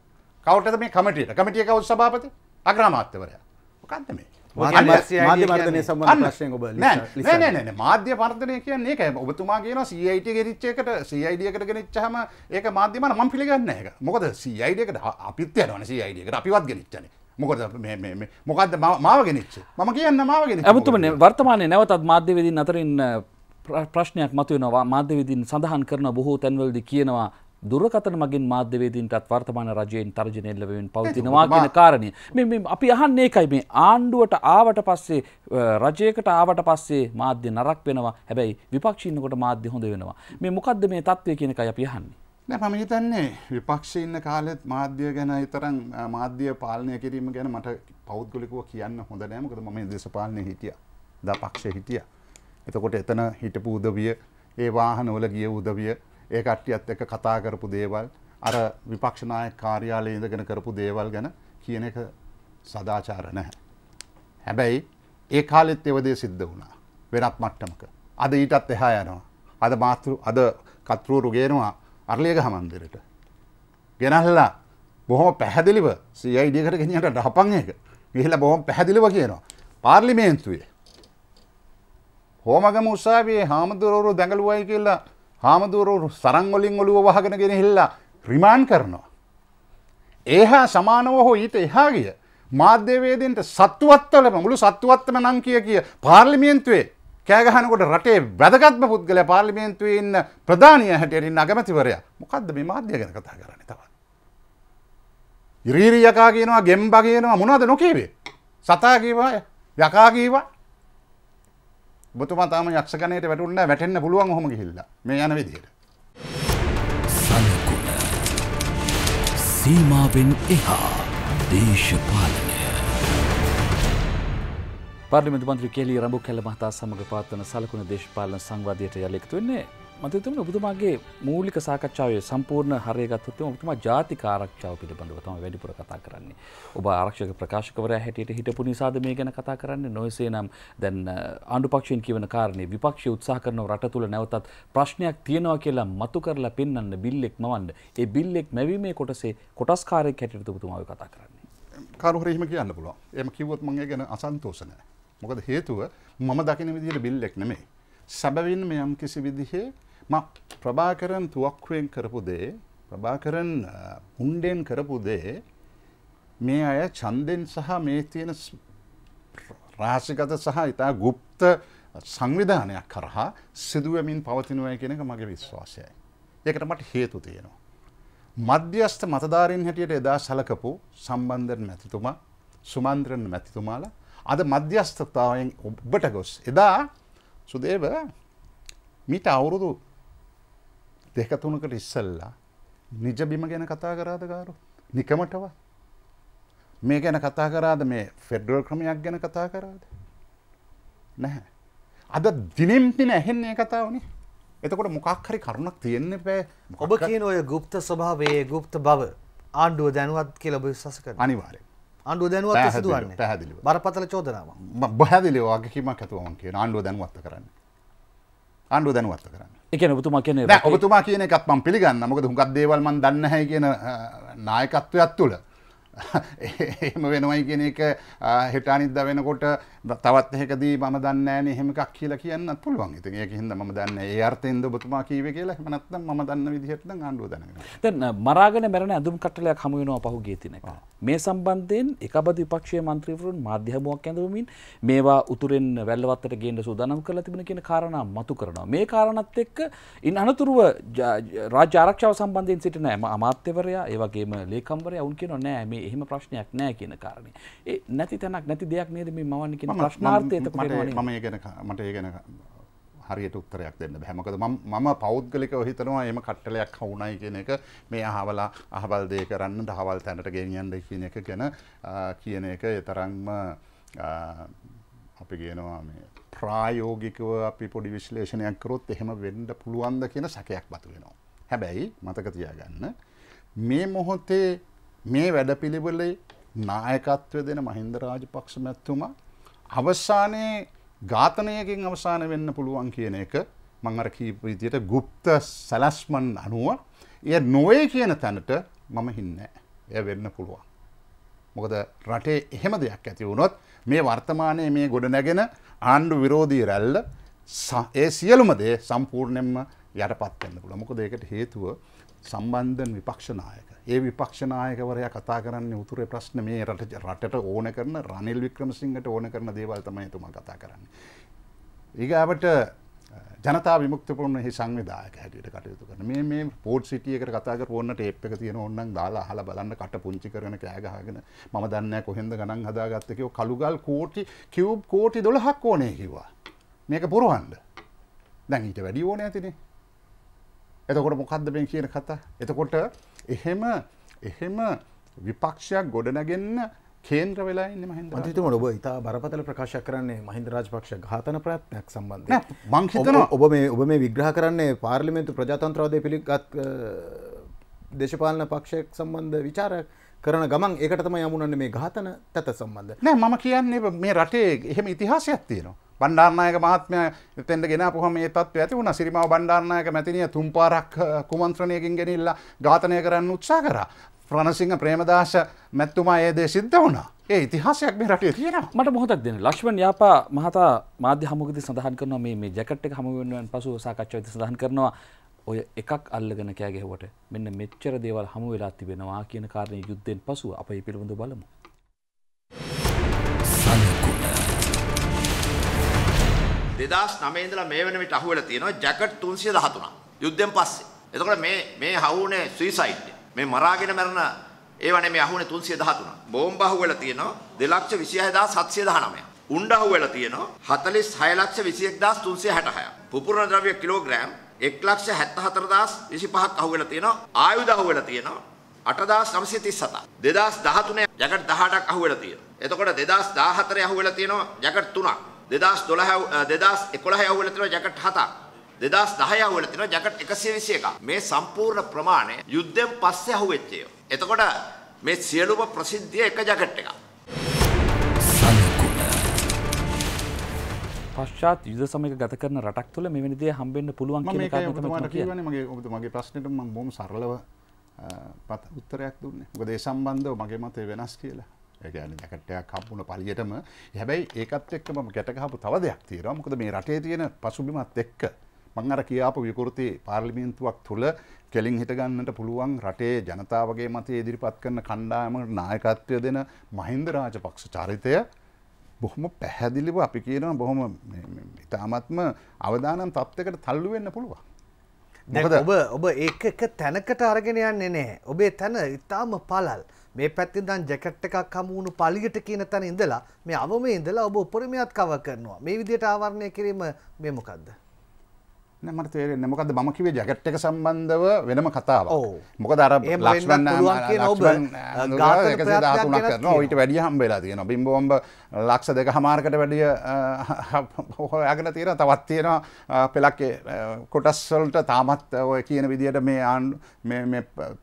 කවුටද මේ කමිටියට කමිටිය කවුද සභාපති අග්‍රාමාත්‍යවරයා මොකද්ද මේ මාධ්‍ය පර්ධනය කිය ඒක ඔබතුමා කියන සයිට ගෙරිච්චයකට සයිඩියකට ගෙනනිච්චහම ඒක මාධ්‍යමන මම් පිළිගන්න එක මොකද සයිඩකට අපිත්ය වන සයිඩියකට අපිවත් ගෙනනිච්චන මොකද මොකද මාව ගෙනච්ච ම කියන්න මාවගෙන ඇමතුම වර්තමානය නැවතත් මාධ්‍යවදින් අතරින් ප්‍රශ්නයක් මතුවෙනවා මාධ්‍යවිදින් සඳහන් කරන බොහෝ තැන්වලදි කියනවා දුරකතන මගින් මාධ්‍යවේදීන්ටත් වර්තමාන රජයෙන් තර්ජනය ලැබෙන් පවතිනවා කියන කාරණය මෙ අපි අහන්න ඒකයි මේ ආණ්ඩුවට ආවට පස්සේ රජයකට ආවට පස්සේ මාධ්‍ය නරක් වෙනවා හැබැයි විපක්ෂීන්නකොට මාධ්‍ය හොඳ වෙනවා මේ මොකක්ද මේ තත්ත්වය කියනකයි අපි අහන්නේ නෑ මම හිතන්නේ විපක්ෂයේ ඉන්න කාලෙත් මාධ්‍ය ගැන තරම් මාධ්‍ය පාලනය කිරීම ගැන මට පෞද්ගලිකව කියන්න හොඳ නෑ මොකද මම දේශපාලනේ හිටියා. දපක්ෂේ හිටියා. එතකොට එතන හිටපු උදවිය, ඒ වාහනවල ගිය උදවිය, ඒ කට්ටියත් එක්ක කතා කරපු දේවල්, අර විපක්ෂ නායක කාර්යාලයේ ඉඳගෙන කරපු දේවල් ගැන කියන එක සදාචාර නැහැ. හැබැයි ඒ කාලෙත් ඒවදේ සිද්ධ වුණා. වෙනත් මට්ටමක. අද ඊටත් එහා යනවා. අද මාතෘ අද කතෘරු ගේනවා අරලියගහ මන්දිරට. ගෙනල්ලා බොහොම පැහැදිලිව සිය ඉඩියකට ගෙනට ඩහපන් එක ගිහිල බොහොම පැහැදිලිව කියනවා. පාර්ලිමේන්තුවේ. හෝමගම උසාවියේ හාමුදුරුවරු දැඟලුවයි කියලා හාමුදුරුවරු සරංගොලින් ඔලුව වහගෙන ගෙන හිල්ලා රිමාන් කරනවා. ඒහා සමානව හෝ ඊට එහා ගිය මාධ්‍යවේදීන්ට සත්තුවත්වලම මුළු සත්තුවත්තම නම් කිය කිය පාර්ලිමේන්තුවේ කෑගහනකොට රටේ වැදගත්ම පුද්ගලය පාර්ලිමේන්තුවේ ඉන්න ප්‍රධානය හැටියටින් අගමැතිවරයා මොකක්ද මේ මාධ්‍ය ගැන කතා කරන්න තව. ඉරීරී යකා කියනවා ගෙම්බා කියනවා මොනවද නොකීවේ සතා කීවා යකා කීවා බොතුමා තාම යක්ෂගණයට වැටුන්න වැටෙන්න පුළුවන් ඔහොම ගිහිල්ලා මේ යන විදිහට. සීමාවෙන් එහා දේශපාලන පාර්ලිමේන්තු මන්ත්‍රී කෙලී රඹු කැල්ල මහතා සමග පවත්වන සලකුණ දේශපාලන සංවාදයට යලෙක්තු වෙන්නේ මන්ත්‍රීතුමනි ඔබතුමාගේ මූලික සාකච්ඡාවේ සම්පූර්ණ හරය ගත්තොත් ඔබතුමා ජාතික ආරක්ෂාව පිළිබඳව තමයි වැඩිපුර කතා කරන්නේ. ඔබ ආරක්ෂක ප්‍රකාශකවරයා හැටියට හිටපු නිසාද මේ ගැන කතා කරන්නේ? නොයසේනම් දැන් ආණ්ඩුපක්ෂයෙන් කියවන කාරණේ විපක්ෂය උත්සාහ කරනව රට තුල නැවතත් ප්‍රශ්නයක් තියෙනවා කියලා මතු කරලා පෙන්වන්න බිල් එක් මවන්න. ඒ බිල් එක් මැවීමේ කොටසේ කොටස්කාරයෙක් හැටියට ඔබතුමා කතා කරන්නේ. කාරු හරි එහෙම කියන්න පුළුවන්. එහෙම කිව්වොත් මම ඒ ගැන අසන්තෝෂ නැහැ. මොකද හේතුව මම දකින විදිහට බිල්ලෙක් නෙමෙයි. සැබවින් මේ යම් කිසි විදිහේ මම ප්‍රභාකරන් තුවක්කුවෙන් කරපු දේ ප්‍රභාකරන් උණ්ඩෙන් කරපු දේ මේ අය ඡන්දෙන් සහ මේ තියෙන රහසිගත සහ ඉතා গুপ্ত සංවිධානයක් කරහා සිදුවමින් පවතිනවා කියන එක මගේ විශ්වාසයයි. ඒකට මට හේතු තියෙනවා. මධ්‍යස්ථ මතධාරීන් හැටියට එදා සලකපු සම්බන්ධන මැතිතුමා සුමන්ද්‍රන් මැතිතුමාලා අද මධ්‍යස්ථතාවයෙන් ඔබට ගොස් එදා සුදේව මිට අවුරුදු දෙකතුනකට ඉස්සල්ලා නිජබිම ගැන කතා කරාද ගාරු නිකමටව මේ ගැන කතා කරාද මේ ෆෙඩරල් ක්‍රමයක් ගැන කතා කරාද නැහැ අද දිනෙම්තින ඇහෙන්නේ කතාවනේ එතකොට මොකක් හරි කරුණක් තියෙන්න පෑ ඔබ කියන ඔය ගුප්ත ස්වභාවයේ ගුප්ත බව ආණ්ඩුව දැනුවත් කියලබ විශස කර අනිවාරය ආණ්ඩුව දැනුවත් සිදුවන්නේ පැහැදිලි බරපතල චෝදනාවක් බහැදිලි වගකීමක් ඇතුව මම කියන ආණ්ඩුව දැනුවත් කරන්න ආණ්ඩුව දැනුවත් කරන්න ඒ කියන්නේ ඔබතුමා කියන්නේ ඔබතුමා කියන එකත් මම පිළිගන්නවා මොකද හුඟක් දේවල් මම දන්නේ නැහැ කියන නායකත්වයක් තුළ එහෙම වෙනවයි කියන එක හෙටානිද්ද වෙනකොට තවත් එකදී මම දන්නෑන එහෙමකක් කියලා කියන්න පුළුවන් ඉතින් ඒක හින්ද ම දන්න ඒ අර්තයෙන්ද ඔබතුමා කීවේ කියලා මනත්නම් ම දන්න විදිහටද ආණ්ඩුව දන දැන් මරාගෙන මැරෙන ඇඳුම් කට්ටලයක් හමු වෙනවා පහුගිය දිනක මේ සම්බන්ධයෙන් එකබද විපක්ෂයේ මන්ත්‍රීවරුන් මාධ්‍යහමුවක් ඇඳවමින් මේවා උතුරෙන් වැල්ලවත්තට ගේන්න සූදානම් කරලා තිබෙන කියන කාරණා මතු කරනවා මේ කාරණත් එක්ක ඉන් අනතුරුව රාජ්‍ය ආරක්ෂාව සම්බන්ධයෙන් සිටින අමාත්‍යවරයා ඒ වගේම ලේකම්වරයා වුන් කියනවා නෑ මේ එහෙම ප්‍රශ්නයක් නෑ කියන කාරණේ. ඒ නැති තැනක් නැති දෙයක් නේද මේ මවන්නේ කියන ප්‍රශ්නාර්ථය එතකොට එනවනේ. මම ඒ ගැන මට ඒ ගැන හරියට උත්තරයක් දෙන්න බෑ. මොකද මම මම පෞද්ගලිකව හිතනවා එම කට්ටලයක් වුණයි කියන එක මේ අහවලා අහවල් දේ කරන්න, දහවල් තැනට ගෙනියන්න කියන එක ගැන කියන එක ඒ තරම්ම අපි කියනවා මේ ප්‍රායෝගිකව අපි පොඩි විශ්ලේෂණයක් කරොත් එහෙම වෙන්න පුළුවන්ද කියන සැකයක් බතු වෙනවා. හැබැයි මතක තියාගන්න මේ මොහොතේ මේ වැඩපිළිවෙලේ නායකත්වය දෙන මහින්ද රාජපක්ෂ මැතිතුමා අවසානයේ ඝාතනයකින් අවසාන වෙන්න පුළුවන් කියන එක මම අර කීප විදියට গুপ্ত සලස්මන් අනුව එය නොවේ කියන තැනට මම හින්නේ. එය වෙන්න පුළුවන්. මොකද රටේ එහෙම දෙයක් ඇති වුණොත් මේ වර්තමානයේ මේ ගොඩ නැගෙන ආණ්ඩු විරෝධී රැල්ල ඒ සියලුම දේ සම්පූර්ණයෙන්ම යටපත් වෙන්න පුළුවන්. මොකද ඒකට හේතුව සම්බන්ධ විපක්ෂ නායක ඒ විපක්ෂනායකවරයා කතා කරන්න උතුරේ ප්‍රශ්න මේ රට රටට ඕන කරන රනිල් වික්‍රමසිංහට ඕන කරන දේවල් තමයි තුමා කතා කරන්නේ. ඊගාවට ජනතා විමුක්තිපුරන්න හි සංවිධායක හැටියට කටයුතු කරන මේ මේ පෝට් සිටියකට කතාක පොන්නට එප් එක තියෙන ඔන්නන් දාලා හල බලන්න කට පුංචි කරන කෑගහගෙන ම දන්න කොහෙද ගනන් හදාගත්තකෝ කළුගල් කෝටි කිව් කෝටි දොළහක් ඕනේ කිවා මේක පුරුවන්ද දැන් ඊට වැඩි ඕන ඇතිනේ එතකොට මොකක්ද බෙන් කියන කතා එතකොට එහෙම එහෙම විපක්ෂයක් ගොඩනගෙන්න කේන්ද්‍ර වෙලාන්න මහින්ද අතිතුම ඔබ ඉතා බරපතල ප්‍රකාශ කරන්නේ මහින්ද රාජපක්ෂ ඝාතන ප්‍රයත්නයක් සම්බන්ධ මංහිතන ඔබ මේ ඔබ මේ විග්‍රහ කරන්නේ පාර්ලිමේන්තු ප්‍රජාතන්ත්‍රවාදය පිළිගත් දේශපාලන පක්ෂයක් සම්බන්ධ විචාරයක් කරන ගමන් ඒකට තම යමුණන්න මේ ඝාතන තැත සම්බන්ධ නෑ මම කියන්නේ මේ රටේ එහෙම ඉතිහාසයක් තියෙනවා බණ්ඩාර්නායක මහත්මය එතෙන්ට ගෙන පුහම මේ තත්ව ඇති වුණ සිරිමාව බණ්ඩාර්නායක මැතිනිය තුම්පාරක් කුමන්ත්‍රණයකින් ගෙනilla ඝාතනය කරන්න උත්සා කරා. ප්‍රණසිංහ ප්‍රේමදාශ මැත්තුමා ඒ දේ සිද්ධ වුණා. ඒ ඉතිහාසයක් මේ රටේ තියෙනවා. මට මොහොතක් දෙන්න. ලක්ෂ්මන් යාපා මහතා මාධ්‍ය හමුවකදී සඳහන් කරනවා මේ මේ ජැකට් එක හමු වෙනුවෙන් පසු සාකච්ඡාවේදී සඳහන් කරනවා ඔය එකක් අල්ලගෙන කෑ ගැහුවට මෙන්න මෙච්චර දේවල් හමු වෙලා තිබෙනවා කියන කාරණේ යුද්ධෙන් පසුව අපි පිළිබඳව බලමු. සනකුත් 2009 ඉඳලා මේ වෙන විට අහුවෙලා තියෙනවා ජැකට් 313ක්. යුද්ධයෙන් පස්සේ. එතකොට මේ මේ හවුනේ සුයිසයිඩ්. මේ මරාගෙන මැරෙන ඒවනේ මේ අහුනේ 313. බෝම්බ අහුවෙලා තියෙනවා 226719. උණ්ඩ අහුවෙලා තියෙනවා 4621366. පුපුරන ද්‍රව්‍ය කිලෝග්‍රෑම් 174025ක් අහුවෙලා තියෙනවා. ආයුධ අහුවෙලා තියෙනවා 8937. 2013 ජැකට් 18ක් අහුවෙලා තියෙනවා. එතකොට 2014 අහුවෙලා තියෙනවා ජැකට් 3ක්. දෙදස් දොළහ දෙදස් එකොළහ අවුල තින ජකට හතක් දෙදස් දහය අවුල තින ජකට එකසිය විසිය එකක් මේ සම්පූර්ණ ප්‍රමාණය යුද්ධයෙන් පස්සේ අහුවෙච්චය. එතකොට මේ සියලුම ප්‍රසිද්ධිය එක ජකට එක. පශ්චාත් යුද සමක ගත කරන රටක් තුළ මෙවැනිදේ හම්බෙන්න්න පුළුවන් මගේ ඔබතුමගේ ප්‍රශ්නයට ම බොම සරලව පත් උත්තරයක් දුන්නේ ගොදේ සම්බන්ධව මගේ මතේ වෙනස් කියලා ඒකන ජකටයක් කම්පුුණ පලියටම හැබැයි ඒකත් එක්ක ම ගැටකහපු තව දෙයක් තීරවා මොකද මේ රටේ තියෙන පසුබිමත් එක්ක මං අර කියාපු විකෘති පාර්ලිමින්තුවක් තුළ කෙලින් හිටගන්නට පුළුවන් රටේ ජනතාවගේ මතේ ඉදිරිපත් කරන කණ්ඩායම නායකත්වය දෙන මහින්ද රාජපක්ෂ චරිතය බොහොම පැහැදිලිව අපි කියනවා බොහොම ඉතාමත්ම අවදානම් තත්වකට තල්ලු වෙන්න පුළුවන්. ඔබ ඔබ ඒ එක තැනකට අරගෙන යන්නේ නෑ ඔබේ තැන ඉතාම පලල්. මේ පැත්තෙන් දැන් ජැකට් එකක් හමු වුණු පළියට කියන තැන ඉඳලා මේ අවමේ ඉඳලා ඔබ උපරිමයක් කව කරනවා. මේ විදිහට ආවරණය කිරීම මේ මොකද්ද? මට තේරෙන්නේ මොකද මම කිවේ ජැකට් එක සම්බන්ධව වෙනම කතාව මොකද අර ලක්ෂණ ගාතුනක් කරන ඊට වැඩිය හම්බේලා තියෙන බිම්බෝම්බ ලක්ෂ දෙක හමාරකට වැඩිය හොයාගෙන තියෙන තවත් තියෙන පෙලක් කොටස්වලට තාමත් ඔය කියන විදිහට මේ ආන්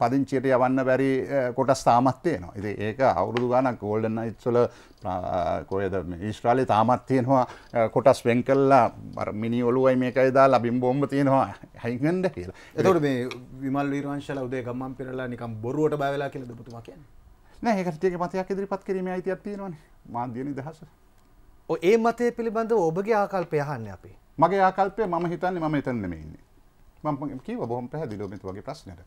පදිංචියට යවන්න බැරි කොටස් තාමත් තියෙනවා ඉතින් ඒක අවුරුදු ගානක් ගෝල්ඩන් නයිට්ස් වල කොයද ඊශ්‍රාලි තාමත් තියෙනවා කොටස් වෙන් කල්ලා මිනි ඔලුවයි මේකයි දා ලබින් බෝම්ම තියෙනවා හැයිගඩ කියලා එතකට මේ විමල් වීරවංශල උදේ ගම්මන් පෙරලා නිකම් බොරුවට බාවෙලා කියල දෙපතුමා කිය ඒකටේ මතයක් ඉදිරිපත් කිරීම අයිතියක් තියෙනවන මාධ්‍යන දහස ඒ මතය පිළිබඳ ඔබගේ ආකල්පය හන්න අපි මගේ ආකල්පය ම හිතන්නේ ම එතන්නෙම ඉන්නේ මම කිව බොහම පැහැදිලෝමිතු වගේ ප්‍රශ්නයට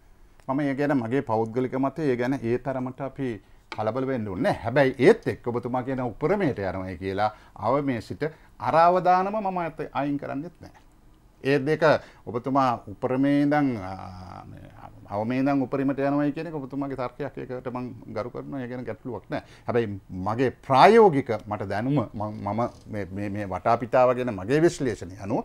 මම ඒ ගැන මගේ පෞද්ගලික මතය ඒ ගැන ඒ තරමට අපි කලබල වෙන්න ඕනේ හැබැයි ඒත් එක්ක ඔබතුමා කියන උපරමයට යනවා කියලා අවමේ සිට අරාවදානම මම අයින් කරන්නෙත් නැහැ. ඒ දෙක ඔබතුමා උපරමේ ඉඳන් අවමේ ඉඳන් උපරිමයට යනවා කියන එක ඔබතුමාගේ තර්කයක් ඒකට මම ගරු කරනවා ඒ ගැන ගැටලුවක් නැහැ. හැබැයි මගේ ප්‍රායෝගික මට දැනුම මම මේ මේ වටාපිටාව ගැන මගේ විශ්ලේෂණය අනුව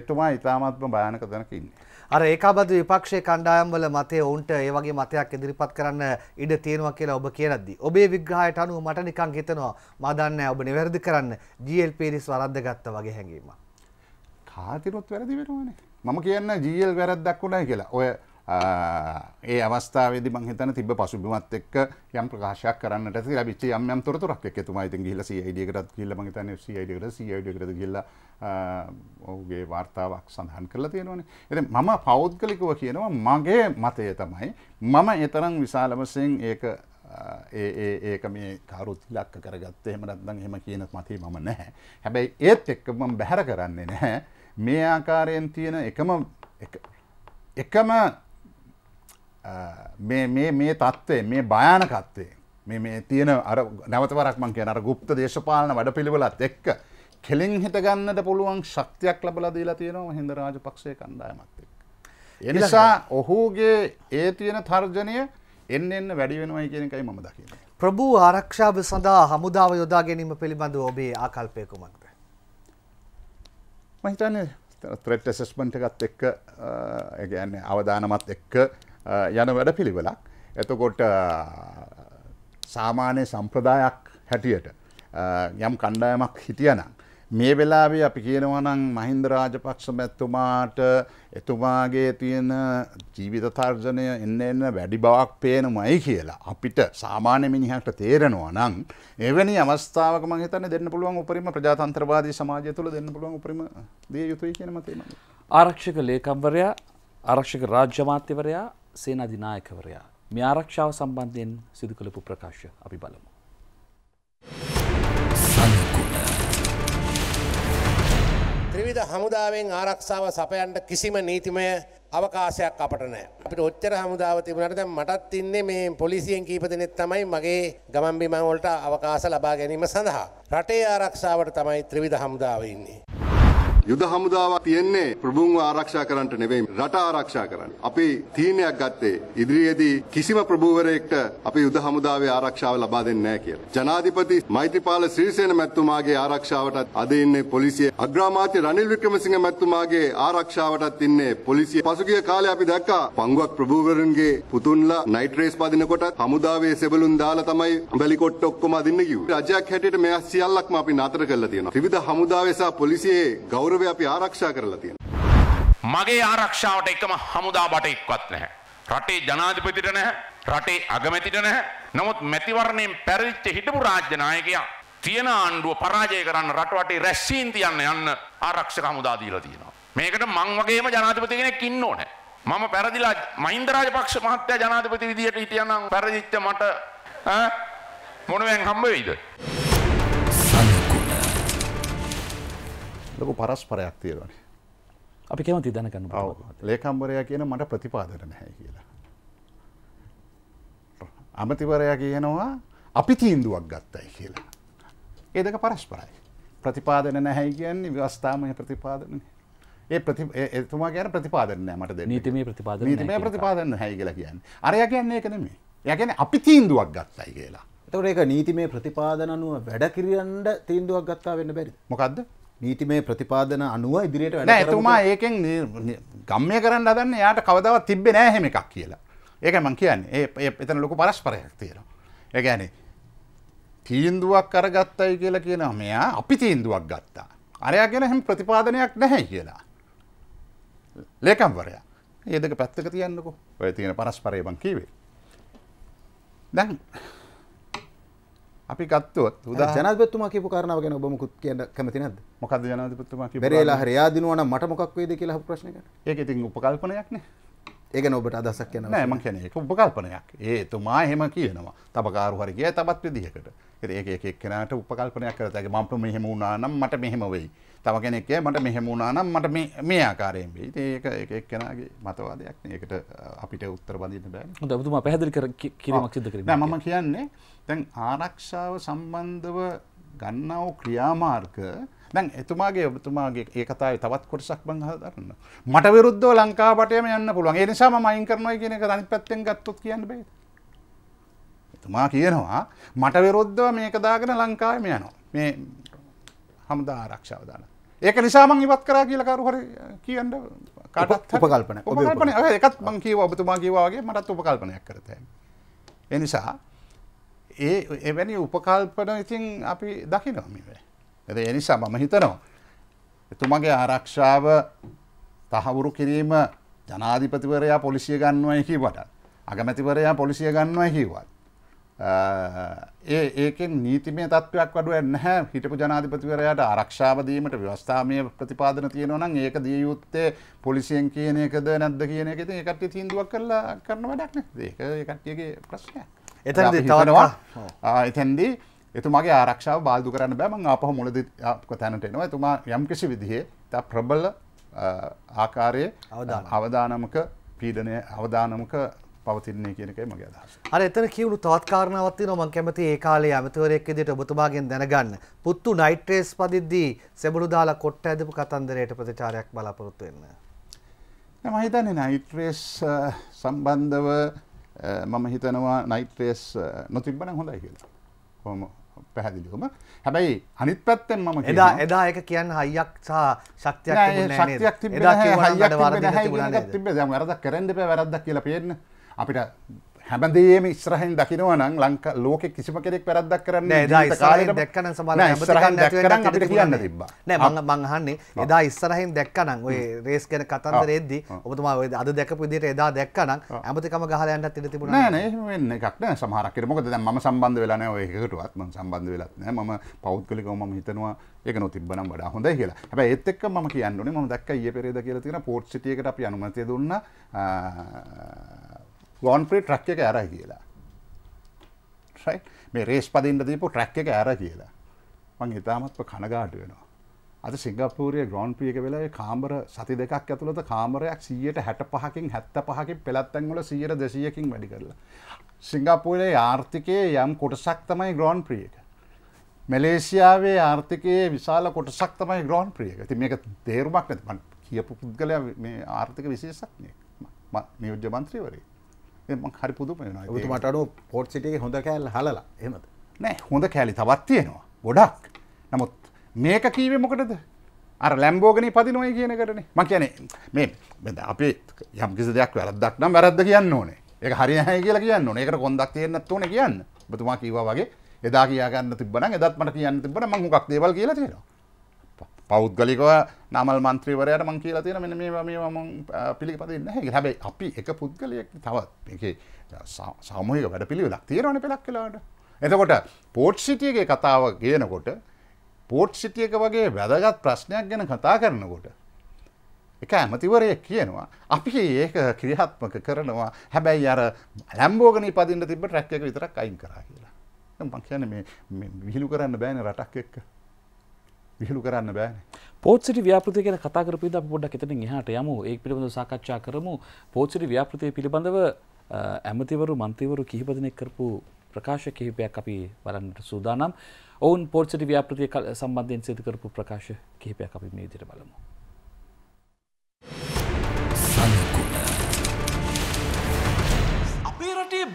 එතුමා ඉතාමත්ම භයානක තැනක ඉන්නේ. අර ඒකාබද්ධ විපක්ෂයේ කණ්ඩායම්වල මතය ඔවුන්ට ඒ වගේ මතයක් ඉදිරිපත් කරන්න ඉඩ තියෙනවා කියලා ඔබ කියනද්දී ඔබේ විග්‍රහයට අනුව මට නිකන් හිතෙනවා මා දන්නේ ඔබ නිවැරදි කරන්න GL පීරිස් වරද්දගත්තා වගේ හැඟීමක්. කාතිරොත් වැරදි වෙනවනේ. මම කියන්නේ GL වැරද්දක් උනායි කියලා. ඔය ඒ අවස්ථාවේද මංහිතන තිබ පසුබිමත් එක් යම් ප්‍රකාශයක් කරන්න ලබිච යම් යම් තොරතුරක් එක තුමා ඉතින් ගිහිල්ලා CIDකටත් ගිහිල්ලා මං හිතන්නේ CIDකට CIDකට ගිහිල්ලා ඔහුගේ වාර්තාවක් සඳහන් කරලා තියෙනවානේ. ඉතින් මම පෞද්ගලිකව කියනවා මගේ මතය තමයි මම එතරම් විශාල වශයෙන් ඒක ඒක මේ කරුත් ඉලක්ක කරගත්තේ එහෙම නැත්නම් එහෙම කියන මතේ මම නැහැ. හැබැයි ඒත් එක්ක මම බැහැර කරන්නේ නැහැ. මේ ආකාරයෙන් තියෙන එකම එකම මේ තත්ත්වේ මේ භයානකත්වේ මේ තියෙන අර නැවතවරක් මං කියන අර ගුප්ත දේශපාලන වැඩ පිළිවෙලත් එක්ක කෙලින් හිටගන්නට පුළුවන් ශක්තියක් ලබලා දීලා තියෙනවා හින්ද රාජපක්ෂය කණ්ඩායමත් එක්ක. එනිසා ඔහුගේ ඒ තියෙන තර්ජනය එන්න එන්න වැඩි වෙනවයි කියන එකයි මම දකින්නේ. ප්‍රභූ ආරක්ෂාව සඳහා හමුදාව යොදා ගැනීම පිළිබඳව ඔබේ ආකල්පය කුමක්ද? මම හිතන්නේ ත්‍රෙට් ඇසස්මන්ට් එකත් එක්ක ඒ කියන්නේ අවදානමත් එක්ක යන වැඩ පිළිවෙලක්. එතකොට සාමාන්‍ය සම්ප්‍රදායක් හැටියට යම් කණ්ඩායමක් හිටියනම්. මේ වෙලාවේ අපි කියනවනම් මහින්ද රාජපක්ෂ මැත්තුමාට එතුමාගේ තියෙන ජීවිත තර්ජනය එන්න එන්න වැඩි බවක් පේනමයි කියලා. අපිට සාමාන්‍ය මිනිහට තේරෙනවා නම් එවැනි අවස්ථාවක මම හිතන්නේ දෙන්න පුළුවන් උපරිම ප්‍රජාතන්ත්‍රවාදී සමාජය තුළ දෙන්න පුළුවන් උපරිම දේ යුතුයි කියන මතය මම. ආරක්ෂක ලේකම්වරයා ආරක්ෂක රාජ්‍ය අමාත්‍යවරයා සේනාධිනායකවරයා මේ ආරක්ෂාව සම්බන්ධයෙන් සිදු කළපු ප්‍රකාශ අපි බලමු. ත්‍රිවිධ හමුදාවෙන් ආරක්ෂාව සපයන්ට කිසිම නීතිමය අවකාශයක් අපට නෑ. අපිට ඔච්චර හමුදාව තිබුණට දැන් මටත් ඉන්නේ මේ පොලිසියෙන් කීප දෙනෙක් තමයි මගේ ගමන් බිමන් වලට අවකාශ ලබා ගැනීම සඳහා. රටේ ආරක්ෂාවට තමයි ත්‍රිවිධ හමුදාව ඉන්නේ. යුද හමුදාවක් තියෙන්නේ ප්‍රභූන්ව ආරක්ෂා කරන්නට නෙවෙයි රට ආරක්ෂා කරන්න. අපි තීරණයක් ගත්තේ ඉදිරියේදී කිසිම ප්‍රභූවරයෙක්ට අපි යුද හමුදාවේ ආරක්ෂාව ලබා දෙන්නේ නැහැ කියලා. ජනාධිපති මෛත්‍රීපාල සිරිසේන මැතිතුමාගේ ආරක්ෂාවටත් අද ඉන්නේ පොලිසිය. අග්‍රාමාත්‍ය රනිල් වික්‍රමසිංහ මැතිතුමාගේ ආරක්ෂාවටත් ඉන්නේ පොලිසිය. පසුගිය කාලේ අපි දැක්කා පංගුවක් ප්‍රභූවරන්ගේ පුතුන්ලා නයිට් රේස් පදිනකොටත් හමුදාවේ සෙබළුන් දාලා තමයි බැලිකොට්ට ඔක්කොම අදින්න කිව්වේ. රජයක් හැටියට මේ සියල්ලක්ම අපි නතර කළා තියෙනවා. විවිධ හමුදාවේ සහ පොලිසියේ ගෞරව ගෞරවය අපි ආරක්ෂා කරලා තියෙනවා. මගේ ආරක්ෂාවට එකම හමුදා බටෙක්වත් නැහැ. රටේ ජනාධිපතිට නැහැ, රටේ අගමැතිට නැහැ. නමුත් මැතිවරණයෙන් පැරලිච්ච හිටපු රාජ්‍ය නායකයා තියෙන ආණ්ඩුව පරාජය කරන්න රටවටේ රැස්වීම් තියන්න යන්න ආරක්ෂක හමුදා දීලා තියෙනවා. මේකට මං වගේම ජනාධිපති කෙනෙක් ඉන්න ඕනේ. මම පැරදිලා මහින්ද රාජපක්ෂ මහත්තයා ජනාධිපති විදියට හිටියනම් පැරදිච්ච මට ඈ මොනවෙන් හම්බ වෙයිද? ලොකු පරස්පරයක් තියෙනවානේ. අපි කැමති දැනගන්න ලේකම්වරයා කියන මට ප්‍රතිපාදන නැහැ කියලා. අමතිවරයා කියනවා අපි තීන්දුවක් ගත්තයි කියලා. ඒ දෙක පරස්පරයි. ප්‍රතිපාදන නැහැ කියන්නේ ව්‍යවස්ථාමය ප්‍රතිපාදනනේ. ඒ එතුමා කියන ප්‍රතිපාදන නැහැ මට දෙන්න. නීතිමය ප්‍රතිපාදන නීතිමය ප්‍රතිපාදන නැහැ කියලා කියන්නේ. අරයා කියන්නේ ඒක නෙමෙයි. එයා කියන්නේ අපි තීන්දුවක් ගත්තයි කියලා. එතකොට ඒක නීතිමය ප්‍රතිපාදන අනුව වැඩ කිරියන්න තීන්දුවක් ගත්තා වෙන්න බැරිද? මොකද්ද? නීතිමේ ප්‍රතිපාදන අනුව ඉදිරියට වැඩ එතුමා ඒකෙන් ගම්ය කරන්න අදන්න යාට කවදවත් තිබ්බෙ නෑ හෙම එකක් කියලා ඒක මං කියන්නේ ඒ එතන ලොකු පරස්පරයක් තියෙනවා ඒ කියන්නේ තීන්දුවක් කරගත්තයි කියලා කියනවා මෙයා අපි තීන්දුවක් ගත්තා. අරයා ගැන හැම ප්‍රතිපාදනයක් නැහැ කියලා. ලේකම්වරයා. ඒ දෙක පැත්තක තියන්නකෝ. ඔය තියෙන පරස්පරය මං කීවේ. දැන් අපි ගත්තුවත් ජනතතුමා කියපු කාරණාව ගැන ඔබ මොකුත් කියන්න කැමති නැද්ද? මොකද්ද ජනාධිපතිතුමා කියපු? බැරේලා හරියා දිනුවා නම් මට මොකක් වෙයිද කියලා අහපු ප්‍රශ්නයකට. ඒක ඉතින් උපකල්පනයක් නේ. ඒක ගැන ඔබට අදහසක් කියන්න නෑ මම කියන්නේ ඒක උපකල්පනයක්. ඒ එතුමා එහෙම කියනවා. තව කාරු හරි ගියා තවත් විදිහකට. ඉතින් ඒක එක එක්කෙනාට උපකල්පනයක් කරලා තැගේ මම මෙහෙම වුණා නම් මට මෙහෙම වෙයි. තව කෙනෙක් කියයි මට මෙහෙම වුණා නම් මට මේ මේ ආකාරයෙන් වෙයි. ඉතින් ඒක එක එක්කෙනාගේ මතවාදයක් නේ. ඒකට අපිට උත්තර බඳින්න බෑ. හොඳයි ඔබතුමා පැහැදිලි කර කිරීමක් සිදු කරන්න. නෑ මම කියන්නේ දැන් ආරක්ෂාව සම්බන්ධව ගන්නා වූ ක්‍රියාමාර්ග දැන් එතුමාගේ ඔබතුමාගේ ඒ කතාවේ තවත් කොටසක් මම හදාගන්න. මට විරුද්ධව ලංකාව පිටේම යන්න පුළුවන්. ඒ නිසා මම අයින් කරනවා කියන එක අනිත් පැත්තෙන් ගත්තොත් කියන්න බෑ. එතුමා කියනවා මට විරුද්ධව මේක දාගෙන ලංකාවෙම යනවා. මේ හමුදා ආරක්ෂාව දාලා. ඒක නිසා මං ඉවත් කරා කියලා කරු හරි කියන්න කාටත් උපකල්පනයක්. උපකල්පනයක්. ඒකත් මං කියව ඔබතුමා කිව්වා වගේ මටත් උපකල්පනයක් කරතේ. ඒ නිසා ඒ එවැනි උපකල්පන ඉතින් අපි දකිනොමිවේ. ඇද එනිසා මම හිතනවා. එතුමගේ ආරක්ෂාව තහවුරු කිරීම ජනාධිපතිවරයා පොලිසිය ගන්නවා හිවට. අගමැතිවරයා පොලිසිය ගන්නවා හිවත්. ඒ ඒකෙන් නීතිමේ තත්ත්වයක් වඩුව නැහැ හිටපු ජනාධිපතිවරයාට ආරක්ෂාවදීමට ව්‍යවස්ථාමය ප්‍රතිපාදන තියෙනවනම් ඒක දිය යුත්තේ පොලිසියෙන් කියන එකද නැද්ද කියන එක ඒකට තීන්දුවක් කරලා කරන වැඩක් නෑ ඒක ඒකට්ටියගේ ප්‍රශ්නයක්. එතැදි තවනවා එතැන්දී එතුමගේ ආරක්ෂාව බාදු කරන්න බෑම අපහ මුලද තැනටෙනවා එතුමා යම් කිසි විදිහේ ත ප්‍රබල ආකාරයේ අවධානමක පීඩනය අවධානමක පවතින්නේ කියනකයි මගේ අදහස. අර එතන කියුණු තවත් කාරණාවක් තියෙනවා මම කැමති ඒ කාලේ ඇමතිවරයෙක් විදිහට ඔබතුමාගෙන් දැනගන්න. පුත්තු නයිට් රේස් පදිද්දී සෙබළු දාලා කොට්ට ඇදපු කතන්දරයට ප්‍රතිචාරයක් බලාපොරොත්තු වෙන්න. මම හිතන්නේ නයිට් රේස් සම්බන්ධව මම හිතනවා නයිට්‍රේස් නොතිබ්බන හොඳයි කියලා කොම පැහැදිලිකම හැබැයි අනිත් පැත්තෙන් මම එදා එදා එක කියන්න හයියක් සහ ශක්තියක් තිබ හරදක් කරන්න පේ වැරදක් කියලා පේන්න අපිට හැමදේම ඉස්රහහින් දකිනවනම් ලංක ලෝක කිසිම කෙනෙක් පැරද්දක් කරන්න දැක්කන සම අපිට කියන්න තිබ නෑ මංහන්නේ එදා ඉස්සරහින් දැක්කනම් ඔය රේස් කෙන කතන්දරෙද්දි ඔබතුමා ඔය අද දැකපු දිට එදා දැක්කනම් ඇමතිකම ගහලයන්ට තිර තිබුණ නෑන එකක්න සමහරකර මොකද ම සම්බන්ධ වෙලාන ඔයකටුවත්ම සම්බන්ධ වෙලත්න ම පෞද්ගලික ම හිතනවා එක නොතිබනම් වඩා හොඳ කියලා හැබ එත්තෙක් ම කියන්නේ ම දක් ඒ පෙරේද කියලා තින පෝට් සිටියකට අපි අනුමතය දුන්න ගෝන්ප්‍රී ට්‍රක් එක ඇර කියලා ්‍රයි මේ රේස් පදින්න දීපු ට්‍රක් එක ඇර කියලා මං ඉතාමත්ව කනගාට වෙනවා අද සිංගපූරිය ග්‍රෝන්ප්‍රිය එක වෙලා කාමර සති දෙකක් ඇතුළත කාමරයක් සියයට හැට පහකින් හැත්ත පහකින් පෙළත්තැන්වල සියයට දෙසියකින් වැඩි කරලා. සිංගපූරේ ආර්ථිකයේ යම් කොටසක් තමයි ග්‍රෝන් ප්‍රිය එක. මැලේසියාවේ ආර්ථිකයේ විශාල කොටසක් තමයි ග්‍රෝන් ප්‍රිය එක. ඉතින් මේක තේරුමක් නැති මම කියපු පුද්ගලයා මේ ආර්ථික විශේෂඥයෙක්. මේ උද්‍යමන්ත්‍රීවරයෙක්. එම හරි පුදුම වෙනවා ඔබතුමාට අනුව පෝට් සිටියේ හොඳ කෑල්ල හලලා එහෙමද නෑ හොඳ කෑලි තවත් තියෙනවා ගොඩක් නමුත් මේක කීවේ මොකටද අර ලැම්බෝගනී පදිනොයි කියන කරන ම කියනේ මේ මෙද අපි යම් කිසි දෙයක් වැරද්දක් නම් වැරද්ද කියන්න ඕනේ එක හරි හැ කියලා කියන්න ඕනේ එකට කොන්දක් තියෙන්නත් ඕනේ කියන්න බතුමා කීවා වගේ එදා කියාගන්න තිබ්බනම් එදත් මට කියන්න තිබ්බනම් මම හුඟක් දේවල් කියලා තියෙනවා පෞද්ගලිකව නමල් මන්ත්‍රීවරයට මං කියලා තියෙන මෙන මේ මේ මම පිළිපදින්නේ නැහැ. හැබැයි අපි එක පුද්ගලයෙක් තවත් මේකේ සාමූහික වැඩපිළිවෙලක් තියෙනවනේ පෙලක් කියලාට. එතකොට පෝට් සිටි එකේ කතාව ගේනකොට පෝට් සිටි එක වගේ වැදගත් ප්‍රශ්නයක් ගැන කතා කරනකොට එක ඇමතිවරය කියනවා අපි ඒක ක්‍රියාත්මක කරනවා හැබැයි අර ලැම්බෝගනී පදින්න තිබ රැක්ක විතරක් අයින් කරා කියලා මං කියන මේ විහිළු කරන්න බෑන රටක් එක්ක විහිළු කරන්න බෑ පෝත්සිටි ව්‍යාපෘතිය ගැන කතා කරපු ඉඳන් අපි පොඩ්ඩක් එතනින් එහාට යමු ඒක පිළිබඳව සාකච්ඡා කරමු පෝත්සිටි ව්‍යාපෘතිය පිළිබඳව ඇමතිවරු മന്ത്രിවරු කිහිප දෙනෙක් කරපු ප්‍රකාශ කිහිපයක් අපි බලන්නට සූදානම් ඔවුන් පෝත්සිටි ව්‍යාපෘතිය සම්බන්ධයෙන් සිදු කරපු ප්‍රකාශ කිහිපයක් අපි මේ විදිහට බලමු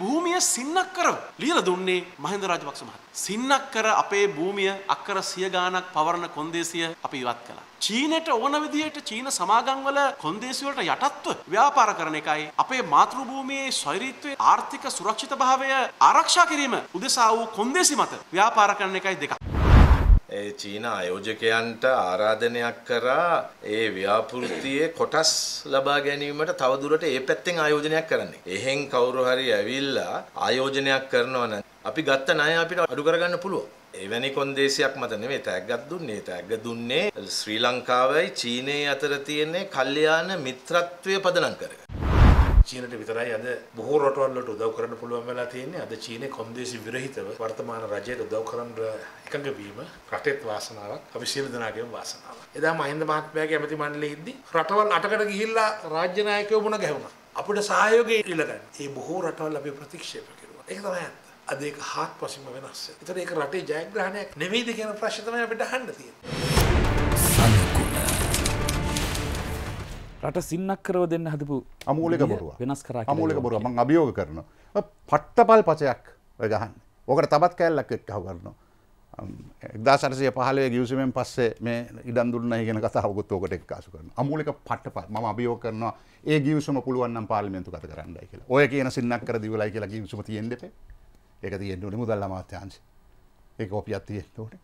භූමිය සින්නක්කරව ලියලා දුන්නේ මහින්ද රාජපක්ෂ මහතා. සින්නක්කර අපේ භූමිය අක්කර සිය ගාණක් පවරන කොන්දේසිය අපි ඉවත් කළා. චීනයට ඕන විදිහට චීන සමාගම් වල කොන්දේසි වලට යටත්ව ව්‍යාපාර කරන එකයි අපේ මාතෘ භූමියේ ස්වෛරීත්වයේ ආර්ථික සුරක්ෂිතභාවය ආරක්ෂා කිරීම උදෙසා වූ කොන්දේසි මත ව්‍යාපාර කරන එකයි දෙකක්. ඒ චීන ආයෝජකයන්ට ආරාධනයක් කරා ඒ ව්‍යාපෘතියේ කොටස් ලබා ගැනීමට තවදුරට ඒ පැත්තෙන් ආයෝජනයක් කරන්නේ. එහෙන් කවුරු හරි ඇවිල්ලා ආයෝජනයක් කරනවා නම් අපි ගත්ත ණය අපිට අඩු කරගන්න පුළුවන්. එවැනි කොන්දේසියක් මත නෙමෙයි තෑග්ගක් දුන්නේ. තෑග්ග දුන්නේ ශ්‍රී ලංකාවයි චීනයේ අතර තියෙන කල්යාණ මිත්‍රත්වය පදනම් කරගෙන. චීනට විතරයි අද බොහෝ රටවල් වලට උදව් කරන්න පුළුවන් වෙලා තියෙන්නේ. අද චීනේ කොන්දේසි විරහිතව වර්තමාන රජයට උදව් කරන්න එකඟ වීම රටේත් වාසනාවක්, අපි සියලු දෙනාගේම වාසනාවක්. එදා මහින්ද මහත්මයාගේ ඇමති මණ්ඩලයේ ඉද්දී රටවල් 8කට ගිහිල්ලා රාජ්‍ය නායකයෝ මුණ ගැහුණා. අපිට සහයෝගය ඉල්ලගන්න. ඒ බොහෝ රටවල් අපි ප්‍රතික්ෂේප කරුවා. ඒක තමයි ඇත්ත. අද ඒක හාත්පසින්ම වෙනස්. ඒතර ඒක රටේ ජයග්‍රහණයක් නෙවෙයිද කියන ප්‍රශ්න තමයි අපිට අහන්න තියෙන්නේ. රට සින්නක් කරව දෙන්න හදපු අමූලක බොරුව වෙනස් කර අමූලක බොරුව මං අභියෝග කරන පට්ටපල් පචයක් ගහන්න ඕකට තබත් කෑල්ලක් එක්කව කරනවා එක්දාසරසය පහලේ ගියවසමෙන් පස්සේ මේ ඉඩන් දුන්න ගෙන කතාවකුත් ෝකට එක්කාසු කරන අමූලික පට්ට පත් ම අභියෝ කරනවා ඒ ගියවසම පුළුවන් පාලිමෙන්තු කත කරන්නයි කියලා ඔය කියන සින්නක් කර දිවලයි කියලා ගියවසම තියෙන්ඩෙප එක තියෙන්ඩුවන මුදල්ල මාත්‍යංශ ඒ ඔපියත් තියෙන්ට ඕන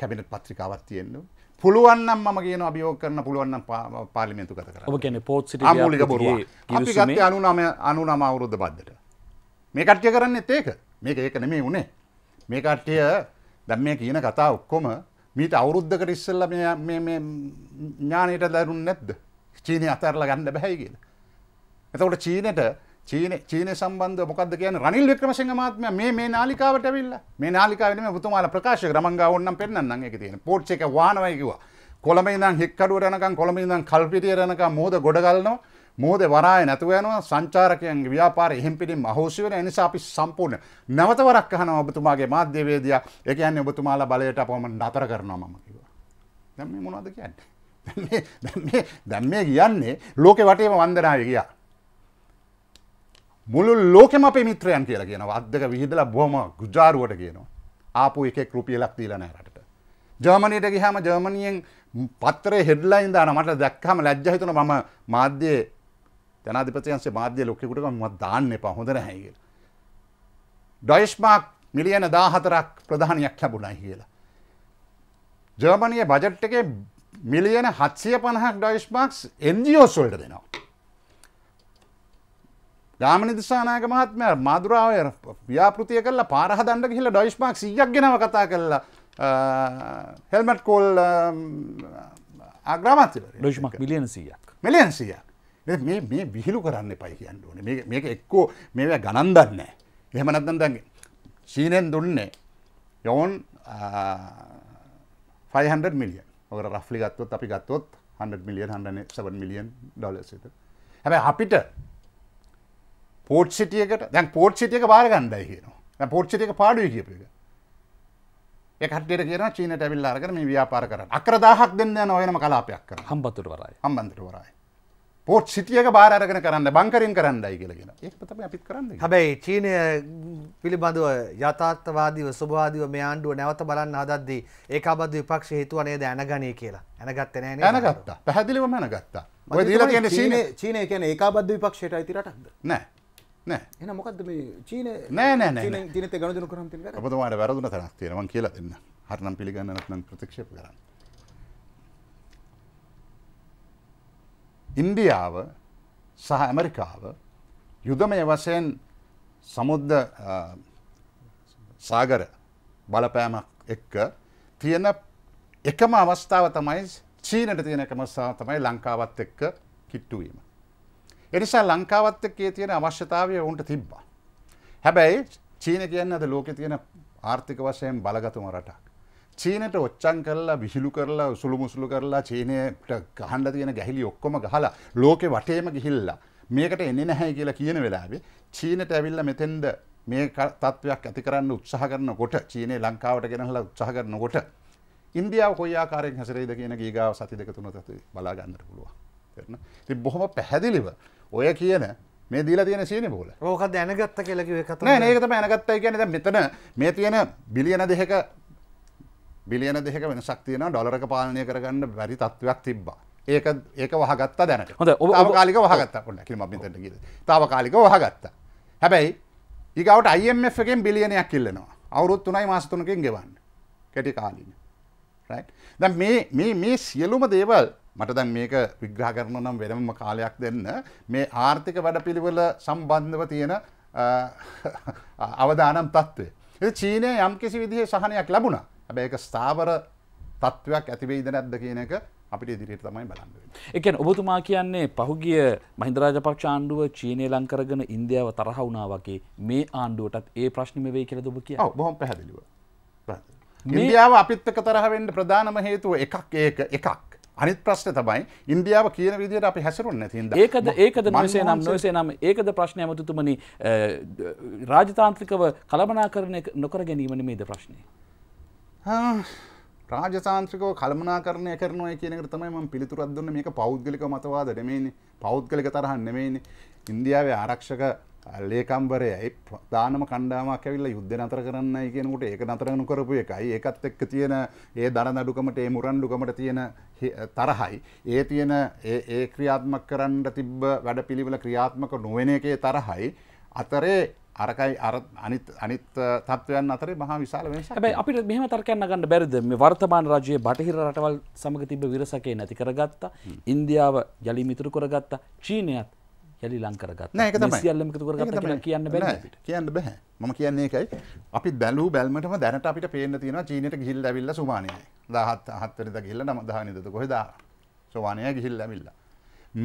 කැබිනට පත්‍රිකාවත් තියෙන්නවා පුළුවන්නම් ම කියන අභියෝ කරන පුළුවන්න පාලිමෙන්තු කත කර කියන පෝත් මූලික බොරුව අපි ගත්තේ අනුනම අනුනම අවුරුද්ධ බද්ධට මේ කට්ටිය කරන්න එත්තේක මේක ඒක නෙමේ උනේ මේ කට්ටිය දැම් මේ කියන කතා ඔක්කොම මීට අවුරුද්ධකට ඉස්සල්ල ඥානයට දරුන් නැද්ද චීනය අතරල ගන්න බැහැ කියලා. එතකොට චීනයට චීන චීන සම්බන්ධ මොකද කියන රනිල් වික්‍රමසිංහ මහත්මයා මේ මේ නාලිකාවට ඇවිල්ලා මේ නාලිකාවේ නෙමෙයි ඔබතුමාලා ප්‍රකාශ ගමංගාව ඕනනම් පෙන්නන්නම් ඒක තියෙන පෝට්ස් එක වානවයි කිව්වා කොළඹ ඉඳන් හික්කඩුවට යනකම් කොළඹ ඉඳන් කල්පිටිය යනකම් මෝද ගොඩ ගලනවා මෝද වරාය නැතුව යනවා සංචාරකයන්ගේ ව්‍යාපාරය එහෙම් පිටින් අහෝසි වෙන නිසා අපි සම්පූර්ණ නැවත වරක් අහනවා ඔබතුමාගේ මාධ්‍ය වේදියා ඒ කියන්නේ ඔබතුමාලා බලයට අපවම නතර කරනවා මම කිව්වා දැන් මේ මොනවද කියන්නේ දැන් මේ දැන් මේ කියන්නේ ලෝකේ වටේම වන්දනාවේ ගියා මුළු ලෝකෙම අපේ මිත්‍රයන් කියලා කියනවා අදක විහිදලා බොහම ගුජාරුවට කියනවා ආපු එකෙක් රුපියලක් දීලා නැහැ රටට ජර්මනියට ගියාම ජර්මනියෙන් පත්තරේ හෙඩ්ලයින් දාන මට දැක්කම ලැජ්ජා හිතුණා මම මාධ්‍යයේ ජනාධිපතියන්සේ මාධ්‍ය ලොකෙකුට මම දාන්න එපා හොඳ නැහැ කියලා ඩොයිස්මාක් මිලියන 14ක් ප්‍රධානියක් ලැබුණයි කියලා ජර්මනිය බජට් එකේ මිලියන 750ක් ඩොයිස්මාක්ස් එන්ජිஓස් වලට දෙනවා ගාමනි දිසානායක මහත්මය මදුරාවය ව්‍යාපෘතිය කරලා පාරහදන්න ගිහිල්ලා ඩොයිස් මාක් 100ක් ගෙනව කතා කරලා හෙල්මට් කෝල් අග්‍රාමාත්‍යවරයා ඩොයිස් මාක් මිලියන 100ක් මිලියන 100ක් මේ මේ විහිළු කරන්න එපයි කියන්න ඕනේ මේක මේක එක්කෝ මේවා ගණන් දන්නේ නැහැ එහෙම නැත්නම් දැන් චීනෙන් දුන්නේ යෝන් 500 මිලියන් ඔකට රෆ්ලි ගත්තොත් අපි ගත්තොත් 100 මිලියන් 107 මිලියන් ඩොලර්ස් විතර හැබැයි අපිට පෝට් සිටියකට දැන් පෝට් සිටියක බාර ගණ්ඩයි කියනවා පෝට් සිටියක පාඩුව කියප එක එකට කියන චීනට ඇවිල් අරගෙන මේ ව්‍යාපාර කරන්න අක්‍රදාහක් දෙන්න නොයනම කලාපයක් කර හම්බතුර වරයි හම්බන්තර වරයි පෝට් සිටියක බාරගෙන කරන්න බංකරින් කරන්නයි කියලගෙන ඒතම අපිත් කරන්න හැබැයි චීනය පිළිබඳව යථාර්ථවාදීව ස්වභාදීව මේ ආණ්ඩුව නැවත බලන්න අදද්දී ඒකාබද විපක්ෂ හේතුව නේද ඇනගනී කියලා ඇනගත්ත නෑ ඇනගත්තා පැහැදිලිව මැනගත්තා ඔය දීලා කියන්නේ චීනය කියන්නේ ඒකාබද්ධ විපක්ෂයට අයිති රටක්ද නෑ නෑ එන මොකක්ද මේ චීන නෑ නෑ ජීනත ගණදන කරම් පිල්ග ඔබතුමාට වැරදුන තැනක් තියෙනවා කියලා දෙන්න හරනම් පිළිගන්න නැත්නම් ප්‍රතික්ෂේප කරන්න ඉන්දියාව සහ ඇමරිකාව යුදමය වශයෙන් සමුද්ද සාගර බලපෑමක් එක්ක තියෙන එකම අවස්ථාව තමයි චීනට තියෙන එකම ස්ථාව තමයි ලංකාවත් එක්ක කිට්ටුවීම. එනිසා ලංකාවත් එක්කේ තියෙන අවශ්‍යතාවය ඔවුන්ට තිබ්බා. හැබැයි චීන කියන්න අද ලෝකෙ තියෙන ආර්ථික වශයෙන් බලගතුම රටක්. චීනට ඔච්චන් කරලා විහිළු කරලා උසුළු මුසුළු කරලා චීනයට ගහන්න තියෙන ගැහිලි ඔක්කොම ගහලා ලෝකෙ වටේම ගිහිල්ලා මේකට එන්නේ නැහැ කියලා කියන වෙලාවේ චීනට ඇවිල්ලා මෙතෙන්ද මේ තත්ත්වයක් ඇති කරන්න උත්සාහ කරනකොට චීනය ලංකාවට ගෙනහලා උත්සාහ කරනකොට ඉන්දියාව කොයි ආකාරයෙන් හැසිරෙයිද කියන ගීගාව සති දෙක තුන බලා ගන්නට පුළුවන්. තේරෙනවද? ඉතින් බොහොම පැහැදිලිව ඔය කියන මේ දීලා තියෙන සීන බූල ඕක දැනගත්ත කෙලකිව කත ඒකතම ඇනගත්තයි කියන මෙතන මේ තියෙන බිලියන දෙහක බිලියන දෙක වෙන සක්තියන ඩොලරක පාලනය කරගන්න බැරි තත්ත්වයක් තිබ්බා ඒක ඒක වහගත්තා දැනට හොඳ කාලික වහගත්ත ොන්න කිම මිතට ග තාව කාලික වහගත්ත හැබැයි ඒකට අයිF එකෙන් බිලියනයක් කිල්ලනවා අවුරුත් තුනයි මාස්තුනකින් ගෙවන්න කැටි කාලින දැ මේ සියලුම දේවල් මට දැන් මේක විග්‍රහ කරන නම් වෙනම කාලයක් දෙන්න මේ ආර්ථික වැඩ පිළිවෙල සම්බන්ධව තියෙන අවදානම් තත්ත්වය. චීනය යම් කිසි විදිහ සහනයක් ලැබුණ හැබැ එක ස්ථාවර තත්ත්වයක් ඇතිවෙයිද නැද්ද කියන එක අපිට ඉදිරියට තමයි බලන්න. එකෙන් ඔබතුමා කියන්නේ පහුගිය මහින්දරාජපක්ෂ ආණ්ඩුව චීනය ලංකරගෙන ඉන්දියාව තරහ වුණා වගේ මේ ආණ්ඩුවටත් ඒ ප්‍රශ්නම වෙයි කියලා ඔබ කිය බොහොම පැහැදිලිව. ඉන්දියාව අපිත් එක්ක තරහ වෙන්න ප්‍රධානම හේතුව එකක් ඒක එකක්. අනිත් ප්‍රශ්න තමයි ඉන්දියාව කියන විදිහට අපි හැසිරුන්නේ නැති හින්දා. ඒකද ඒකද නොසේ නම් නොසේ නම් ඒකද ප්‍රශ්නය මතුතුමනි රාජතාන්ත්‍රිකව කලමනාකරණය නොකර ගැනීම නෙමෙයිද ප්‍රශ්නේ. රාජතාන්ත්‍රිකව කලමනාකරණය කරනවා කියන එකට තමයි මම පිළිතුරක් දුන්නේ මේක පෞද්ගලික මතවාද නෙමෙයිනේ. පෞද්ගලික තරහ නෙමෙයිනේ. ඉන්දියාවේ ආරක්ෂක ලේකම්බරයයි ප්‍රධානම කණ්ඩාමක් ඇවිල්ල යුද්ධ නතර කරන්න කියනකට ඒක නතරගනු කරපු එකයි ඒකත් එක්ක තියෙන ඒ දන නඩුකමට ඒ මුරන්ඩුකමට තියෙන තරහයි. ඒ තියෙන ඒ ක්‍රියාත්මක කරන්න තිබ්බ වැඩ පිළිවෙල ක්‍රියාත්මක නොවෙන එකේ තරහයි. අතරේ අරකයි අනිත් තත්වයන් අතර මහා විශාල වෙනස හැබැයි අපිට මෙහෙම තර්කයන්න ගන්න බැරිද මේ වර්තමාන රජයේ බටහිර රටවල් සමග තිබ්බ විරසකේ නැති කරගත්තා ඉන්දියාව ජලි මිතුරු කරගත්තා චීනයත් යළි ලංකරගත් සියල්ලම එකතු කරගත්ත කියලා කියන්න බෑ කියන්න බෑ මම කියන්නේ ඒකයි අපි බැලූ බැල්මටම දැනට අපිට පේන්න තියෙනවා චීනෙට ගිහිල්ලා ඇවිල්ලා සුමානියයි 17 17 වෙනිදා ගිහිල්ලා 19 වෙනිදාද කොහෙද සුමානිය ගිහිල්ලා ඇවිල්ලා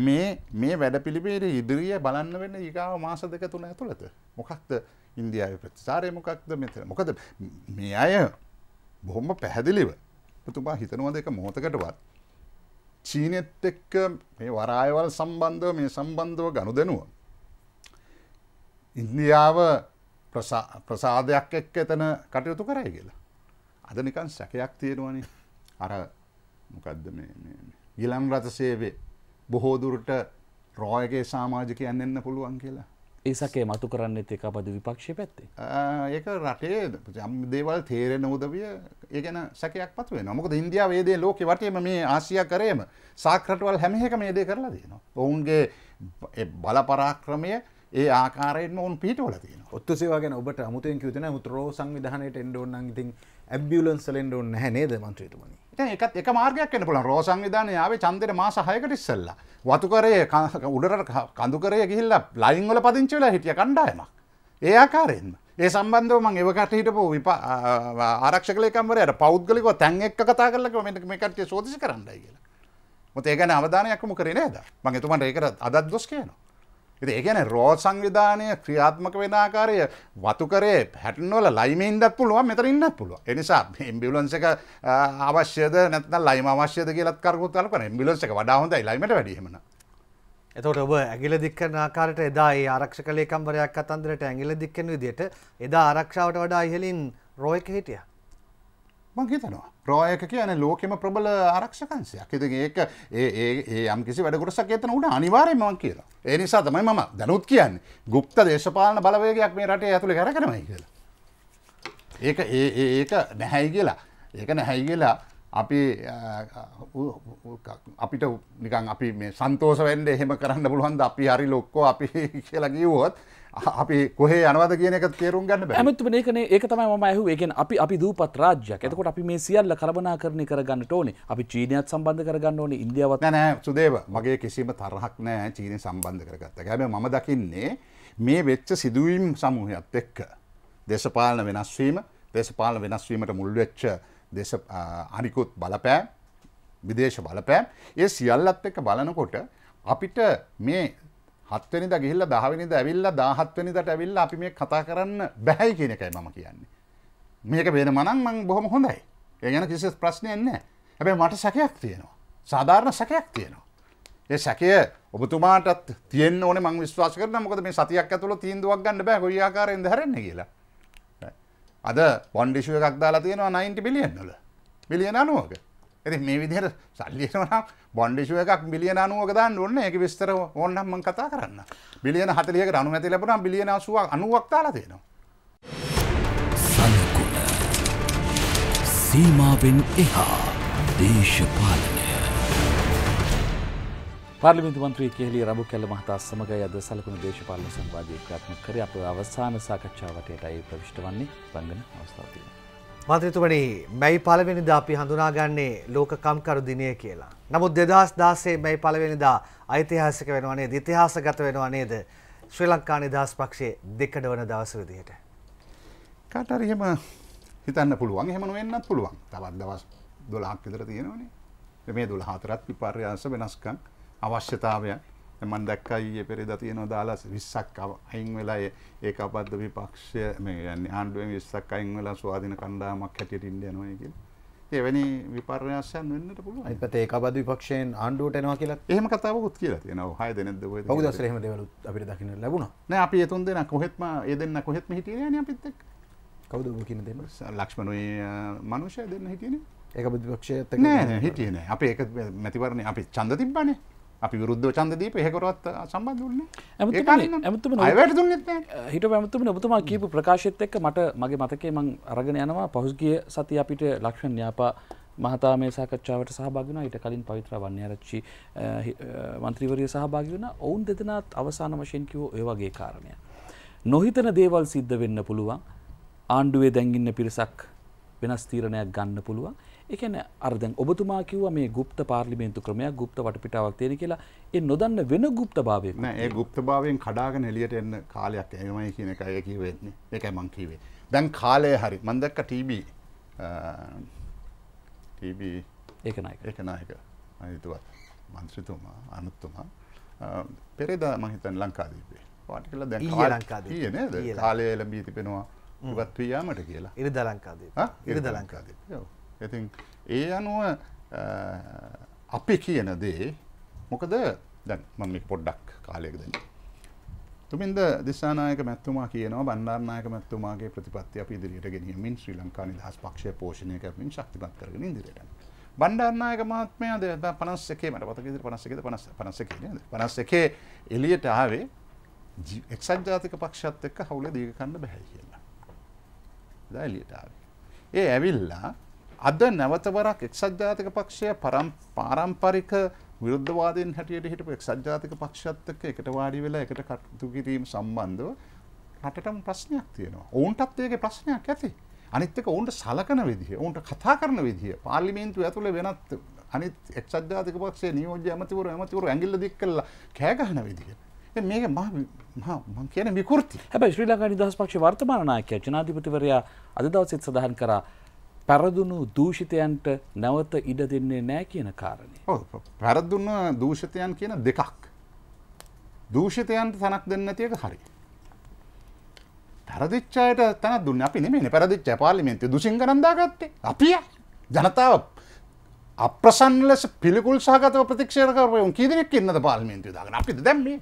මේ මේ වැඩපිළිවෙලේ ඉදිරිය බලන්න වෙන ඊගාව මාස දෙක තුන ඇතුළත මොකක්ද ඉන්දියාවේ ප්‍රතිචාරය මොකක්ද මෙතන මොකද මේ අය බොහොම පැහැදිලිව තුමා හිතනවද එක මොහොතකටවත් චීනෙත් එක්ක මේ වරායවල් සම්බන්ධව මේ සම්බන්ධව ගණු දෙනුව. ඉන්දියාව ප්‍රසාධයක් එක්ක එතන කටයුතු කරයි කියලා. අද නිකන් සැකයක් තියෙනවනි අර මොකදද ගිලම් රථ සේවේ බොහෝදුරට රෝයගේ සාමාජික යන්න එන්න පුළුවන් කියලා ඒසකේ මතු කරන්න ඒක බද විපක්ෂය පැත්තේ ඒක රටේ යම් දේවල් තේරෙන උදවිය ඒගැන සැකයක් පත්වේ නොමකද ඉන්දියාවේදේ ලෝක වටේම මේ ආසිය කරේම සාක්‍රටවල් හැමිහක මේ දේ කරලා දයනවා ඔවුන්ගේ බලපරාක්‍රමය ඒ ආකාරයෙන් ඔවන් පිටවල තියෙන ඔත්තු සේවාගෙන ඔබට අමුතෙන් කිවතන මුතරෝ සංවිධානයට එන්ඩෝන්නන් ඉතින් ඇබ්ියලන් සලෙන්ඩ නැහැ නේද මන්ත්‍රීතුමනි එකත් එක මාර්ගයක් වන්න පුළන් රෝ සංවිධාන යාවේ චන්දර මාසහයකට ඉස්සල්ල වතුකරය උඩරට කඳුකරය ගිහිල්ල ලයිංවල පදිංචවෙලා හිටිය කණ්ඩායමක්. ඒ ආකාරයෙන්ම. ඒ සම්බන්ධව මං එවකට හිටපු විප ආරක්ෂකලකම්වරයට පෞද්ගලික තැන් එක් කතා කරලක මෙට මේකටය සෝදිසි කරන්නයි කියලා. මොත ඒගන අවධානයක්ම කරේ නේද මගේ තුමට ඒකර අදත් දොස් කියනවා. ඉති ඒගැන රෝ සංවිධානය ක්‍රියාත්මක වෙනආකාරය වතුකරේ පැටනොල ලයිමන්දක් පුළුව මෙතරන්න පුළුව එනිසා එම්බිලන්ස එක අවශ්‍යද නැත ලයිම අවශ්‍යද කියලත් කරුත්තල කන එම්බිලන්ස එක වඩාහොඳ ලයිමට වැඩීමන එතට ඔබ ඇගිල දික්කන ආකාරට එදා ඒ ආරක්ෂ කලේ කම්බරයක් අතන්දරට ඇගිල දික්කන විදියට එදා ආරක්ෂාවට වඩා ඉහලින් රෝයක හිටියා මං හිතනවා රෝයක කියන ලෝකෙම ප්‍රබල ආරක්ෂකන්සයක් ඉති ඒක ඒ යම් කිසි වැඩගොඩසක් ඒතන උට අනිවාරයමන් කියලා ඒ නිසා තමයි මම දැනුත් කියන්න ගුප්ත දේශපාලන බලවේගයක් මේ රටේ ඇතුළ කර කරමයි කියලා ඒක ඒ ඒක නැහැයි කියලා ඒක නැහැයි කියලා අපි අපිට නිකන් අපි මේ සන්තෝස වෙන්ඩ එහෙම කරන්න පුළුවන්ද අපි හරි ලොක්කෝ අපි (laughs) කියලා කිව්වොත් අපි කොහේ යනවද කියන එක තේරුම් ගන්න බෑ. ඇමතුමනේ ඒකනේ ඒක තමයි මම ඇහුවේ. ඒ කියන්නේ අපි අපි දූපත් රාජ්‍යයක්. එතකොට අපි මේ සියල්ල කලබනාකරණය කරගන්නට ඕනේ. අපි චීනයත් සම්බන්ධ කරගන්න ඕනේ. ඉන්දියාවත් නෑ නෑ සුදේව. මගේ කිසිම තරහක් නෑ චීනය සම්බන්ධ කරගත්ත. හැබැයි මම දකින්නේ මේ වෙච්ච සිදුවීම් සමූහයත් එක්ක දේශපාලන වෙනස් වීම, දේශපාලන වෙනස් වීමට මුල් වෙච්ච දේශ අනිකුත් බලපෑම්, විදේශ බලපෑම්, ඒ සියල්ලත් එක්ක බලනකොට අපිට මේ හත්වනිද ගිල්ල දහවිනිද ඇවිල්ල දාහත්වනිදට ඇවිල්ල අපි මේ කතා කරන්න බැහැයි කියන එකයි මම කියන්නේ. මේක බේන මනන් මං බොහොම හොඳයි ඒ ගැන කිසි ප්‍රශ්නයන්න හැබැයි මට සැකයක් තියෙනවා. සාධාරණ සැකයක් තියෙනවා. ඒ සැකය ඔබතුමාටත් තියෙන් ඕන මං විශ්වාස කරන මොකද මේ සතියක් ඇතුළ තීන්දුවක් ගන්න බෑ ගොයාකාරෙන් දරන්න කියලා. අද පොන්ඩිෂුව එකක් දාලා තියෙනවා 90 බිලියන් වල බිලියන අනුවක ඇති මේ විදිහට සල්ලියනනම් බොන්ඩිෂුව එකක් බිලියන අනුවක දාන්න ඕන්න ඒක විස්තර ඕන්නම් මං කතා කරන්න බිලියන හතලියක අනු ඇති ලැබුණා බිලියන අසුවක් අනුවක් තාලා තියෙනවා සීමාවෙන් එහා දේශපාලනය පාර්ලිමින්තු මන්ත්‍රී කෙහෙලි රබු කැල්ල මහතා සමගයි අද සලකුණු දේශපාලන සංවාදයේ ක්‍රියාත්මක කර අප අවසාන සාකච්ඡාවටයටයි ප්‍රවිෂ්ට වන්නේ වංගන අවස්ථාව තියෙනවා මන්ත්‍රතුමනි මැයි පලවෙනිදා අපි හඳුනාගන්නේ ලෝක කම්කරු දිනය කියලා. නමුත් දෙදස් දාසේ මැයි පලවෙනිදා අයිතිහාසික වෙනවා නේද ඉතිහාසගත වෙනවා නේද ශ්‍රී ලංකා නිදහස් පක්ෂයේ දෙකඩ වන දවස විදිහට. කාටර එහෙම හිතන්න පුළුවන් එහෙම වෙන්නත් පුළුවන්. තවත් දවස් 12ක් විතර තියෙනවනේ. මේ 12 හතරත් විපර්යාස වෙනස්කම් අවශ්‍යතාවයන් මන් දැක්කයි පෙරේද තියෙනවා දාලා 20ක් අයින් වෙලා ඒක අපද්ද විපක්ෂය මේ යන්නේ ආණ්ඩුවෙන් 20ක් අයින් වෙලා ස්වාධීන කණ්ඩායමක් හැටියට ඉන්න යනවා කියලා. එවැනි විපර්යාසයන් වෙන්නට පුළුවන්. ඒකත් ඒක අවදි විපක්ෂයෙන් ආණ්ඩුවට එනවා කියලා. එහෙම කතාවකුත් කියලා තියෙනවා. 6 දෙනෙක්ද කොහෙද? ඔව් දවසට එහෙම දේවල් අපිට දකින්න ලැබුණා. නෑ අපි ඒ තුන් දෙනා කොහෙත්ම ඒ දෙන්නා කොහෙත්ම හිටියේ නෑනේ අපිත් එක්ක. කවුද ඔබ කියන දෙන්න? ලක්ෂ්මනෝයි මනුෂ්‍ය දෙන්න හිටියේනේ. ඒක අවදි විපක්ෂයත් එක්ක නෑ නෑ හිටියේ නෑ. අපි ඒක මැතිවරණේ අපි ඡන්ද තිබ්බනේ. අපි විරුද්ධ චන්දදීප එහෙකරවත් සම්බන්ධ වන්නේ ඇමතුම අයට හිට පැමතුම ඔබතුමා කියපු ප්‍රකාශයත් එක්ක මට මගේ මතකේ මං අරගෙන යනවා පහුස්ගිය සති අපිට ලක්ෂණ ්‍යාපා මහතා මේ සාකච්ඡාවට සහභාගන ඊට කලින් පවිත්‍ර වන්‍යරච්චි මන්ත්‍රීවරිය සහභාගවන ඔවුන් දෙදෙනත් අවසාන වශයෙන් කිවෝ ඒ වගේ කාරණය. නොහිතන දේවල් සිද්ධ වෙන්න පුළුවන් ආණ්ඩුවේ දැන්ගින්න පිරිසක් වෙනස් තීරණයක් ගන්න පුළුවන් එකන අර්දැන් ඔබතුමා කිව මේ ගුප්ත පාර්ලිමේන්තු ක්‍රමයක් ගුප්ත වටපිටාවක් තියෙන කියලා ඒ නොදන්න වෙන ගුප්ත භාවය ඒ ගුප්ත භාවයෙන් කඩාගෙන එලියට එන්න කාලයක් එමයි කියන එක අය කිවවෙන්නේ එකයි මං කිවේ දැන් කාලය හරි මන්දක්ක ටීබ ටීබ ඒකනයි එකනායක අනිතුවත් මන්ත්‍රතුමා අනුත්තුමා පෙරේද මහිතන් ලංකාදීපේ පාට කළ දැ ලංකාදී නේද කාලය එලබී තිබෙනවා ගත්වයාමට කියලා ඉරිද ලංකාදී ඉරිද ලංකාදී යෝ ඉතින් ඒ අනුව අපි කියන දේ මොකද දැන් මම මේක පොඩ්ඩක් කාලයක දෙන්න. තුමින්ද දිසානායක මැතිතුමා කියනවා බණ්ඩාරනායක මැතිතුමාගේ ප්‍රතිපත්තිය අපි ඉදිරියට ගෙනියමින් ශ්‍රී ලංකා නිදහස් පක්ෂය පෝෂණය කරමින් ශක්තිමත් කරගෙන ඉදිරියට යනවා. බණ්ඩාරනායක මහත්මයා 2051 මට මතක ඉදිරි 51ද 51 නේද 51 එළියට ආවේ එක්සත් ජාතික පක්ෂයත් එක්ක හවුලේ දීර්ඝ කරන්න බෑ කියලා. එදා එළියට ආවේ. ඒ ඇවිල්ලා අද නැවතවරක් එක්සත් ජාතික පක්ෂය පාරම්පරික විරුද්ධවාදයෙන් හැටියට හිටපු එක්සත් ජාතික පක්ෂයත් එක්ක එකට වාඩි වෙලා එකට කටයුතු කිරීම සම්බන්ධව රටටම ප්‍රශ්නයක් තියෙනවා. ඔවුන්ටත් ඒකේ ප්‍රශ්නයක් ඇති. අනිත් එක ඔවුන්ට සලකන විදිහ, ඔවුන්ට කතා කරන විදිහ, පාර්ලිමේන්තුව ඇතුලේ වෙනත් අනිත් එක්සත් ජාතික පක්ෂයේ නියෝජ්‍ය ඇමතිවරු ඇමතිවරු ඇඟිල්ල දික් කරලා කෑ ගහන විදිහ. මේක මම කියන විකෘති. හැබැයි ශ්‍රී ලංකා නිදහස් පක්ෂයේ වර්තමාන නායකයා ජනාධිපතිවරයා අද දවසේත් සඳහන් කරා පැරදුණු දූෂිතයන්ට නැවත ඉඩ දෙන්නේ නෑ කියන කාරණය. පැරදුන්න දූෂිතයන් කියන දෙකක්. දූෂිතයන්ට තනක් දෙන්න තියක හරි. පැරදිච්චායට තන දුන්න අපි නෙමේ පැරදිච්ච පාලිමෙන්ති දුසිං කරන්දාගත්තේ අපිය ජනතාව අප්‍රසන් ලෙස පිළිකුල් සහගතව ප්‍රතික්ෂයකරවයුම් කීදනෙක් ඉන්නද පාලිමෙන්ති දාගන අපිද දැම්මේ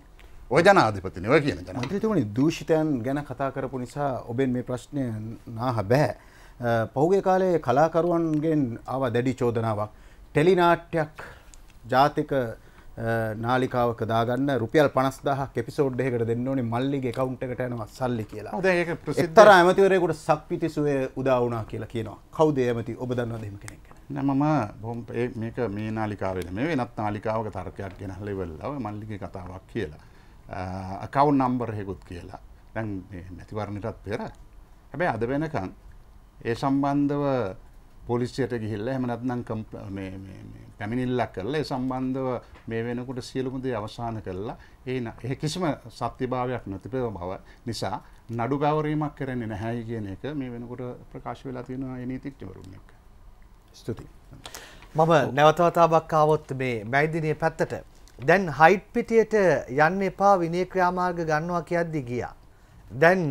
ඔය ජනාධිපතිනව කියන ජනතතුනි දූෂිතයන් ගැන කතා කරපු නිසා ඔබෙන් මේ ප්‍රශ්නය නාහ බැහැ. පෞගේ කාලයේ කලාකරුවන්ගෙන් ආව දැඩි චෝදනාවක් ටෙලිනාට්‍යයක් ජාතික නාලිකාවක දාගන්න රුපියල් පනස්දාහක් එපිසෝඩ් එකට දෙන්න ඕනි මල්ලිගේ කවුන්ට එකට යනවා සල්ලි කියලා එතර ඇමතිවරයකුට සක්විති සුවය උදාවනා කියලා කියනවා කවුද ඇමති ඔබ දන්නවා දෙම කෙනෙක් නමම බොම් මේක මේ නාලිකාවෙන මේ වෙනත් නාලිකාවක තර්කයක් ගෙන ලෙවල්ලව මල්ලිගේ කතාවක් කියලා අකවුන් නම්බරහෙකුත් කියලා දැන් මැතිවරණටත් පෙර හැබැයි අද වෙනකං ඒ සම්බන්ධව පොලිසියට ගිහිල්ල එහම නැත්නම් පැමිණිල්ලක් කරලා ඒ සම්බන්ධව මේ වෙනකොට සියලුමදේ අවසාන කරලා ඒ එහ කිසිම සත්‍යභාවයක් නොතිපව බව නිසා නඩු පැවරීමක් කරන්නේ නැහැයි කියන එක මේ වෙනකොට ප්‍රකාශ වෙලා තියෙන නීතිච්චවරුන් එක. ස්තුති. මම නැවතවතාබක්කාවොත් මේ මැයිදිනය පැත්තට දැන් හයිට් පිටියට යන්න එපා විනේ ක්‍රියාමාර්ග ගන්නවා කියද්දි ගියා. දැන්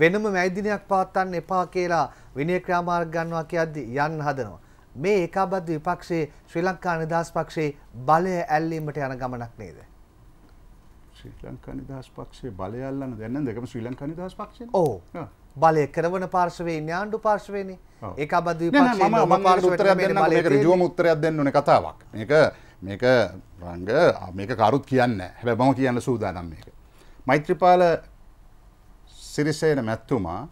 වෙනම මැයිදිනයක් පාත්තන්න එපා කියලා විනය ක්‍රියාමාර්ග ගන්නවා කියද්දි යන්න හදනවා. මේ ඒකාබද්ධ විපක්ෂයේ ශ්‍රී ලංකා නිදහස් පක්ෂයේ බලය ඇල්ලීමට යන ගමනක් නේද? ශ්‍රී ලංකා නිදහස් පක්ෂයේ බලය අල්ලන්න දැන් නම් දෙකම ශ්‍රී ලංකා නිදහස් පක්ෂයනේ. ඔව්. බලය කරවන පාර්ශවයේ ඥාණ්ඩු පාර්ශවයේනේ. ඒකාබද්ධ විපක්ෂයේ මම මම උත්තරයක් දෙන්නම් මේක ඍජුවම උත්තරයක් දෙන්න ඕනේ කතාවක්. මේක මේක රංග මේක කරුත් කියන්නේ නැහැ. හැබැයි මම කියන්න සූදානම් මේක. මෛත්‍රීපාල සිරිසේන මැතිතුමා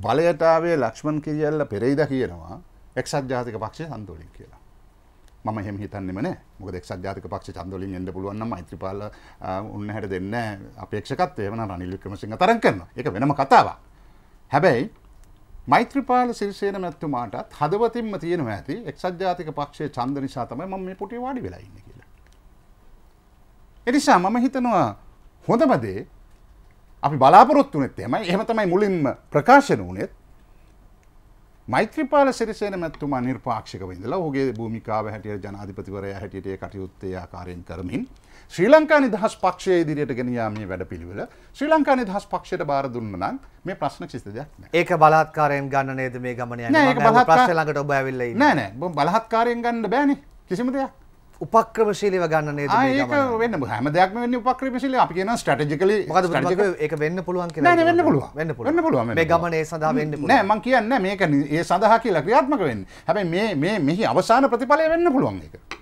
බලයටාවේ ලක්ෂ්මන් කියල්ල පෙරෙයිද කියනවා එක්සත් ජාතික පක්ෂ සන්තුලින් කියලා මම හෙම හිතන්නෙමන මොක දෙක් ජාතික පක්ෂ චන්දලින් එන්න පුළුවන් මෛත්‍රපාල උන්න හැට දෙන්න අපේක්ෂකත් එවන රනිල්ලික්‍රමසිංහ තරන් කරන එක වෙනම කතාව හැබැයි මෛත්‍රපාල සිරිසේන මැත්තුමාටත් හදවතින්ම තියෙනවා ඇති එක්සත් ජාතික පක්ෂය චන්ද නිසා තමයි මම මේ පොටි වාඩි වෙලා ඉන්නේ කියලා. එනිසා මම හිතනවා හොඳම දේ අපි බලාපොරොත්තු වනෙත් එමයි එහම තමයි මුලින්ම ප්‍රකාශන වනෙත් මෛත්‍රපාල සිරිසේන මැත්තුමා නිර්පාක්ෂක ඉඳලා ඔහුගේ භූමිකාව හැටියට ජනාධිපතිවරයා හැටියට කටයුත්තේ ආකාරයෙන් කරමින් ශ්‍රී ලංකා නිදහස් පක්ෂය ඉදිරියට ගෙනයාමේ වැඩපිළිවෙල ශ්‍රී ලංකා නිදහස් පක්ෂයට බාර දුන්න නම් මේ ප්‍රශ්න කිසි දෙයක් නෑ ඒක බලාත්කාරයෙන් ගන්න නේද මේ ගමන යන්නේ ඒක බලාත්කාරයෙන් ළඟට ඔබ ඇවිල්ලා ඉන්නේ නෑ නෑ බලාත්කාරයෙන් ගන්න බෑනේ කිසිම දෙයක් උපක්‍රමශීලව ගන්න නේද ඒක වෙන්න හැම දෙයක්ම වෙන්න උපක්‍රමශීලී අපි කියන ස්ට්‍රැටජිකලි මොකද ස්ට්‍රැටජික ඒක වෙන්න පුළුවන් කියලා නෑ වෙන්න පුළුවන් වෙන්න පුළුවන් වෙන්න පුළුවන් මේ ගමන ඒ සඳහා වෙන්න පුළුවන් නෑ මං කියන්නේ මේක ඒ සඳහා කියලා ක්‍රියාත්මක වෙන්නේ හැබැයි මේ මේ මෙහි අවසාන ප්‍රතිඵලය වෙන්න පුළුවන් ඒක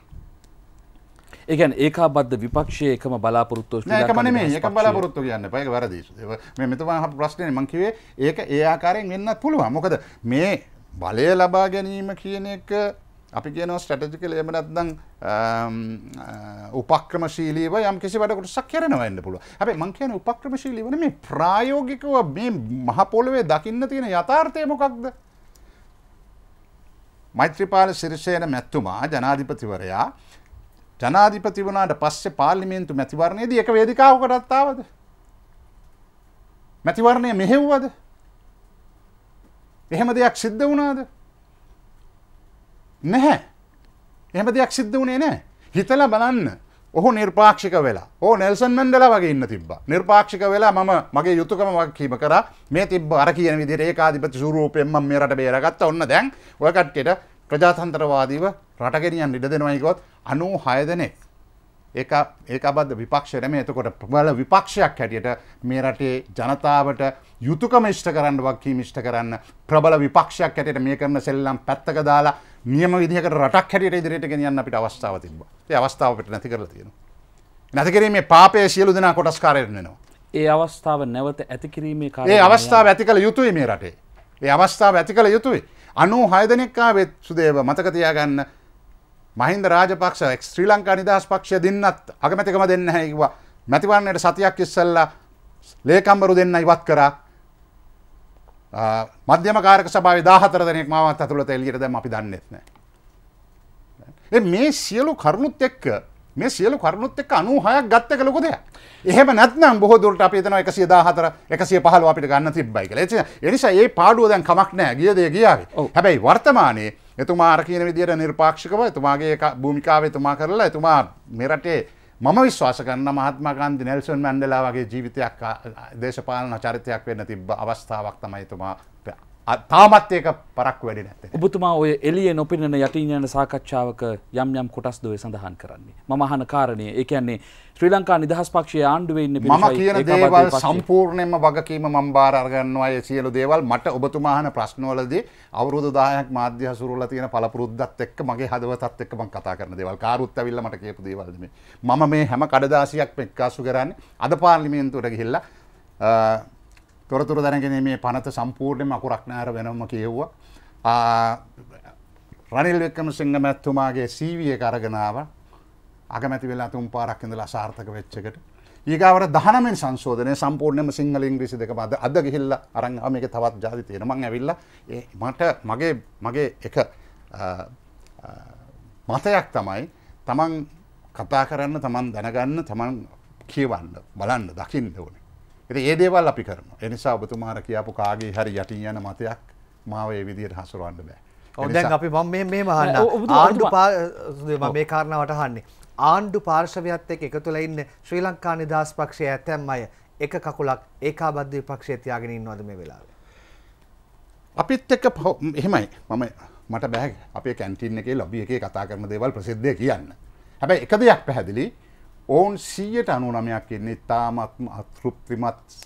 ඒකන් ඒකාබද්ධ විපක්ෂය එකම බලාපොරොත්තු ඒකමන මේ එක බලාපොරොත්තු කියන්න පයක වැරදි මේ මෙතුමා හ ප්‍රශ්නය මංකිවේ ඒක ඒ ආකාරයෙන් වෙන්නත් පුළුවන් මොකද මේ බලය ලබා ගැනීම කියන එක අපි කියනෝ ස්ටටජිකල එම නැත්නම් උපක්‍රමශීලීව යම් කිසිවට කොටසක් කරනවා වෙන්න පුළුවන්. හැබැයි මං කියන්නේ උපක්‍රමශීලීව නෙමෙයි ප්‍රායෝගිකව මේ මහ පොළොවේ දකින්න තියෙන යථාර්ථය මොකක්ද? මෛත්‍රීපාල සිරිසේන මැතිතුමා ජනාධිපතිවරයා ජනාධිපති වුණාට පස්සේ පාර්ලිමේන්තු මැතිවරණයේදී එක වේදිකාවකටත් ආවද? මැතිවරණය මෙහෙව්වද? එහෙම දෙයක් සිද්ධ වුණාද? නැහැ. එහෙම දෙයක් සිද්ධ වුණේ නැහැ. හිතලා බලන්න. ඔහු නිර්පාක්ෂික වෙලා. ඕ නෙල්සන් මැන්ඩෙලා වගේ ඉන්න තිබ්බා. නිර්පාක්ෂික වෙලා මම මගේ යුතුයකම වගකීම කරා. මේ තිබ්බ අර කියන විදිහට ඒකාධිපති ස්වරූපයෙන් මම මේ රට බේරගත්තා. ඔන්න දැන් ඔය කට්ටියට ප්‍රජාතන්ත්‍රවාදීව රට ගෙනියන්න ඉඩ දෙනවයි කිව්වත් 96 දෙනෙක්. ඒක ඒක අබද්ද විපක්ෂය නෙමෙයි. එතකොට ප්‍රබල විපක්ෂයක් හැටියට මේ රටේ ජනතාවට යුතුයකම ඉෂ්ට කරන්න වගකීම ඉෂ්ට කරන්න ප්‍රබල විපක්ෂයක් හැටියට මේ කරන සෙල්ලම් පැත්තක දාලා නියම විදිහකට රටක් හැටියට ඉදිරියට ගෙනියන්න අපිට අවස්ථාව තිබ්බා. ඒ අවස්ථාව අපිට නැති කරලා තියෙනවා. නැති කිරීමේ පාපය සියලු දෙනා කොටස්කාරයන් වෙනවා. ඒ අවස්ථාව නැවත ඇති කිරීමේ කාර්යය. ඒ අවස්ථාව ඇති කළ යුතුයි මේ රටේ. ඒ අවස්ථාව ඇති කළ යුතුයි. 96 දෙනෙක් ආවේ සුදේව මතක තියාගන්න. මහින්ද රාජපක්ෂ ශ්‍රී ලංකා නිදහස් පක්ෂය දෙන්නත් අගමැතිකම දෙන්න නැහැ කිව්වා. මැතිවරණයට සතියක් ඉස්සෙල්ලා ලේකම්වරු දෙන්න ඉවත් කරා. මධ්‍යම කාරක සභාව දාහතර දෙනෙක් මවත් ඇතුළට එල්ලියට දැම අපි දන්නෙත්න මේ සියලු කරුණුත් එක්ක මේ සියලු කරුණුත් එක් අනු හයක් ගත්ත කලොක දෙයක් එහෙම නැත්නම් බොහෝ දුරට අපි තන එකසිය දාහතර එකසිය පහල අපිට ගන්න තිබ්බයි කළ ති එනිසා ඒ පාඩුව දැන් කමක් නෑ ගියදේ ගියාවේ හැබැයි වර්තමානයේ එතුමා අර කියන විදියට නිර්පාක්ෂකව එතුමාගේ භූමිකාවේ තුමා කරලා එතුමා මෙරටේ මම විශ්වාස කරන්න මහත්මකන්දි නෙල්සන් මැන්ඩලා වගේ ජීවිතයක් දේශපාලන චරිතයක් වෙන්න තිබ අවස්ථාවක් තමයිතුමා තාමත් ඒක පරක් වැඩි නැත. ඔබතුමා ඔය එළිය නොපෙනෙන යටින් යන සාකච්ඡාවක යම් යම් කොටස් දොය සඳහන් කරන්නේ. මම අහන කාරණය ඒ කියන්නේ ශ්‍රී ලංකා නිදහස් පක්ෂයේ ආණ්ඩුවේ ඉන්න මම කියන දේවල් සම්පූර්ණයෙන්ම වගකීම මම බාර අරගන්නවා ඒ සියලු දේවල් මට ඔබතුමා අහන ප්‍රශ්නවලදී අවුරුදු 10ක් මාධ්‍ය හසුරුවලා තියෙන පළපුරුද්දත් එක්ක මගේ හදවතත් එක්ක මම කතා කරන දේවල් කාරුත් ඇවිල්ලා මට කියපු දේවල් මේ. මම මේ හැම කඩදාසියක් එක්කාසු කරන්නේ අද පාර්ලිමේන්තුවට ගිහිල්ලා තොරතුර දැනගැනීමේ පනත සම්පූර්ණයම අකුරක්නාර වෙනම කියව්වා. රනිල් එක්කම සිංහ මැත්තුමාගේ සීවිය කරගෙනාව අගමැති වෙලා තුම් පාරක් ඉඳලා සාර්ථක වෙච්චකට ඒකවර දහනමෙන් සංශෝධනය සම්පූර්ණයම සිංහල ඉංග්‍රීසි දෙක බද අද ගිහිල්ල අරන් මේක තවත් ජාති තියෙන මං ඇවිල්ලා ඒ මට මගේ මගේ එක මතයක් තමයි තමන් කතා කරන්න තමන් දැනගන්න තමන් කියවන්න බලන්න දකින්න ඕනේ ඇති ඒ දේවල් අපි කරම එනිසා ඔබතුමාර කියපු කාගේ හරි යටින් යන මතයක් මාව ඒ විදියට හසුරුවන්න බෑ දැන් අපි මම මේ මහන්න ආණ්ඩු පා මේ කාරණාවට හන්නේ ආණ්ඩු පාර්ශවයත් එක් එකතුල ඉන්න ශ්‍රී ලංකා නිදහස් පක්ෂය ඇතැම් අය එක කකුලක් ඒකාබද්ධ විපක්ෂය තියාගෙන ඉන්නවද මේ වෙලාවේ. අපිත් එක්ක එහෙමයි මම මට බෑ අපේ කැන්ටින් එකේ ලොබිය එකේ කතා කරන දේවල් ප්‍රසිද්ධය කියන්න. හැබැයි එක දෙයක් පැහැදිලි ඔවුන් සීයට අනුනමයක් එන්නේ තාමත්ම අතෘප්තිමත්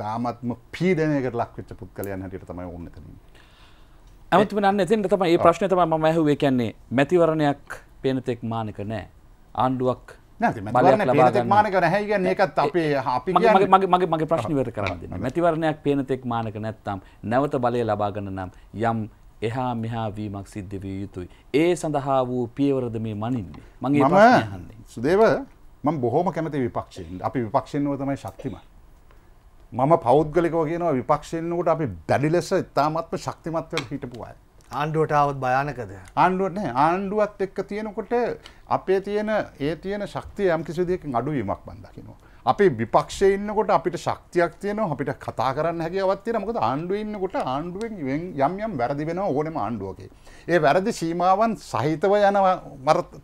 තාමත්ම පීඩනයකට ලක්වෙච්ච පුද්ගලයන් හැටියට තමයි ඔන්න එතනින්. ඇමතිමනන්න එතෙන්ට තමයි මේ ප්‍රශ්නේ තමයි මම ඇහුවේ කියන්නේ මැතිවරණයක් පේන තෙක් මානක නැහැ. ආණ්ඩුවක් මානක නැහැ ඒකත් අපේ අපි මගේ මගේ මගේ ප්‍රශ්නිවර කරන්න මැතිවරණයක් පේනතෙක් මානක නැත්තම් නැවත බලය ලබාගන්න නම් යම් එහා මෙහා වීමක් සිද්ධ විය යුතුයි. ඒ සඳහා වූ පියවරද මේ මනින්නේ. මගේ ප්‍රශ්නය අහන්නේ. සුදේව මම බොහොම කැමති විපක්ෂයෙන් අපි විපක්ෂයෙන්ව තමයි ශක්තිම මම පෞද්ගලිකව කියනවා විපක්ෂයෙන්කට අපි දැඩි ලෙස ඉතාමත්ම ශක්තිමත්වල හිටපු අය ආණ්ඩුවටාවත් භයානකද ආණ්ඩුවට ආණ්ඩුවත් එක්ක තියෙනකොට අපේ තියෙන ඒ තියෙන ශක්තිය යම් කිසිදයකින් අඩුවීමක් බන්දකිනවා අපේ විපක්ෂය ඉන්නකොට අපිට ශක්තියක් තියනවා අපිට කතා කරන්න හැකිවත් තියෙන මොකද ආණ්ඩුව ඉන්නකොට ආණ්ඩුවෙන් යම් යම් වැරදි වෙනවා ඕනෙම ආණ්ඩුවකේ. ඒ වැරදි සීමාවන් සහිතව යන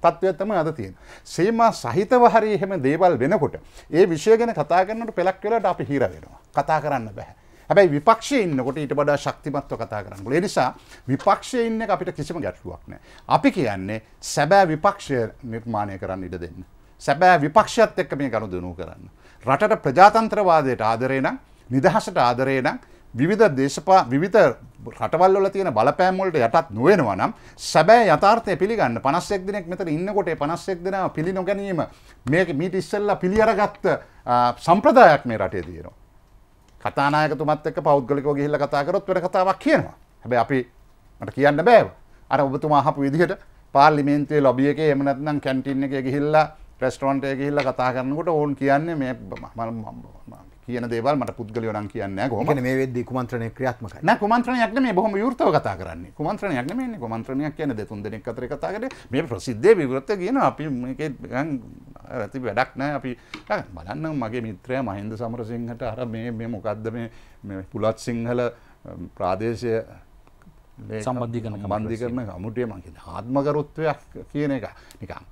තත්ත්වය තමයි අද තියෙන. සීමා සහිතව හරි එහෙම දේවල් වෙනකොට ඒ විෂය ගැන කතා කරනකොට පෙලක් වෙලාට අපි හිර වෙනවා. කතා කරන්න බෑ. හැබැයි විපක්ෂය ඉන්නකොට ඊට වඩා ශක්තිමත්ව කතා කරන්න. ඒ නිසා විපක්ෂය ඉන්න එක අපිට කිසිම ගැටලුවක් නෑ. අපි කියන්නේ සැබෑ විපක්ෂය නිර්මාණය කරන්න ඉඩ දෙන්න. සැබෑ විපක්ෂත් එක්ක මේ ගනුදෙනු කරන්න. රටට ප්‍රජාතන්ත්‍රවාදයට ආදරේ නම් නිදහසට ආදරේ නම් විවිධ දේශපා විවිධ රටවල්ල තියෙන බලපෑම්වලට යටත් නොවෙනවා නම් සැබෑ යථාර්ථය පිළිගන්න 56 දිනක් මෙතන ඉන්නකොට 56 දෙනා පිළි නොගැනීම මේක මීට ඉස්සෙල්ලා පිළි අරගත්ත සම්ප්‍රදායක් මේ රටේ තියෙනවා. කතානායකතුමත් එක්ක පෞද්ගලිකව ගිහිල්ලා කතා කරොත් වෙන කතාවක් කියනවා. හැබැයි අපි මට කියන්න බෑ. අර ඔබතුමා අහපු විදිහට පාර්ලිමේන්තුවේ ලොබි එකේ එහෙම නැත්නම් කැන්ටීන් එකේ ගිහිල්ලා ප්‍රස්ටෝන්ටය ගහිල්ල කතා කරන්නකොට ඔවුන් කියන්නේ මේ කියන දේවල් මට පුද්ගලයෝනම් කියන්න හොම මේ වෙද කුමන්ත්‍රණය ක්‍රියාත්මක න කුමන්ත්‍රණයක් මේ බොහම යුර්තව කතා කරන්නේ කුමන්ත්‍රණයක් මේ කුමන්ත්‍රණයක් කියන දෙතුන් දෙනෙක් කතර කතාකට මේ ප්‍රසිද්ධය විවෘත්ත කියන අපි ඇති වැඩක් නෑ අපි බලන්න මගේ මිත්‍රය මහින්ද සමරසිංහට අර මේ මොකක්ද මේ පුලත් සිංහල ප්‍රාදේශය සම්බද්ධිකන බන්ධි කරන ගමුටේ මගේ ආත්මකරුත්වයක් කියන එක නිකම්.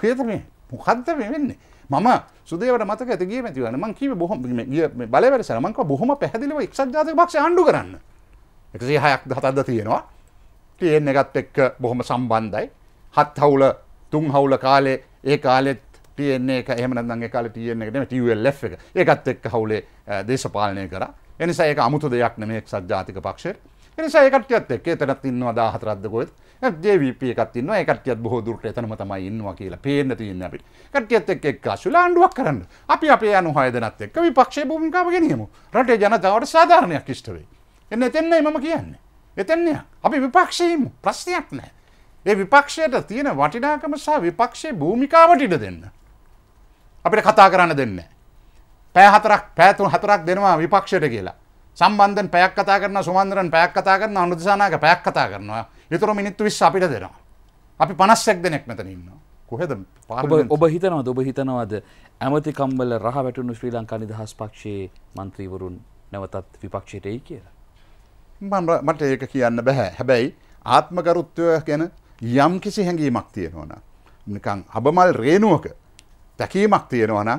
කේතම මොකක්ද වෙන්නේ මම සුදේවට මතක ඇතිගේ මැතිවන මං කිව බොහොම බලවැරසර මංක බොහොම පැදිලිව එක්සත් ජාතික පක්ෂ අන්ඩු කරන්න එකසේ හයක් හතත්ද තියෙනවා තියෙන එකත් එක්ක බොහොම සම්බන්ධයි හත් හවුල තුන් හවුල කාලේ ඒ කාලෙත් තියන්නේ එක එහමනදගේ කාල තියන්නේ එකන ටවල් එක එකත් එක් හවුලේ දේශපාලනය කර එනිසා ඒක අමුතු දෙයක් නෙමෙක් සජාතික පක්ෂ එනිසා එකටත් එක් තැනත් ඉන්නවා දාහතරද්දකොත් ජවිප එකත්තින්න එකටියත් බොහෝදුරට එතනම තමයි ඉන්නවා කියලා පේන්න තියන්න අපි කටියත් එක් එක් අශුල ආණ්ඩුවක් කරන්න අපි අපේ අනු හයදනත් එක්ක විපක්ෂය භූමිකාව ගෙනියමු රටේ ජනතාවට සාධාරණයක් ඉෂ්ටවේ එන්න එතෙන්නයි මම කියන්නේ එතෙන්නේ අපි විපක්ෂයම ප්‍රශ්නයක් නෑ ඒ විපක්ෂයට තියෙන වටිනාකම සහ විපක්ෂයේ භූමිකාවට ඉඩ දෙන්න අපිට කතා කරන්න දෙන්න පෑ හතරක් පෑතුන් හතරක් දෙනවා විපක්ෂයට කියලා සම්බන්ධන් පැයක් කතා කරන සුමන්දරන් පැයක් කතා කරන අනුදසානාක පැයක් කතා කරනවා නිතර මිනිත්තු විශ් අපිට දෙනවා. අපි පනස්සක් දෙනෙක් මෙතන ඉන්න. කොහෙද ඔබ හිතනවද ඔබ හිතනවද ඇමතිකම්බල රහ වැටුණු ශ්‍රී ලංකා නිදහස් පක්ෂයේ මන්ත්‍රීවරුන් නැවතත් විපක්ෂයටයි කියලා. මට ඒක කියන්න බැහැ හැබැයි ආත්මකරුත්වය ගැන යම් කිසි හැඟීමක් තියෙනවන. නිකං හබමල් රේනුවක තැකීමක් තියෙනවන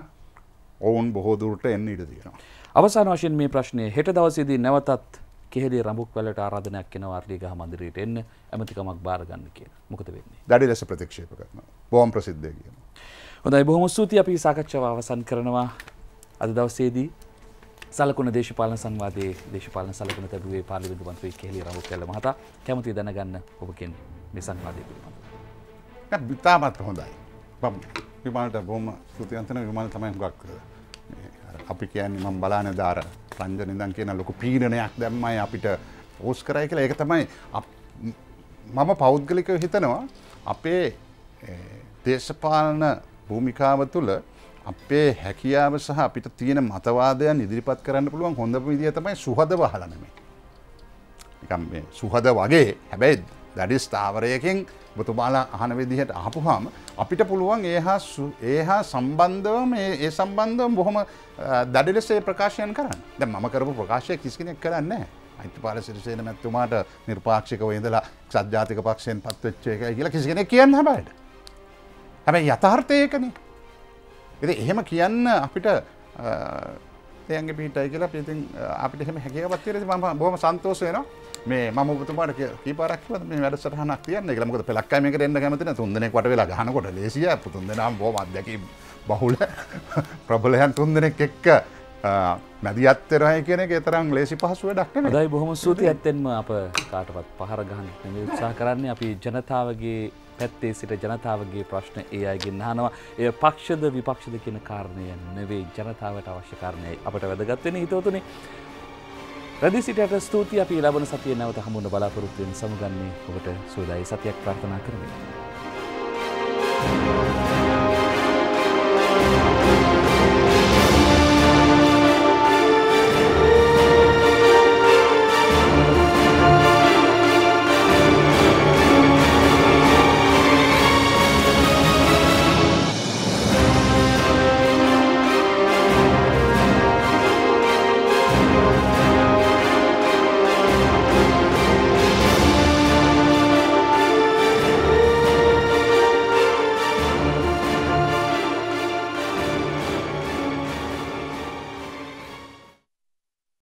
ඔවුන් බොහෝදුරට එන්න ඉඩ තියෙනවා. අවසාන වශයෙන් මේ ප්‍රශ්නය හෙට දවසේදී නැවතත් කෙහෙලේ රඹුක් වැලට ආරාධනයක් එනවා ආර්ලිගහ මන්දිරයට එන්න ඇමතිකමක් බාර ගන්න කියලා. මොකද වෙන්නේ? දැඩි ලෙස ප්‍රතික්ෂේප කරනවා. බොහොම ප්‍රසිද්ධයි කියනවා. හොඳයි බොහොම ස්තුතියි අපි සාකච්ඡාව අවසන් කරනවා අද දවසේදී සලකුණ දේශපාලන සංවාදයේ දේශපාලන සලකුණ තැබුවේ පාර්ලිමේන්තු මන්ත්‍රී කෙහෙලේ රඹුක් වැල්ල මහතා කැමති දැනගන්න ඔබකින් මේ සංවාදය පිළිබඳව. ඉතාමත් හොඳයි. විමානට බොහොම ස්තුතියි අන්තන විමාන තමයි හුඟක් කරලා. අපි කියන්නේ මම බලාන දාර රංජනදන් කියන ලොකු පීඩනයක් දැම්මයි අපිට පෝස් කරයි කියලා ඒක තමයි මම පෞද්ගලික හිතනවා අපේ දේශපාලන භූමිකාව තුළ අපේ හැකියාව සහ අපිට තියෙන මතවාදයන් ඉදිරිපත් කරන්න පුළුවන් හොඳ විදිිය තමයි සුහද වහලනම සුහද වගේ හැබැයිද දැඩි ස්ථාවරයකින් බතුමාලා අහන විදිහට අහපුහම අපිට පුළුවන් ඒහා ඒහා සම්බන්ධව ඒ සම්බන්ධව බොහොම දඩිලෙසේ ප්‍රකාශයන් කරන්න ද මම කරපු ප්‍රකාශය කිසිනෙක් කරන්නේ අයිතිපාල සිරිසේන මැත්තුමාට නිර්පාක්ෂිකව ඉඳලා සද්ජාතික පක්ෂයෙන් පත්වෙච්ච එක කියලා කිසිගෙන කියන්න හැබයිට හැබැයි යථාර්ථයකන එ එහෙම කියන්න අපිට තයන්ගේ පිහිටයි කියලා පිතින් අපිට එහෙම හැකියවත් තියෙනවා මම බොහොම සන්තෝෂ වෙනවා මේ මම ඔබතුමාට කීපාරක්වත් මේ වැඩසටහනක් තියන්න කියලා මොකද පළක්කයි මේකට එන්න කැමති නැහැ තුන් දෙනෙක් වට වෙලා ගහනකොට ලේසියි තුන් දෙනාම බොහොම අධ්‍යක්ීම් බහුල (laughs) ප්‍රබලයන් තුන් දෙනෙක් එක්ක මැදිත්තරය කියන තරම් ලේසි පහසුව ඩක්න දයි බොහොම සූති ඇත්තෙන්ම අප කාටවත් පහර ගහන්න උත්සා කරන්නේ අපි ජනතාවගේ පැත්තේ සිට ජනතාවගේ ප්‍රශ්න ඒ අයගෙන් අහනවා. එය පක්ෂද විපක්ෂද කියන කාරණය නෙවෙයි ජනතාවට අවශ්‍ය කාරණයයි අපට වැදගත් වෙන හිතවතුනි. රදි සිටට ස්තුති අපි ලබන සතිය නැවත හමුණ බලාපොරොත්තුවෙන් සමුගන්නේ ඔබට සූදායි සතියක් ප්‍රාර්ථනා කරමින්. Thank you.